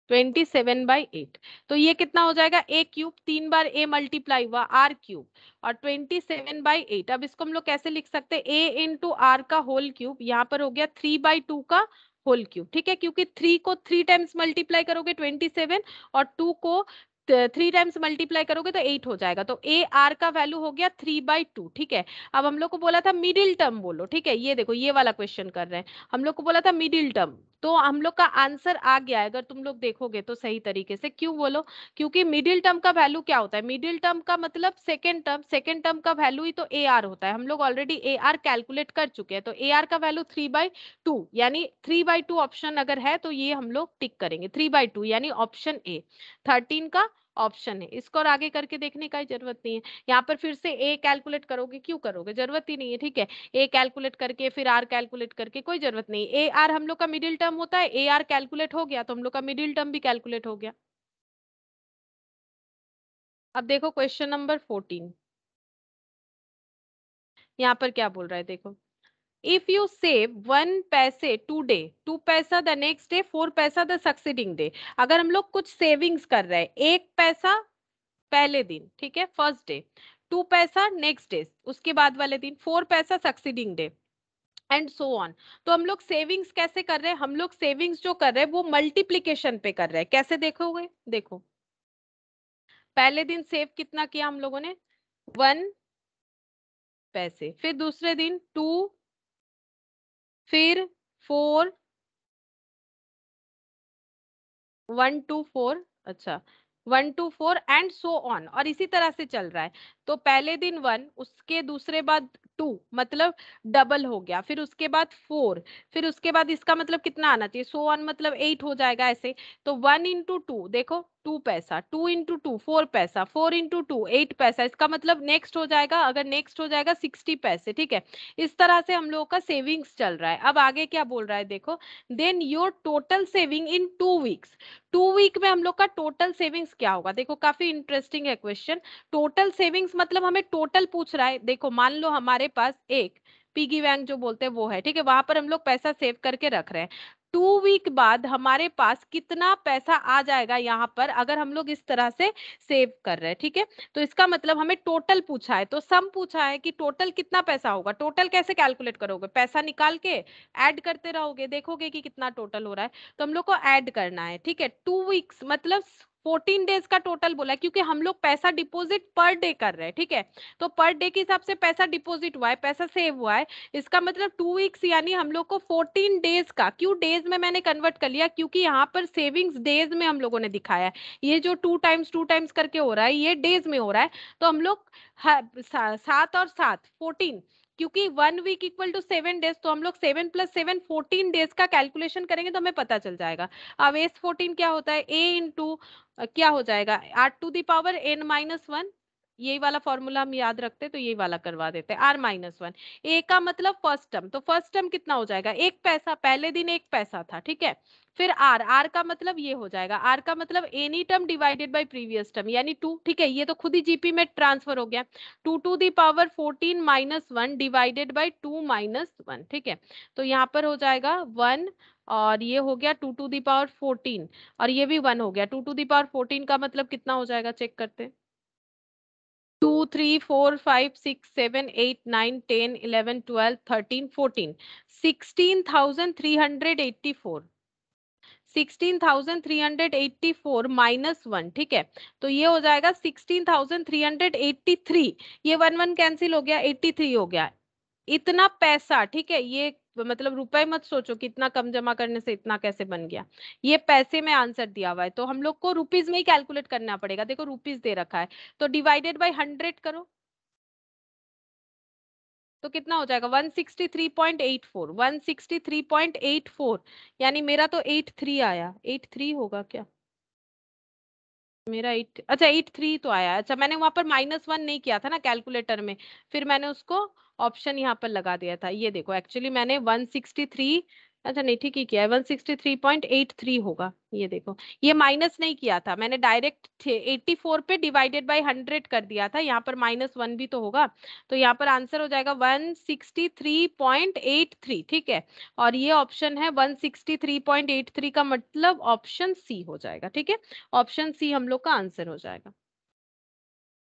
Speaker 2: ट्वेंटी सेवन बाई एट तो ये कितना हो जाएगा ए क्यूब तीन बार ए मल्टीप्लाई हुआ आर क्यूब और ट्वेंटी सेवन बाई एट अब इसको हम लोग कैसे लिख सकते हैं ए इंटू आर का होल क्यूब यहाँ पर हो गया थ्री बाई टू का होल क्यूब ठीक है क्योंकि थ्री को थ्री टाइम्स मल्टीप्लाई करोगे ट्वेंटी सेवन और टू को थ्री टाइम्स मल्टीप्लाई करोगे तो एट हो जाएगा तो ए आर का वैल्यू हो गया थ्री बाई टू ठीक है अब हम लोग को बोला था मिडिल टर्म बोलो ठीक है ये देखो ये वाला क्वेश्चन कर रहे हैं हम लोग को बोला था मिडिल टर्म तो हम लोग का आंसर आ गया है अगर तुम लोग देखोगे तो सही तरीके से क्यों बोलो क्योंकि मिडिल टर्म का वैल्यू क्या होता है मिडिल टर्म का मतलब सेकेंड टर्म सेकेंड टर्म का वैल्यू ही तो ए आर होता है हम लोग ऑलरेडी ए आर कैलकुलेट कर चुके हैं तो ए आर का वैल्यू थ्री बाई टू यानी थ्री बाई टू ऑप्शन अगर है तो ये हम लोग टिक करेंगे थ्री बाई टू यानी ऑप्शन ए थर्टीन का ऑप्शन है इसको और आगे करके देखने का जरूरत नहीं है यहाँ पर फिर से ए कैलकुलेट करोगे क्यों करोगे जरूरत ही नहीं है ठीक है ए कैलकुलेट करके फिर आर कैलकुलेट करके कोई जरूरत नहीं ए आर हम लोग का मिडिल टर्म होता है ए आर कैलकुलेट हो गया तो हम लोग का मिडिल टर्म भी कैलकुलेट हो गया अब देखो क्वेश्चन नंबर फोर्टीन यहाँ पर क्या बोल रहा है देखो if you save one पैसे today two पैसा the next day four पैसा the succeeding day अगर हम लोग कुछ सेविंग्स कर रहे हैं एक पैसा पहले दिन ठीक है फर्स्ट डे टू पैसा नेक्स्ट डे उसके बाद वाले दिन फोर पैसा succeeding day and so on तो हम लोग सेविंग्स कैसे कर रहे हैं हम लोग सेविंग्स जो कर रहे हैं वो मल्टीप्लीकेशन पे कर रहे हैं कैसे देखोगे देखो पहले दिन सेव कितना किया हम लोगों ने वन पैसे फिर दूसरे दिन टू फिर फोर वन टू फोर अच्छा one two four and so on और इसी तरह से चल रहा है तो पहले दिन वन उसके दूसरे बाद टू मतलब डबल हो गया फिर उसके बाद फोर फिर उसके बाद इसका मतलब कितना आना चाहिए सो ऑन मतलब एट हो जाएगा ऐसे तो वन इंटू टू देखो टू पैसा टू इंटू टू फोर पैसा फोर इंटू टू एट पैसा इसका मतलब नेक्स्ट हो जाएगा अगर नेक्स्ट हो जाएगा सिक्सटी पैसे ठीक है इस तरह से हम लोगों का सेविंग्स चल रहा है अब आगे क्या बोल रहा है देखो then your total saving in two weeks two week में हम लोग का टोटल सेविंग्स क्या होगा देखो काफी इंटरेस्टिंग है क्वेश्चन टोटल सेविंग्स मतलब हमें टोटल पूछ रहा है देखो मान लो हमारे पास एक पीगी बैंक जो बोलते हैं वो है ठीक है वहां पर हम लोग पैसा सेव करके रख रहे हैं टू वीक बाद हमारे पास कितना पैसा आ जाएगा यहाँ पर अगर हम लोग इस तरह से सेव कर रहे हैं ठीक है तो इसका मतलब हमें टोटल पूछा है तो सम पूछा है कि टोटल कितना पैसा होगा टोटल कैसे कैलकुलेट करोगे पैसा निकाल के ऐड करते रहोगे देखोगे कि कितना टोटल हो रहा है तो हम लोग को ऐड करना है ठीक है टू वीक्स मतलब फोर्टीन डेज का टोटल बोला क्योंकि हम लोग पैसा डिपॉजिट पर डे कर रहे हैं ठीक है तो पर डे के हिसाब से पैसा डिपॉजिट हुआ है पैसा सेव हुआ है इसका मतलब टू वीक्स यानी हम लोग को फोर्टीन डेज का क्यों डेज में मैंने कन्वर्ट कर लिया क्योंकि यहाँ पर सेविंग्स डेज में हम लोगों ने दिखाया है ये जो टू टाइम्स टू टाइम्स करके हो रहा है ये डेज में हो रहा है तो हम लोग सात और सात फोर्टीन क्योंकि one week equal to seven days तो हम लोग seven plus seven fourteen days का कैलकुलेशन करेंगे तो हमें पता चल जाएगा अब एस फोर्टीन क्या होता है ए टू क्या हो जाएगा आठ to the power N minus one यही वाला फॉर्मूला हम याद रखते तो यही वाला करवा देते आर माइनस वन ए का मतलब फर्स्ट टर्म तो फर्स्ट टर्म कितना हो जाएगा एक पैसा पहले दिन एक पैसा था ठीक है फिर आर आर का मतलब ये हो जाएगा आर का मतलब any term divided by previous term यानी टू ठीक है ये तो खुद ही जीपी में ट्रांसफर हो गया two to the power fourteen minus one divided by two minus one ठीक है तो यहाँ पर हो जाएगा वन और ये हो गया टू टू दावर फोर्टीन और ये भी वन हो गया टू टू दावर फोर्टीन का मतलब कितना हो जाएगा चेक करते हैं two three four five six seven eight nine ten eleven twelve thirteen fourteen sixteen thousand three hundred eighty four sixteen thousand three hundred eighty four minus one ठीक है तो ये हो जाएगा sixteen thousand three hundred eighty three ये one one cancel हो गया eighty three हो गया इतना पैसा ठीक है ये मतलब रुपए मत सोचो कि इतना कम जमा करने से इतना कैसे बन गया ये पैसे में आंसर दिया हुआ है तो हम लोग को रुपीज में ही कैलकुलेट करना पड़ेगा देखो रुपीज दे रखा है तो डिवाइडेड बाई हंड्रेड करो तो कितना हो जाएगा 163.84 163.84 यानी मेरा तो 83 आया 83 होगा क्या मेरा एट अच्छा एट थ्री तो आया अच्छा मैंने वहां पर माइनस वन नहीं किया था ना कैलकुलेटर में फिर मैंने उसको ऑप्शन यहाँ पर लगा दिया था ये देखो एक्चुअली मैंने वन सिक्सटी थ्री अच्छा नहीं ठीक ही किया है 163.83 होगा ये देखो ये माइनस नहीं किया था मैंने डायरेक्ट 84 पे डिवाइडेड बाय 100 कर दिया था यहाँ पर माइनस वन भी तो होगा तो यहाँ पर आंसर हो जाएगा 163.83 ठीक है और ये ऑप्शन है 163.83 का मतलब ऑप्शन सी हो जाएगा ठीक है ऑप्शन सी हम लोग का आंसर हो जाएगा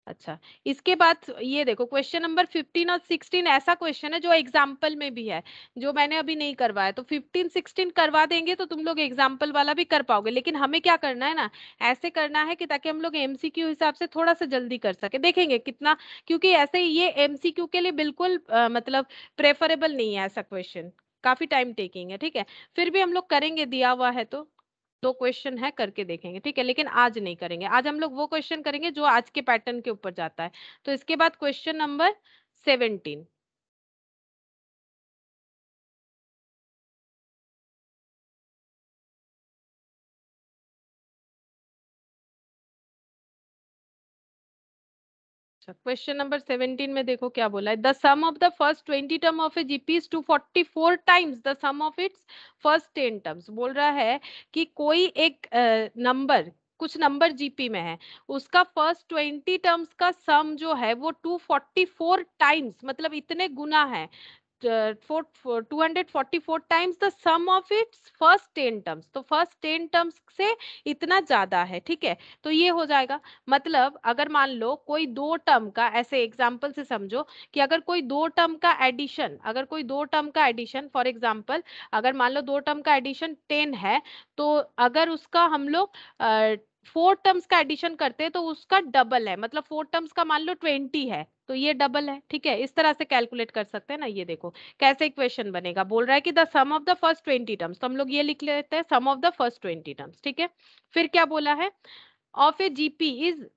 Speaker 2: अच्छा इसके बाद ये देखो क्वेश्चन नंबर 15 और 16 ऐसा क्वेश्चन है जो एग्जाम्पल में भी है जो मैंने अभी नहीं करवाया तो 15 16 करवा देंगे तो तुम लोग एग्जाम्पल वाला भी कर पाओगे लेकिन हमें क्या करना है ना ऐसे करना है कि ताकि हम लोग एमसीक्यू हिसाब से थोड़ा सा जल्दी कर सके देखेंगे कितना क्योंकि ऐसे ये एम के लिए बिल्कुल आ, मतलब प्रेफरेबल नहीं है ऐसा क्वेश्चन काफी टाइम टेकिंग है ठीक है फिर भी हम लोग करेंगे दिया हुआ है तो दो क्वेश्चन है करके देखेंगे ठीक है लेकिन आज नहीं करेंगे आज हम लोग वो क्वेश्चन करेंगे जो आज के पैटर्न के ऊपर जाता है तो इसके बाद क्वेश्चन नंबर सेवनटीन
Speaker 1: अच्छा क्वेश्चन नंबर 17
Speaker 2: में देखो क्या बोला है the sum of the first 20 term of a GP is 244 times the sum of its first 10 terms बोल रहा है कि कोई एक नंबर uh, कुछ नंबर जीपी में है उसका फर्स्ट ट्वेंटी टर्म्स का सम जो है वो 244 टाइम्स मतलब इतने गुना है times the sum of its first ten terms तो फर्स्ट टेन टर्म्स से इतना ज्यादा है ठीक है तो ये हो जाएगा मतलब अगर मान लो कोई दो टर्म का ऐसे एग्जाम्पल से समझो कि अगर कोई दो टर्म का एडिशन अगर कोई दो टर्म का एडिशन फॉर एग्जाम्पल अगर मान लो दो टर्म का एडिशन टेन है तो अगर उसका हम लोग uh, फोर टर्म्स का एडिशन करते हैं तो उसका डबल है मतलब फोर टर्म्स का मान लो ट्वेंटी है तो ये डबल है ठीक है इस तरह से कैलकुलेट कर सकते हैं ना ये देखो कैसे इक्वेशन बनेगा बोल रहा है कि the sum of the first twenty terms तो हम लोग ये लिख लेते हैं sum of the first twenty terms ठीक है फिर क्या बोला है ऑफ ए जीपी इज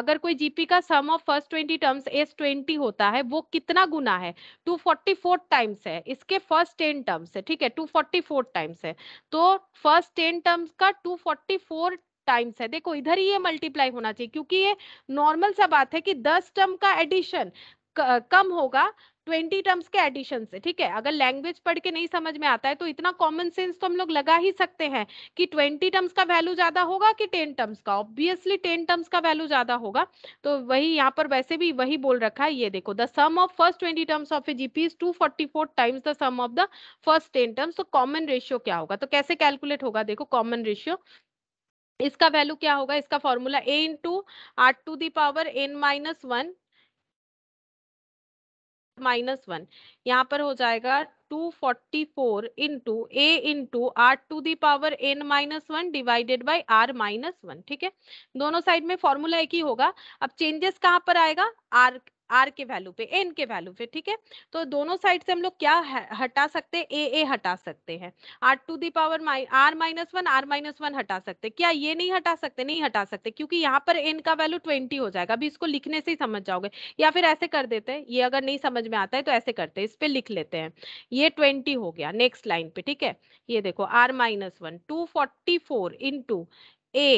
Speaker 2: अगर कोई जीपी का sum of first twenty terms S twenty होता है वो कितना गुना है टू फोर्टी फोर टाइम्स है इसके फर्स्ट टेन टर्म्स है ठीक है टू फोर्टी फोर टाइम्स है तो फर्स्ट टेन टर्म्स का टू फोर्टी फोर टाइम्स है देखो इधर ही ये मल्टीप्लाई होना चाहिए क्योंकि ये नॉर्मल सा बात है कि दस टर्म का एडिशन कम होगा 20 टर्म्स के एडिशन से ठीक है अगर लैंग्वेज पढ़ के नहीं समझ में आता है तो इतना कॉमन सेंस तो हम लोग लगा ही सकते हैं कि 20 टर्म्स का वैल्यू ज्यादा होगा कि 10 टर्म्स का ऑब्वियसली 10 टर्म्स का वैल्यू ज्यादा होगा तो वही यहाँ पर वैसे भी वही बोल रखा है ये देखो the sum of first twenty terms of a GP is two forty four times the sum of the first ten terms तो कॉमन रेशियो क्या होगा तो कैसे कैलकुलेट होगा देखो कॉमन रेशियो इसका वैल्यू क्या होगा इसका formula a into are to the power N minus one minus one यहाँ पर हो जाएगा 244 forty four into a into are to the power N minus one divided by are minus one ठीक है दोनों साइड में फॉर्मूला एक ही होगा अब चेंजेस कहाँ पर आएगा आर आर के वैल्यू पे एन के वैल्यू पे ठीक है तो दोनों साइड से हम लोग क्या हटा सकते हैं ए ए हटा सकते हैं are to the power are minus one r minus one हटा सकते क्या ये नहीं हटा सकते नहीं हटा सकते क्योंकि यहाँ पर एन का वैल्यू ट्वेंटी हो जाएगा अभी इसको लिखने से ही समझ जाओगे या फिर ऐसे कर देते हैं ये अगर नहीं समझ में आता है तो ऐसे करते हैं इस पर लिख लेते हैं ये ट्वेंटी हो गया नेक्स्ट लाइन पे ठीक है ये देखो R minus one two forty four two A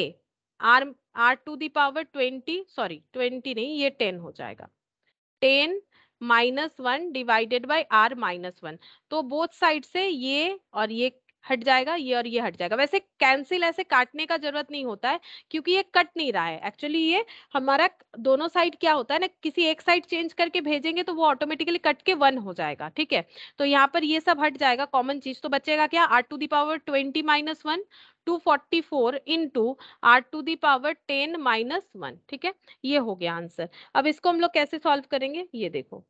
Speaker 2: R are to the power twenty sorry twenty नहीं ये टेन हो जाएगा ten minus one divided by are minus one तो बोथ साइड से ये और ये हट जाएगा ये और ये हट जाएगा वैसे कैंसिल ऐसे काटने का जरूरत नहीं होता है क्योंकि ये कट नहीं रहा है एक्चुअली ये हमारा दोनों साइड क्या होता है ना किसी एक साइड चेंज करके भेजेंगे तो वो ऑटोमेटिकली कट के वन हो जाएगा ठीक है तो यहाँ पर ये सब हट जाएगा कॉमन चीज तो बचेगा क्या R to the power twenty minus one two forty four into are to the power ten minus one ठीक है ये हो गया आंसर अब इसको हम लोग कैसे सॉल्व करेंगे ये देखो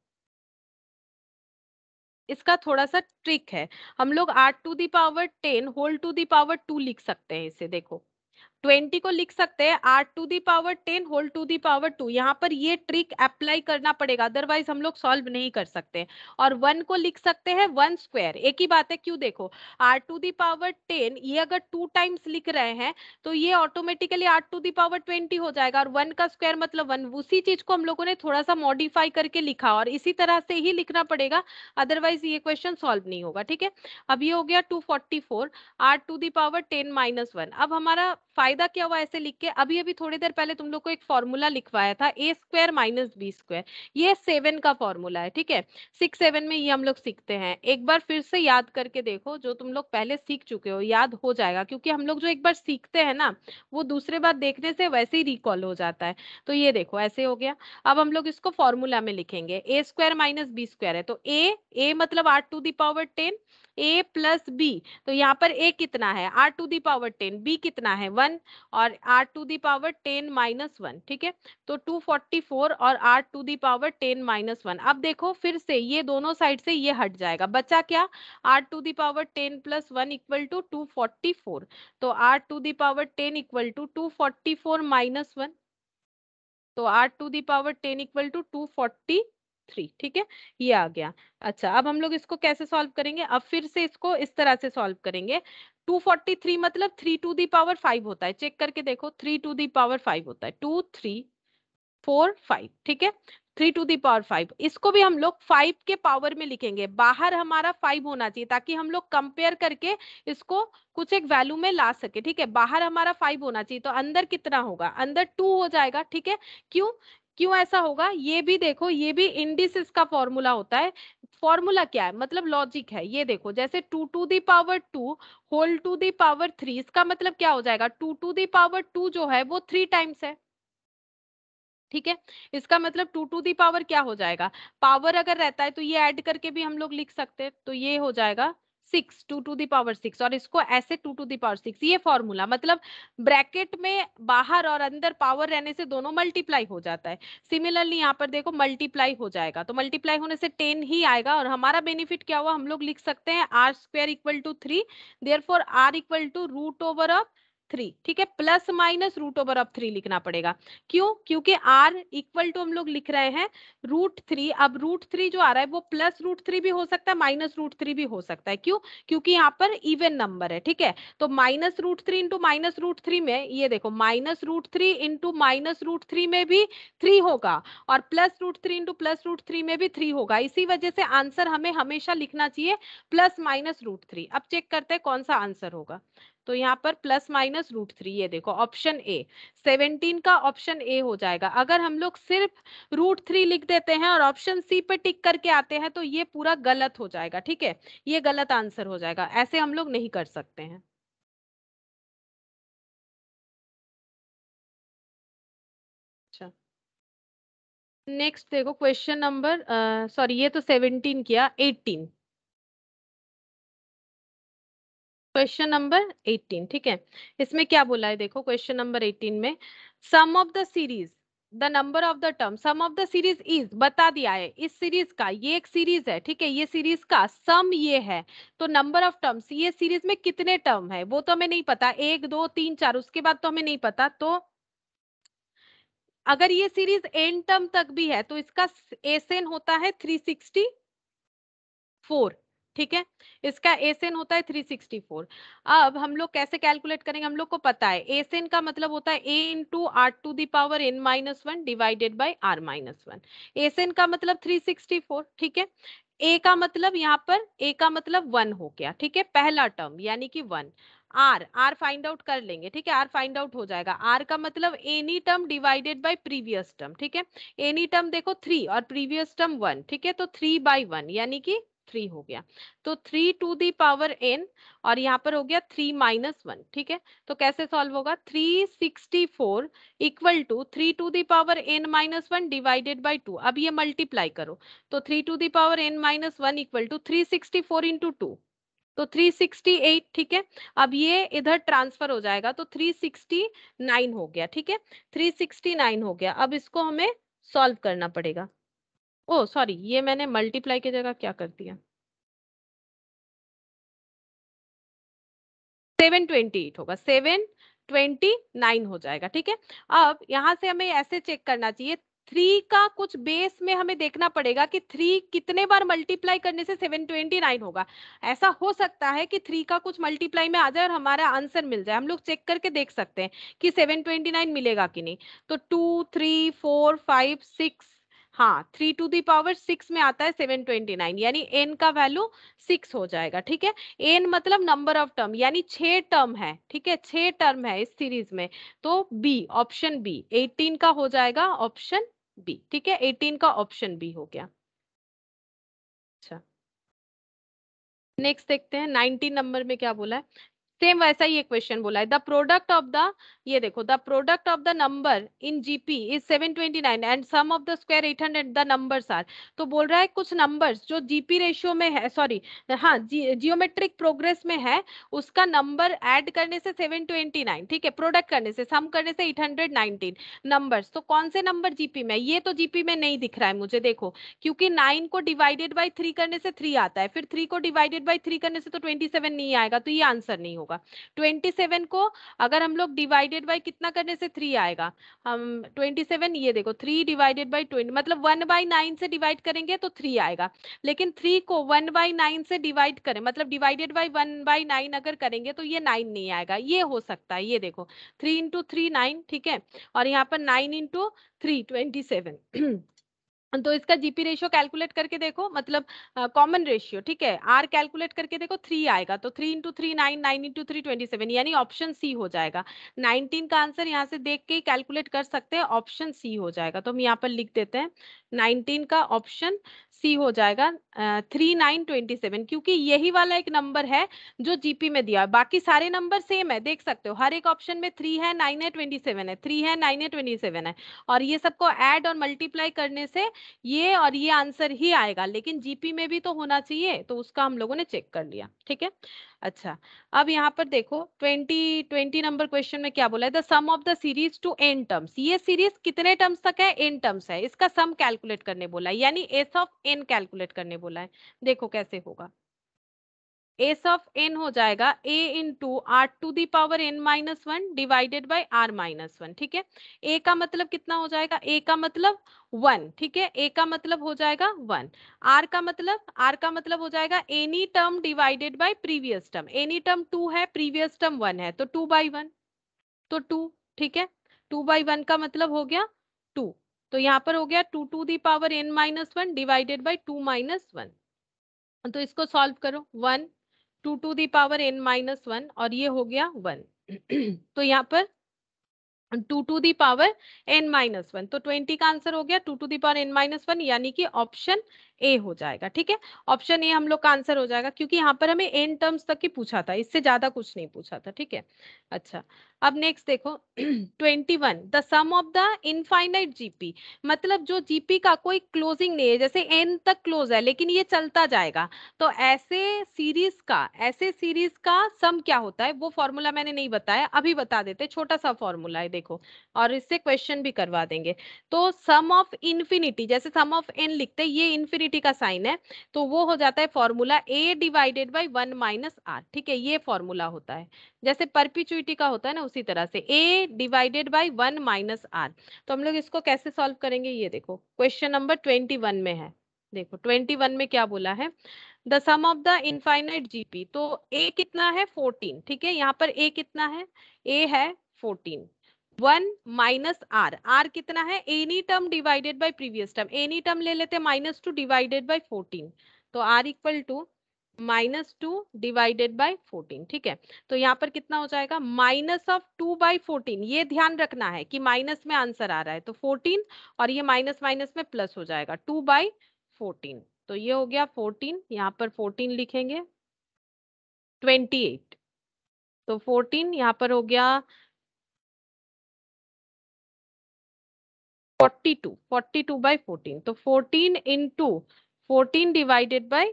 Speaker 2: इसका थोड़ा सा ट्रिक है हम लोग आठ to the power ten whole to the power two लिख सकते हैं इसे देखो ट्वेंटी को लिख सकते हैं are to the power ten whole to the power two यहाँ पर ये ट्रिक अप्लाई करना पड़ेगा अदरवाइज हम लोग सॉल्व नहीं कर सकते और वन को लिख सकते हैं वन स्क्वायर एक ही बात है क्यों देखो R to the power ten ये अगर टू टाइम्स लिख रहे हैं तो ये automatically R to the power twenty हो जाएगा और वन का स्क्वायर मतलब वन उसी चीज को हम लोगों ने थोड़ा सा मॉडिफाई करके लिखा और इसी तरह से ही लिखना पड़ेगा अदरवाइज ये क्वेश्चन सॉल्व नहीं होगा ठीक है अब ये हो गया two forty four R to the power ten minus one अब हमारा फाइव फायदा क्या हुआ ऐसे लिख के अभी अभी थोड़ी देर पहले तुम लोग को एक फॉर्मूला लिखवाया था A square minus B square ये सेवन का फॉर्मूला है ठीक है सिक्स सेवन में ये हम लोग सीखते हैं एक बार फिर से याद करके देखो जो तुम लोग पहले सीख चुके हो याद हो जाएगा क्योंकि हम लोग जो एक बार सीखते हैं ना वो दूसरे बार देखने से वैसे ही रिकॉल हो जाता है तो ये देखो ऐसे हो गया अब हम लोग इसको फॉर्मूला में लिखेंगे A square minus B square है तो ए ए मतलब आठ to the power ten A plus B तो यहाँ पर ए कितना है R to the power ten B कितना है वन और are to the power ten minus one ठीक है तो टू फोर्टी फोर और are to the power ten minus one अब देखो फिर से ये दोनों साइड से ये हट जाएगा बचा क्या R to the power ten plus one equal to two forty four तो are to the power ten equal to two forty four minus one तो are to the power ten equal to two forty three ठीक है ये आ गया अच्छा अब हम लोग इसको कैसे सॉल्व करेंगे अब फिर से इसको इस तरह से सॉल्व करेंगे 243 मतलब 3 टू दी पावर 5 होता है चेक करके देखो 3 टू दी पावर 5 होता है 2 3 4 5 ठीक है 3 टू दी पावर 5 इसको भी हम लोग 5 के पावर में लिखेंगे बाहर हमारा 5 होना चाहिए ताकि हम लोग कंपेयर करके इसको कुछ एक वैल्यू में ला सके ठीक है बाहर हमारा 5 होना चाहिए तो अंदर कितना होगा अंदर 2 हो जाएगा ठीक है क्यों क्यों ऐसा होगा ये भी देखो ये भी इंडिस का फॉर्मूला होता है फॉर्मूला क्या है मतलब लॉजिक है ये देखो जैसे two to the power two whole to the power three इसका मतलब क्या हो जाएगा two to the power two जो है वो थ्री टाइम्स है ठीक है इसका मतलब टू टू दावर क्या हो जाएगा पावर अगर रहता है तो ये ऐड करके भी हम लोग लिख सकते हैं तो ये हो जाएगा six two to the power six और इसको ऐसे टू टू दावर सिक्स ये फॉर्मूला मतलब ब्रैकेट में बाहर और अंदर पावर रहने से दोनों मल्टीप्लाई हो जाता है सिमिलरली यहाँ पर देखो मल्टीप्लाई हो जाएगा तो मल्टीप्लाई होने से टेन ही आएगा और हमारा बेनिफिट क्या हुआ हम लोग लिख सकते हैं R square equal to three therefore R equal to root over of three ठीक है plus minus root over of three लिखना पड़ेगा क्यों क्योंकि आर इक्वल टू हम लोग लिख रहे हैं रूट थ्री अब रूट थ्री जो आ रहा है वो प्लस रूट थ्री भी हो सकता है माइनस रूट थ्री भी हो सकता है क्यों क्योंकि यहाँ पर इवन नंबर है ठीक है तो minus root three into minus root three में ये देखो minus root three into minus root three में भी थ्री होगा और plus root three into plus root three में भी थ्री होगा इसी वजह से आंसर हमें हमेशा लिखना चाहिए प्लस माइनस रूट थ्री अब चेक करते हैं कौन सा आंसर होगा तो यहाँ पर प्लस माइनस रूट थ्री ये देखो ऑप्शन ए सेवनटीन का ऑप्शन ए हो जाएगा अगर हम लोग सिर्फ रूट थ्री लिख देते हैं और ऑप्शन सी पे टिक करके आते हैं तो ये पूरा गलत हो जाएगा ठीक है ये गलत आंसर हो जाएगा ऐसे हम लोग नहीं कर सकते हैं
Speaker 1: नेक्स्ट अच्छा। देखो क्वेश्चन नंबर
Speaker 2: सॉरी ये तो सेवनटीन किया एटीन क्वेश्चन नंबर 18 ठीक है इसमें क्या बोला है देखो क्वेश्चन नंबर 18 में sum of the series the number of the term sum of the series is बता दिया है इस सीरीज का ये एक सीरीज है ठीक है ये सीरीज का सम ये है तो नंबर ऑफ टर्म्स ये सीरीज में कितने टर्म है वो तो हमें नहीं पता एक दो तीन चार उसके बाद तो हमें नहीं पता तो अगर ये सीरीज एन टर्म तक भी है तो इसका एस होता है थ्री सिक्सटी फोर ठीक है इसका एसेन होता है 364 अब हम लोग कैसे कैलकुलेट करेंगे हम लोग को पता है एसेन का मतलब होता है ए into are to the power N minus one divided by are minus one S N का मतलब 364 ठीक है ए का मतलब यहाँ पर ए का मतलब वन हो गया ठीक है पहला टर्म यानी कि one R R find out कर लेंगे ठीक है आर फाइंड आउट हो जाएगा आर का मतलब any term divided by previous term ठीक है एनी टर्म देखो थ्री और प्रीवियस टर्म वन ठीक है तो थ्री बाई वन यानी कि थ्री हो गया तो three to the power N और यहाँ पर हो गया थ्री माइनस वन ठीक है तो कैसे सॉल्व होगा three sixty four equal to three to the power N minus one divided by two अब ये मल्टीप्लाई करो तो three to the power N minus one equal to three sixty four into two तो 368 ठीक है अब ये इधर ट्रांसफर हो जाएगा तो 369 हो गया ठीक है 369 हो गया अब इसको हमें सॉल्व करना पड़ेगा ओ सॉरी ये मैंने मल्टीप्लाई की जगह क्या कर दिया सेवन ट्वेंटी एट होगा सेवन ट्वेंटी नाइन हो जाएगा ठीक है अब यहां से हमें ऐसे चेक करना चाहिए थ्री का कुछ बेस में हमें देखना पड़ेगा कि थ्री कितने बार मल्टीप्लाई करने से सेवन ट्वेंटी नाइन होगा ऐसा हो सकता है कि थ्री का कुछ मल्टीप्लाई में आ जाए और हमारा आंसर मिल जाए हम लोग चेक करके देख सकते हैं कि सेवन ट्वेंटी नाइन मिलेगा कि नहीं तो two three four five six हाँ three to the power six में आता है सेवन ट्वेंटी नाइन यानी एन का वैल्यू सिक्स हो जाएगा ठीक है एन मतलब नंबर ऑफ टर्म यानी छह टर्म है ठीक है छह टर्म है इस सीरीज में तो बी ऑप्शन बी एटीन का हो जाएगा ऑप्शन बी ठीक है एटीन का ऑप्शन बी हो गया अच्छा नेक्स्ट देखते हैं नाइनटीन नंबर में क्या बोला है सेम वैसा ही क्वेश्चन बोला है द प्रोडक्ट ऑफ द ये देखो the product of the number in GP is 729 and sum of the square 800 the numbers are तो बोल रहा है कुछ नंबर्स जो जीपी रेशियो में है सॉरी हाँ जियोमेट्रिक प्रोग्रेस में है उसका नंबर ऐड करने से 729 ठीक है प्रोडक्ट करने से सम करने से 819 नंबर्स तो कौन से नंबर जीपी में ये तो जीपी में नहीं दिख रहा है मुझे देखो क्योंकि नाइन को डिवाइडेड बाई थ्री करने से थ्री आता है फिर थ्री को डिवाइडेड बाई थ्री करने से तो ट्वेंटी नहीं आएगा तो ये आंसर नहीं होगा होगा 27 को अगर हम लोग डिवाइडेड बाई कितना करने से थ्री आएगा हम 27 ये देखो थ्री डिवाइडेड बाई ट्वेंटी मतलब वन बाई नाइन से डिवाइड करेंगे तो थ्री आएगा लेकिन थ्री को वन बाई नाइन से डिवाइड करें मतलब divided by one by nine अगर करेंगे तो ये नाइन नहीं आएगा ये हो सकता है ये देखो थ्री इंटू थ्री नाइन ठीक है और यहाँ पर nine into three twenty seven तो इसका जीपी रेशियो कैलकुलेट करके देखो मतलब कॉमन रेशियो ठीक है आर कैलकुलेट करके देखो थ्री आएगा तो three into three nine nine into three twenty seven यानी ऑप्शन सी हो जाएगा नाइनटीन का आंसर यहाँ से देख के कैलकुलेट कर सकते हैं ऑप्शन सी हो जाएगा तो हम यहाँ पर लिख देते हैं नाइनटीन का ऑप्शन सी हो जाएगा थ्री नाइन ट्वेंटी सेवन क्योंकि यही वाला एक नंबर है जो जीपी में दिया बाकी सारे नंबर सेम है देख सकते हो हर एक ऑप्शन में थ्री है नाइन है ट्वेंटी सेवन है थ्री है नाइन है ट्वेंटी सेवन है और ये सबको ऐड और मल्टीप्लाई करने से ये और ये आंसर ही आएगा लेकिन जीपी में भी तो होना चाहिए तो उसका हम लोगों ने चेक कर लिया ठीक है अच्छा अब यहाँ पर देखो ट्वेंटी ट्वेंटी नंबर क्वेश्चन में क्या बोला है the sum of the series to N terms ये सीरीज कितने टर्म्स तक है एन टर्म्स है इसका सम कैलकुलेट करने बोला है यानी एस ऑफ एन कैलकुलेट करने बोला है देखो कैसे होगा एस ऑफ एन हो जाएगा A into are to the power N minus one divided by are minus one ठीक है ए का मतलब कितना हो जाएगा ए का मतलब वन ठीक है ए का मतलब हो जाएगा वन आर का मतलब आर का मतलब हो जाएगा any term divided by previous term any term two है प्रीवियस टर्म वन है तो टू बाई वन तो टू ठीक है टू बाई वन का मतलब हो गया टू तो यहाँ पर हो गया two to the power N minus one divided by two minus one तो इसको सॉल्व करो one two to the power N minus one और ये हो गया वन तो यहाँ पर two to the power N minus one तो ट्वेंटी का आंसर हो गया two to the power N minus one यानी कि ऑप्शन ए हो जाएगा ठीक है ऑप्शन ए हम लोग का आंसर हो जाएगा क्योंकि यहाँ पर हमें एन टर्म्स तक ही पूछा था इससे ज्यादा कुछ नहीं पूछा था ठीक है अच्छा अब नेक्स्ट देखो twenty one the sum of the infinite GP मतलब जो जीपी का कोई क्लोजिंग नहीं है जैसे एन तक क्लोज है लेकिन ये चलता जाएगा तो ऐसे सीरीज का ऐसे सीरीज का सम क्या होता है वो फॉर्मूला मैंने नहीं बताया अभी बता देते छोटा सा फॉर्मूला है देखो और इससे क्वेश्चन भी करवा देंगे तो सम ऑफ इन्फिनिटी जैसे सम ऑफ एन लिखते ये इन्फिनिटी इक्विटी का साइन है तो वो हो जाता है formula A divided by one minus R ठीक है ये फॉर्मूला होता है जैसे परपिचुइटी का होता है ना उसी तरह से A divided by one minus R तो हम लोग इसको कैसे सॉल्व करेंगे ये देखो क्वेश्चन नंबर ट्वेंटी वन में है देखो ट्वेंटी वन में क्या बोला है the sum of the infinite GP तो ए कितना है फोर्टीन ठीक है यहाँ पर ए कितना है ए है fourteen one minus R R कितना है any term divided by previous term any term ले लेते हैं minus two divided by fourteen तो are equal to minus two divided by fourteen ठीक है तो यहाँ पर कितना हो जाएगा minus of two by fourteen ये ध्यान रखना है कि माइनस में आंसर आ रहा है तो फोर्टीन और ये माइनस माइनस में प्लस हो जाएगा टू बाई फोर्टीन तो ये हो गया फोर्टीन यहाँ पर फोर्टीन लिखेंगे ट्वेंटी एट तो फोर्टीन यहाँ पर हो गया forty two forty two by fourteen तो fourteen into fourteen divided by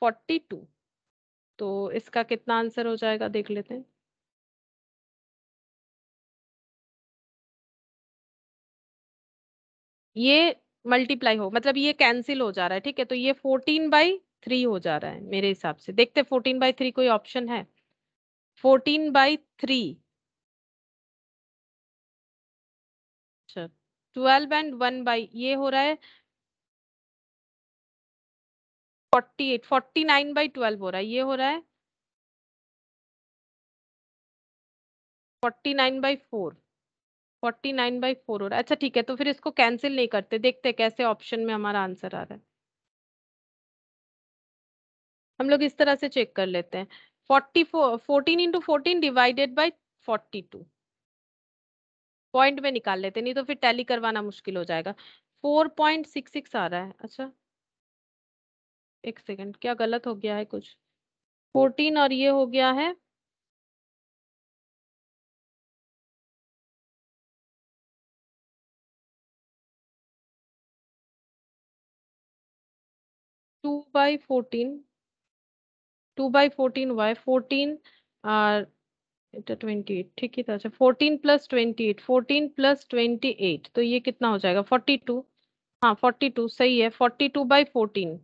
Speaker 2: forty two तो इसका कितना
Speaker 1: आंसर हो जाएगा देख लेते हैं
Speaker 2: ये मल्टीप्लाई हो मतलब ये कैंसिल हो जा रहा है ठीक है तो ये फोर्टीन बाई थ्री हो जा रहा है मेरे हिसाब से देखते फोर्टीन बाई थ्री कोई ऑप्शन है fourteen by three twelve and one by ये हो रहा है forty eight forty nine by twelve हो रहा है ये हो रहा है forty nine by four forty nine by four हो रहा है अच्छा ठीक है तो फिर इसको कैंसिल नहीं करते देखते कैसे ऑप्शन में हमारा आंसर आ रहा है हम लोग इस तरह से चेक कर लेते हैं forty four fourteen into fourteen divided by forty two point में निकाल लेते नहीं तो फिर टैली करवाना मुश्किल हो जाएगा फोर पॉइंट सिक्स सिक्स आ रहा है अच्छा एक सेकंड क्या गलत हो गया है कुछ फोर्टीन और ये हो गया है two by fourteen two by fourteen Y fourteen twenty eight ठीक ही था अच्छा fourteen plus twenty eight fourteen plus twenty eight तो ये कितना हो जाएगा फोर्टी टू हाँ फोर्टी टू सही है फोर्टी टू बाई फोर्टीन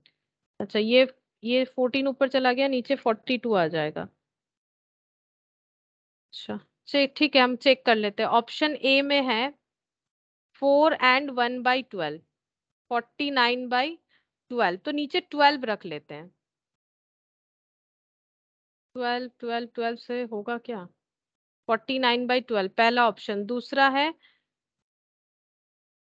Speaker 2: अच्छा ये ये फोर्टीन ऊपर चला गया नीचे फोर्टी टू आ जाएगा अच्छा चेक ठीक है हम चेक कर लेते हैं ऑप्शन ए में है four and one by twelve forty nine by twelve तो नीचे ट्वेल्व रख लेते हैं ट्वेल्व ट्वेल्व ट्वेल्व से होगा क्या फोर्टी नाइन बाई ट्वेल्व पहला ऑप्शन दूसरा है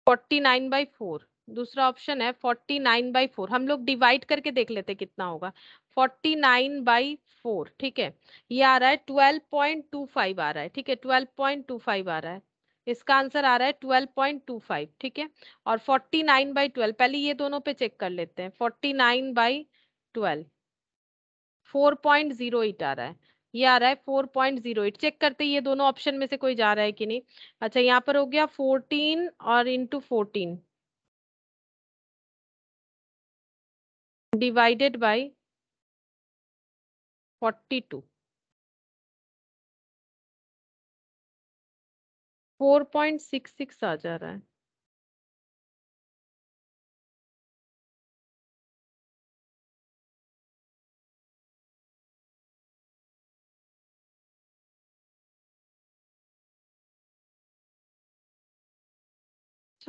Speaker 2: फोर्टी नाइन बाई फोर दूसरा ऑप्शन है फोर्टी नाइन बाई फोर हम लोग डिवाइड करके देख लेते कितना होगा फोर्टी नाइन बाई फोर ठीक है ये आ रहा है ट्वेल्व पॉइंट टू फाइव आ रहा है ठीक है ट्वेल्व पॉइंट टू फाइव आ रहा है इसका आंसर आ रहा है ट्वेल्व पॉइंट टू फाइव ठीक है और फोर्टी नाइन बाई ट्वेल्व पहले ये दोनों पे चेक कर लेते हैं forty nine by twelve four point zero eight आ रहा है ये आ रहा है four point zero eight check करते ये दोनों ऑप्शन में से कोई जा रहा है कि नहीं अच्छा यहाँ पर हो गया फोर्टीन और into fourteen
Speaker 1: divided by forty two four point six six आ जा रहा है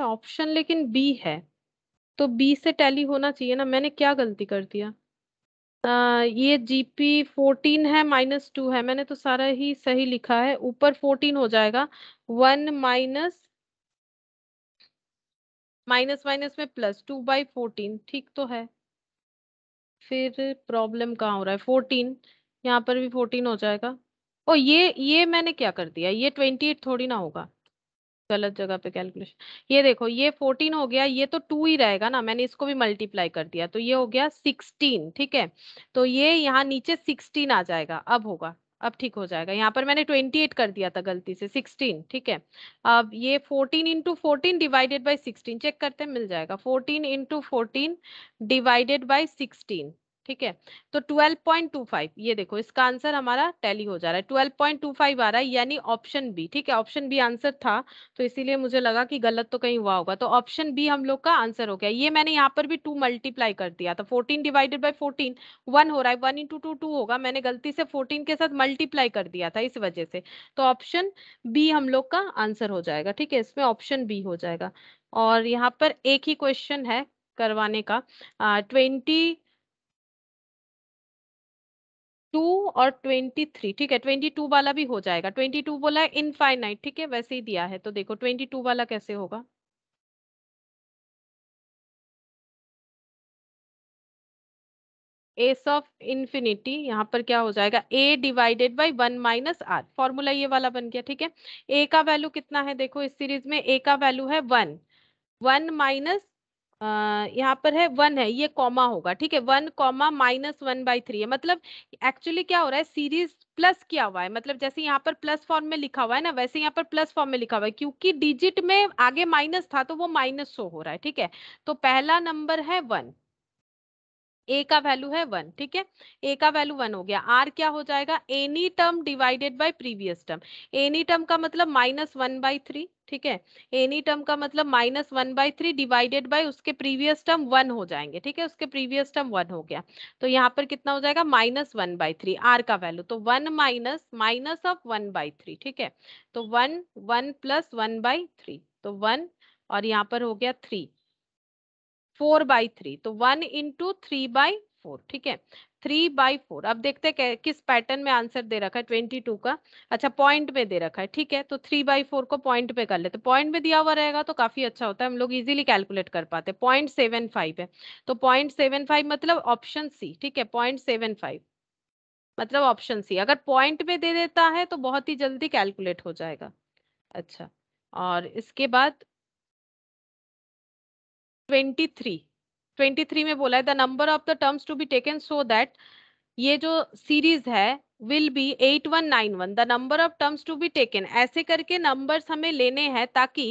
Speaker 2: अच्छा ऑप्शन लेकिन बी है तो बी से टैली होना चाहिए ना मैंने क्या गलती कर दिया आ, ये जीपी फोर्टीन है माइनस टू है मैंने तो सारा ही सही लिखा है ऊपर फोर्टीन हो जाएगा वन माइनस माइनस माइनस में प्लस टू बाई फोर्टीन ठीक तो है फिर प्रॉब्लम कहाँ हो रहा है फोर्टीन यहाँ पर भी फोर्टीन हो जाएगा और ये ये मैंने क्या कर दिया ये ट्वेंटी एट थोड़ी ना होगा गलत जगह पे कैलकुलेशन ये देखो ये फोर्टीन हो गया ये तो टू ही रहेगा ना मैंने इसको भी मल्टीप्लाई कर दिया तो ये हो गया सिक्सटीन ठीक है तो ये यहाँ नीचे सिक्सटीन आ जाएगा अब होगा अब ठीक हो जाएगा यहाँ पर मैंने 28 कर दिया था गलती से 16 ठीक है अब ये 14 into fourteen divided by sixteen check करते हैं मिल जाएगा 14 into fourteen divided by sixteen ठीक है तो 12.25 ये देखो इसका आंसर हमारा टैली हो जा रहा है 12.25 आ रहा है यानी ऑप्शन बी ठीक है ऑप्शन बी आंसर था तो इसीलिए मुझे लगा कि गलत तो कहीं हुआ होगा तो ऑप्शन बी हम लोग का आंसर हो गया ये मैंने यहाँ पर भी टू मल्टीप्लाई कर दिया था 14 डिवाइडेड बाई 14 वन हो रहा है वन इंटू टू टू होगा मैंने गलती से फोर्टीन के साथ मल्टीप्लाई कर दिया था इस वजह से तो ऑप्शन बी हम लोग का आंसर हो जाएगा ठीक है इसमें ऑप्शन बी हो जाएगा और यहाँ पर एक ही क्वेश्चन है करवाने का ट्वेंटी uh, टू और ट्वेंटी थ्री ठीक है ट्वेंटी टू वाला भी हो जाएगा ट्वेंटी टू बोला है इनफाइनाइट ठीक है वैसे ही दिया है तो देखो ट्वेंटी टू वाला कैसे होगा एस ऑफ इन्फिनिटी यहाँ पर क्या हो जाएगा a divided by one minus r formula ये वाला बन गया ठीक है ए का वैल्यू कितना है देखो इस सीरीज में ए का वैल्यू है वन वन माइनस यहाँ पर है वन है ये कॉमा होगा ठीक है one comma minus one by three है मतलब एक्चुअली क्या हो रहा है सीरीज प्लस किया हुआ है मतलब जैसे यहाँ पर प्लस फॉर्म में लिखा हुआ है ना वैसे यहाँ पर प्लस फॉर्म में लिखा हुआ है क्योंकि डिजिट में आगे माइनस था तो वो माइनस शो हो रहा है ठीक है तो पहला नंबर है वन ए का वैल्यू है वन ठीक है ए का वैल्यू वन हो गया आर क्या हो जाएगा any term divided by previous term any term का मतलब माइनस वन बाई थ्री ठीक है एनी टर्म का मतलब minus one by three divided by उसके प्रीवियस टर्म वन हो जाएंगे ठीक है उसके प्रीवियस टर्म वन हो गया तो यहाँ पर कितना हो जाएगा minus one by three r का वैल्यू तो one minus minus of one by three ठीक है तो one one plus one by three तो वन और यहाँ पर हो गया थ्री फोर बाई थ्री तो one into three by four ठीक है थ्री बाई फोर अब देखते हैं किस पैटर्न में आंसर दे रखा है ट्वेंटी टू का अच्छा पॉइंट में दे रखा है ठीक है तो थ्री बाई फोर को पॉइंट पे कर लेते तो पॉइंट में दिया हुआ रहेगा तो काफी अच्छा होता है हम लोग इजीली कैलकुलेट कर पाते पॉइंट सेवन फाइव है तो पॉइंट सेवन फाइव मतलब ऑप्शन सी ठीक है पॉइंट सेवन फाइव मतलब ऑप्शन सी अगर पॉइंट में दे देता है तो बहुत ही जल्दी कैलकुलेट हो जाएगा अच्छा और इसके बाद ट्वेंटी थ्री ट्वेंटी थ्री में बोला है the number of the terms to be taken so that ये जो सीरीज है will be eight one nine one the number of terms to be taken ऐसे करके नंबर्स हमें लेने हैं ताकि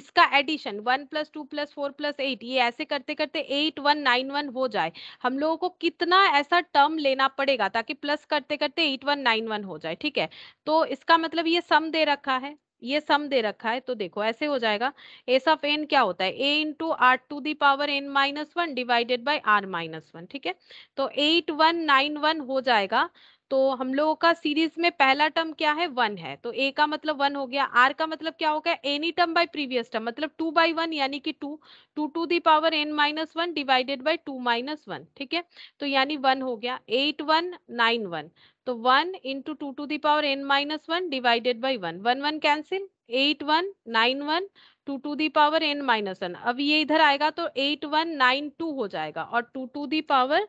Speaker 2: इसका addition one plus two plus four plus eight ये ऐसे करते करते एट वन नाइन वन हो जाए हम लोगों को कितना ऐसा टर्म लेना पड़ेगा ताकि प्लस करते करते एट वन नाइन वन हो जाए ठीक है तो इसका मतलब ये सम दे रखा है ये सम दे रखा है तो देखो ऐसे हो जाएगा एस ऑफ एन क्या होता है ए into are to the power N minus one divided by are minus one ठीक है तो एट वन नाइन वन हो जाएगा तो हम लोगों का सीरीज में पहला टर्म क्या है वन है तो ए का मतलब वन हो गया आर का मतलब क्या हो गया any term by previous term मतलब टू बाई वन यानी कि two two to the power N minus one divided by two minus one ठीक है तो यानी वन हो गया एट वन नाइन वन तो one into two to the power N minus one divided by one one one cancel eight one nine one two to the power N minus one अब ये इधर आएगा तो एट वन नाइन टू हो जाएगा और two to the power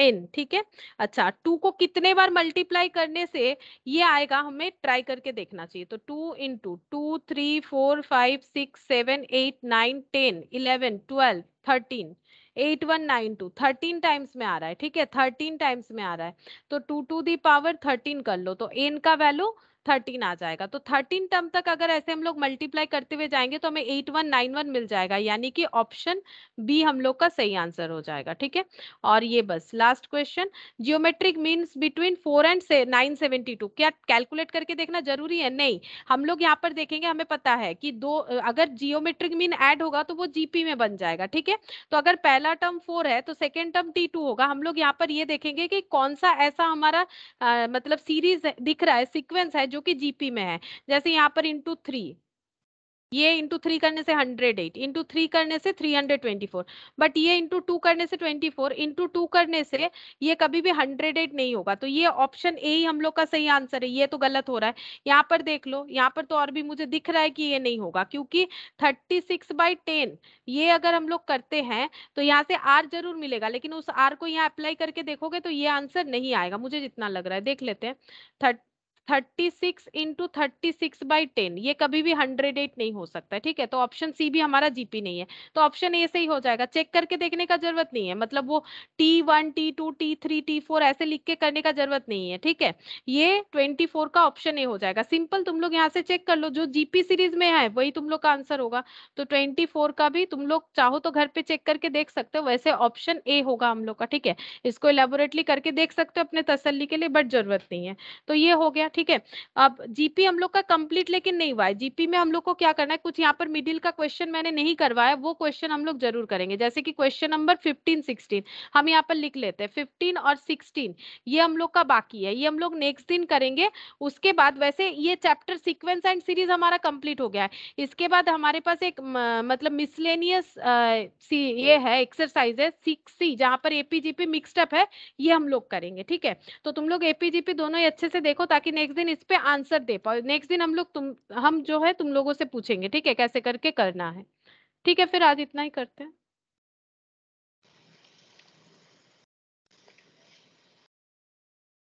Speaker 2: n ठीक है अच्छा टू को कितने बार मल्टीप्लाई करने से ये आएगा हमें ट्राई करके देखना चाहिए तो two into two three four five six seven eight nine ten eleven twelve thirteen eight one nine two thirteen times में आ रहा है ठीक है थर्टीन टाइम्स में आ रहा है तो two to the power thirteen कर लो तो एन का वैल्यू थर्टीन आ जाएगा तो थर्टीन टर्म तक अगर ऐसे हम लोग मल्टीप्लाई करते हुए जाएंगे तो हमें एट वन नाइन वन मिल जाएगा यानी कि ऑप्शन बी हम लोग का सही आंसर हो जाएगा ठीक है और ये बस last question geometric means between four and nine seventy two क्या कैलकुलेट करके देखना जरूरी है नहीं हम लोग यहाँ पर देखेंगे हमें पता है कि दो अगर जियोमेट्रिक मीन एड होगा तो वो जीपी में बन जाएगा ठीक है तो अगर पहला टर्म फोर है तो सेकेंड टर्म टी होगा हम लोग यहाँ पर ये देखेंगे कि कौन सा ऐसा हमारा आ, मतलब सीरीज दिख रहा है सिक्वेंस है जो कि जीपी में है जैसे यहाँ पर इंटू थ्री ये इंटू थ्री करने से हंड्रेड एट इंटू थ्री करने से three hundred twenty four but ये इंटू टू करने से ट्वेंटी फोर इंटू टू करने से ये कभी भी हंड्रेड एट नहीं होगा तो ये ऑप्शन ए ही हम लोग का सही आंसर है ये तो गलत हो रहा है यहाँ पर देख लो यहाँ पर तो और भी मुझे दिख रहा है कि ये नहीं होगा क्योंकि थर्टी सिक्स बाई टेन ये अगर हम लोग करते हैं तो यहाँ से आर जरूर मिलेगा लेकिन उस आर को यहाँ अप्लाई करके देखोगे तो ये आंसर नहीं आएगा मुझे जितना लग रहा है देख लेते हैं thirty thirty six into thirty six by ten ये कभी भी हंड्रेड एट नहीं हो सकता है ठीक है तो ऑप्शन सी भी हमारा जीपी नहीं है तो ऑप्शन ए से ही हो जाएगा चेक करके देखने का जरूरत नहीं है मतलब वो T one T two T three T four ऐसे लिख के करने का जरूरत नहीं है ठीक है ये ट्वेंटी फोर का ऑप्शन ए हो जाएगा सिंपल तुम लोग यहाँ से चेक कर लो जो जीपी सीरीज में है वही तुम लोग का आंसर होगा तो ट्वेंटी फोर का भी तुम लोग चाहो तो घर पे चेक करके देख सकते हो वैसे ऑप्शन ए होगा हम लोग का ठीक है इसको इलेबोरेटली करके देख सकते हो अपने तसली के लिए बट जरूरत नहीं है तो ये हो गया ठीक है अब जीपी हम लोग का कंप्लीट लेकिन नहीं हुआ है जीपी में हम लोग को क्या करना है कुछ यहाँ पर मिडिल का क्वेश्चन मैंने नहीं करवाया वो क्वेश्चन हम लोग जरूर करेंगे जैसे कि क्वेश्चन नंबर फिफ्टीन सिक्सटीन हम यहाँ पर लिख लेते हैं फिफ्टीन और सिक्सटीन ये हम लोग का बाकी है ये हम लोग नेक्स्ट दिन करेंगे उसके बाद वैसे ये चैप्टर सिक्वेंस एंड सीरीज हमारा कंप्लीट हो गया है इसके बाद हमारे पास एक मतलब मिसलेनियस ये है एक्सरसाइज है सिक्स सी जहाँ पर एपीजीपी मिक्सडअप है ये हम लोग करेंगे ठीक है तो तुम लोग एपीजीपी दोनों ही अच्छे से देखो ताकि नेक्स्ट दिन इस पे आंसर दे पाओ नेक्स्ट दिन हम लोग तुम हम जो है तुम लोगों से पूछेंगे ठीक है कैसे करके करना है ठीक है फिर आज इतना ही करते हैं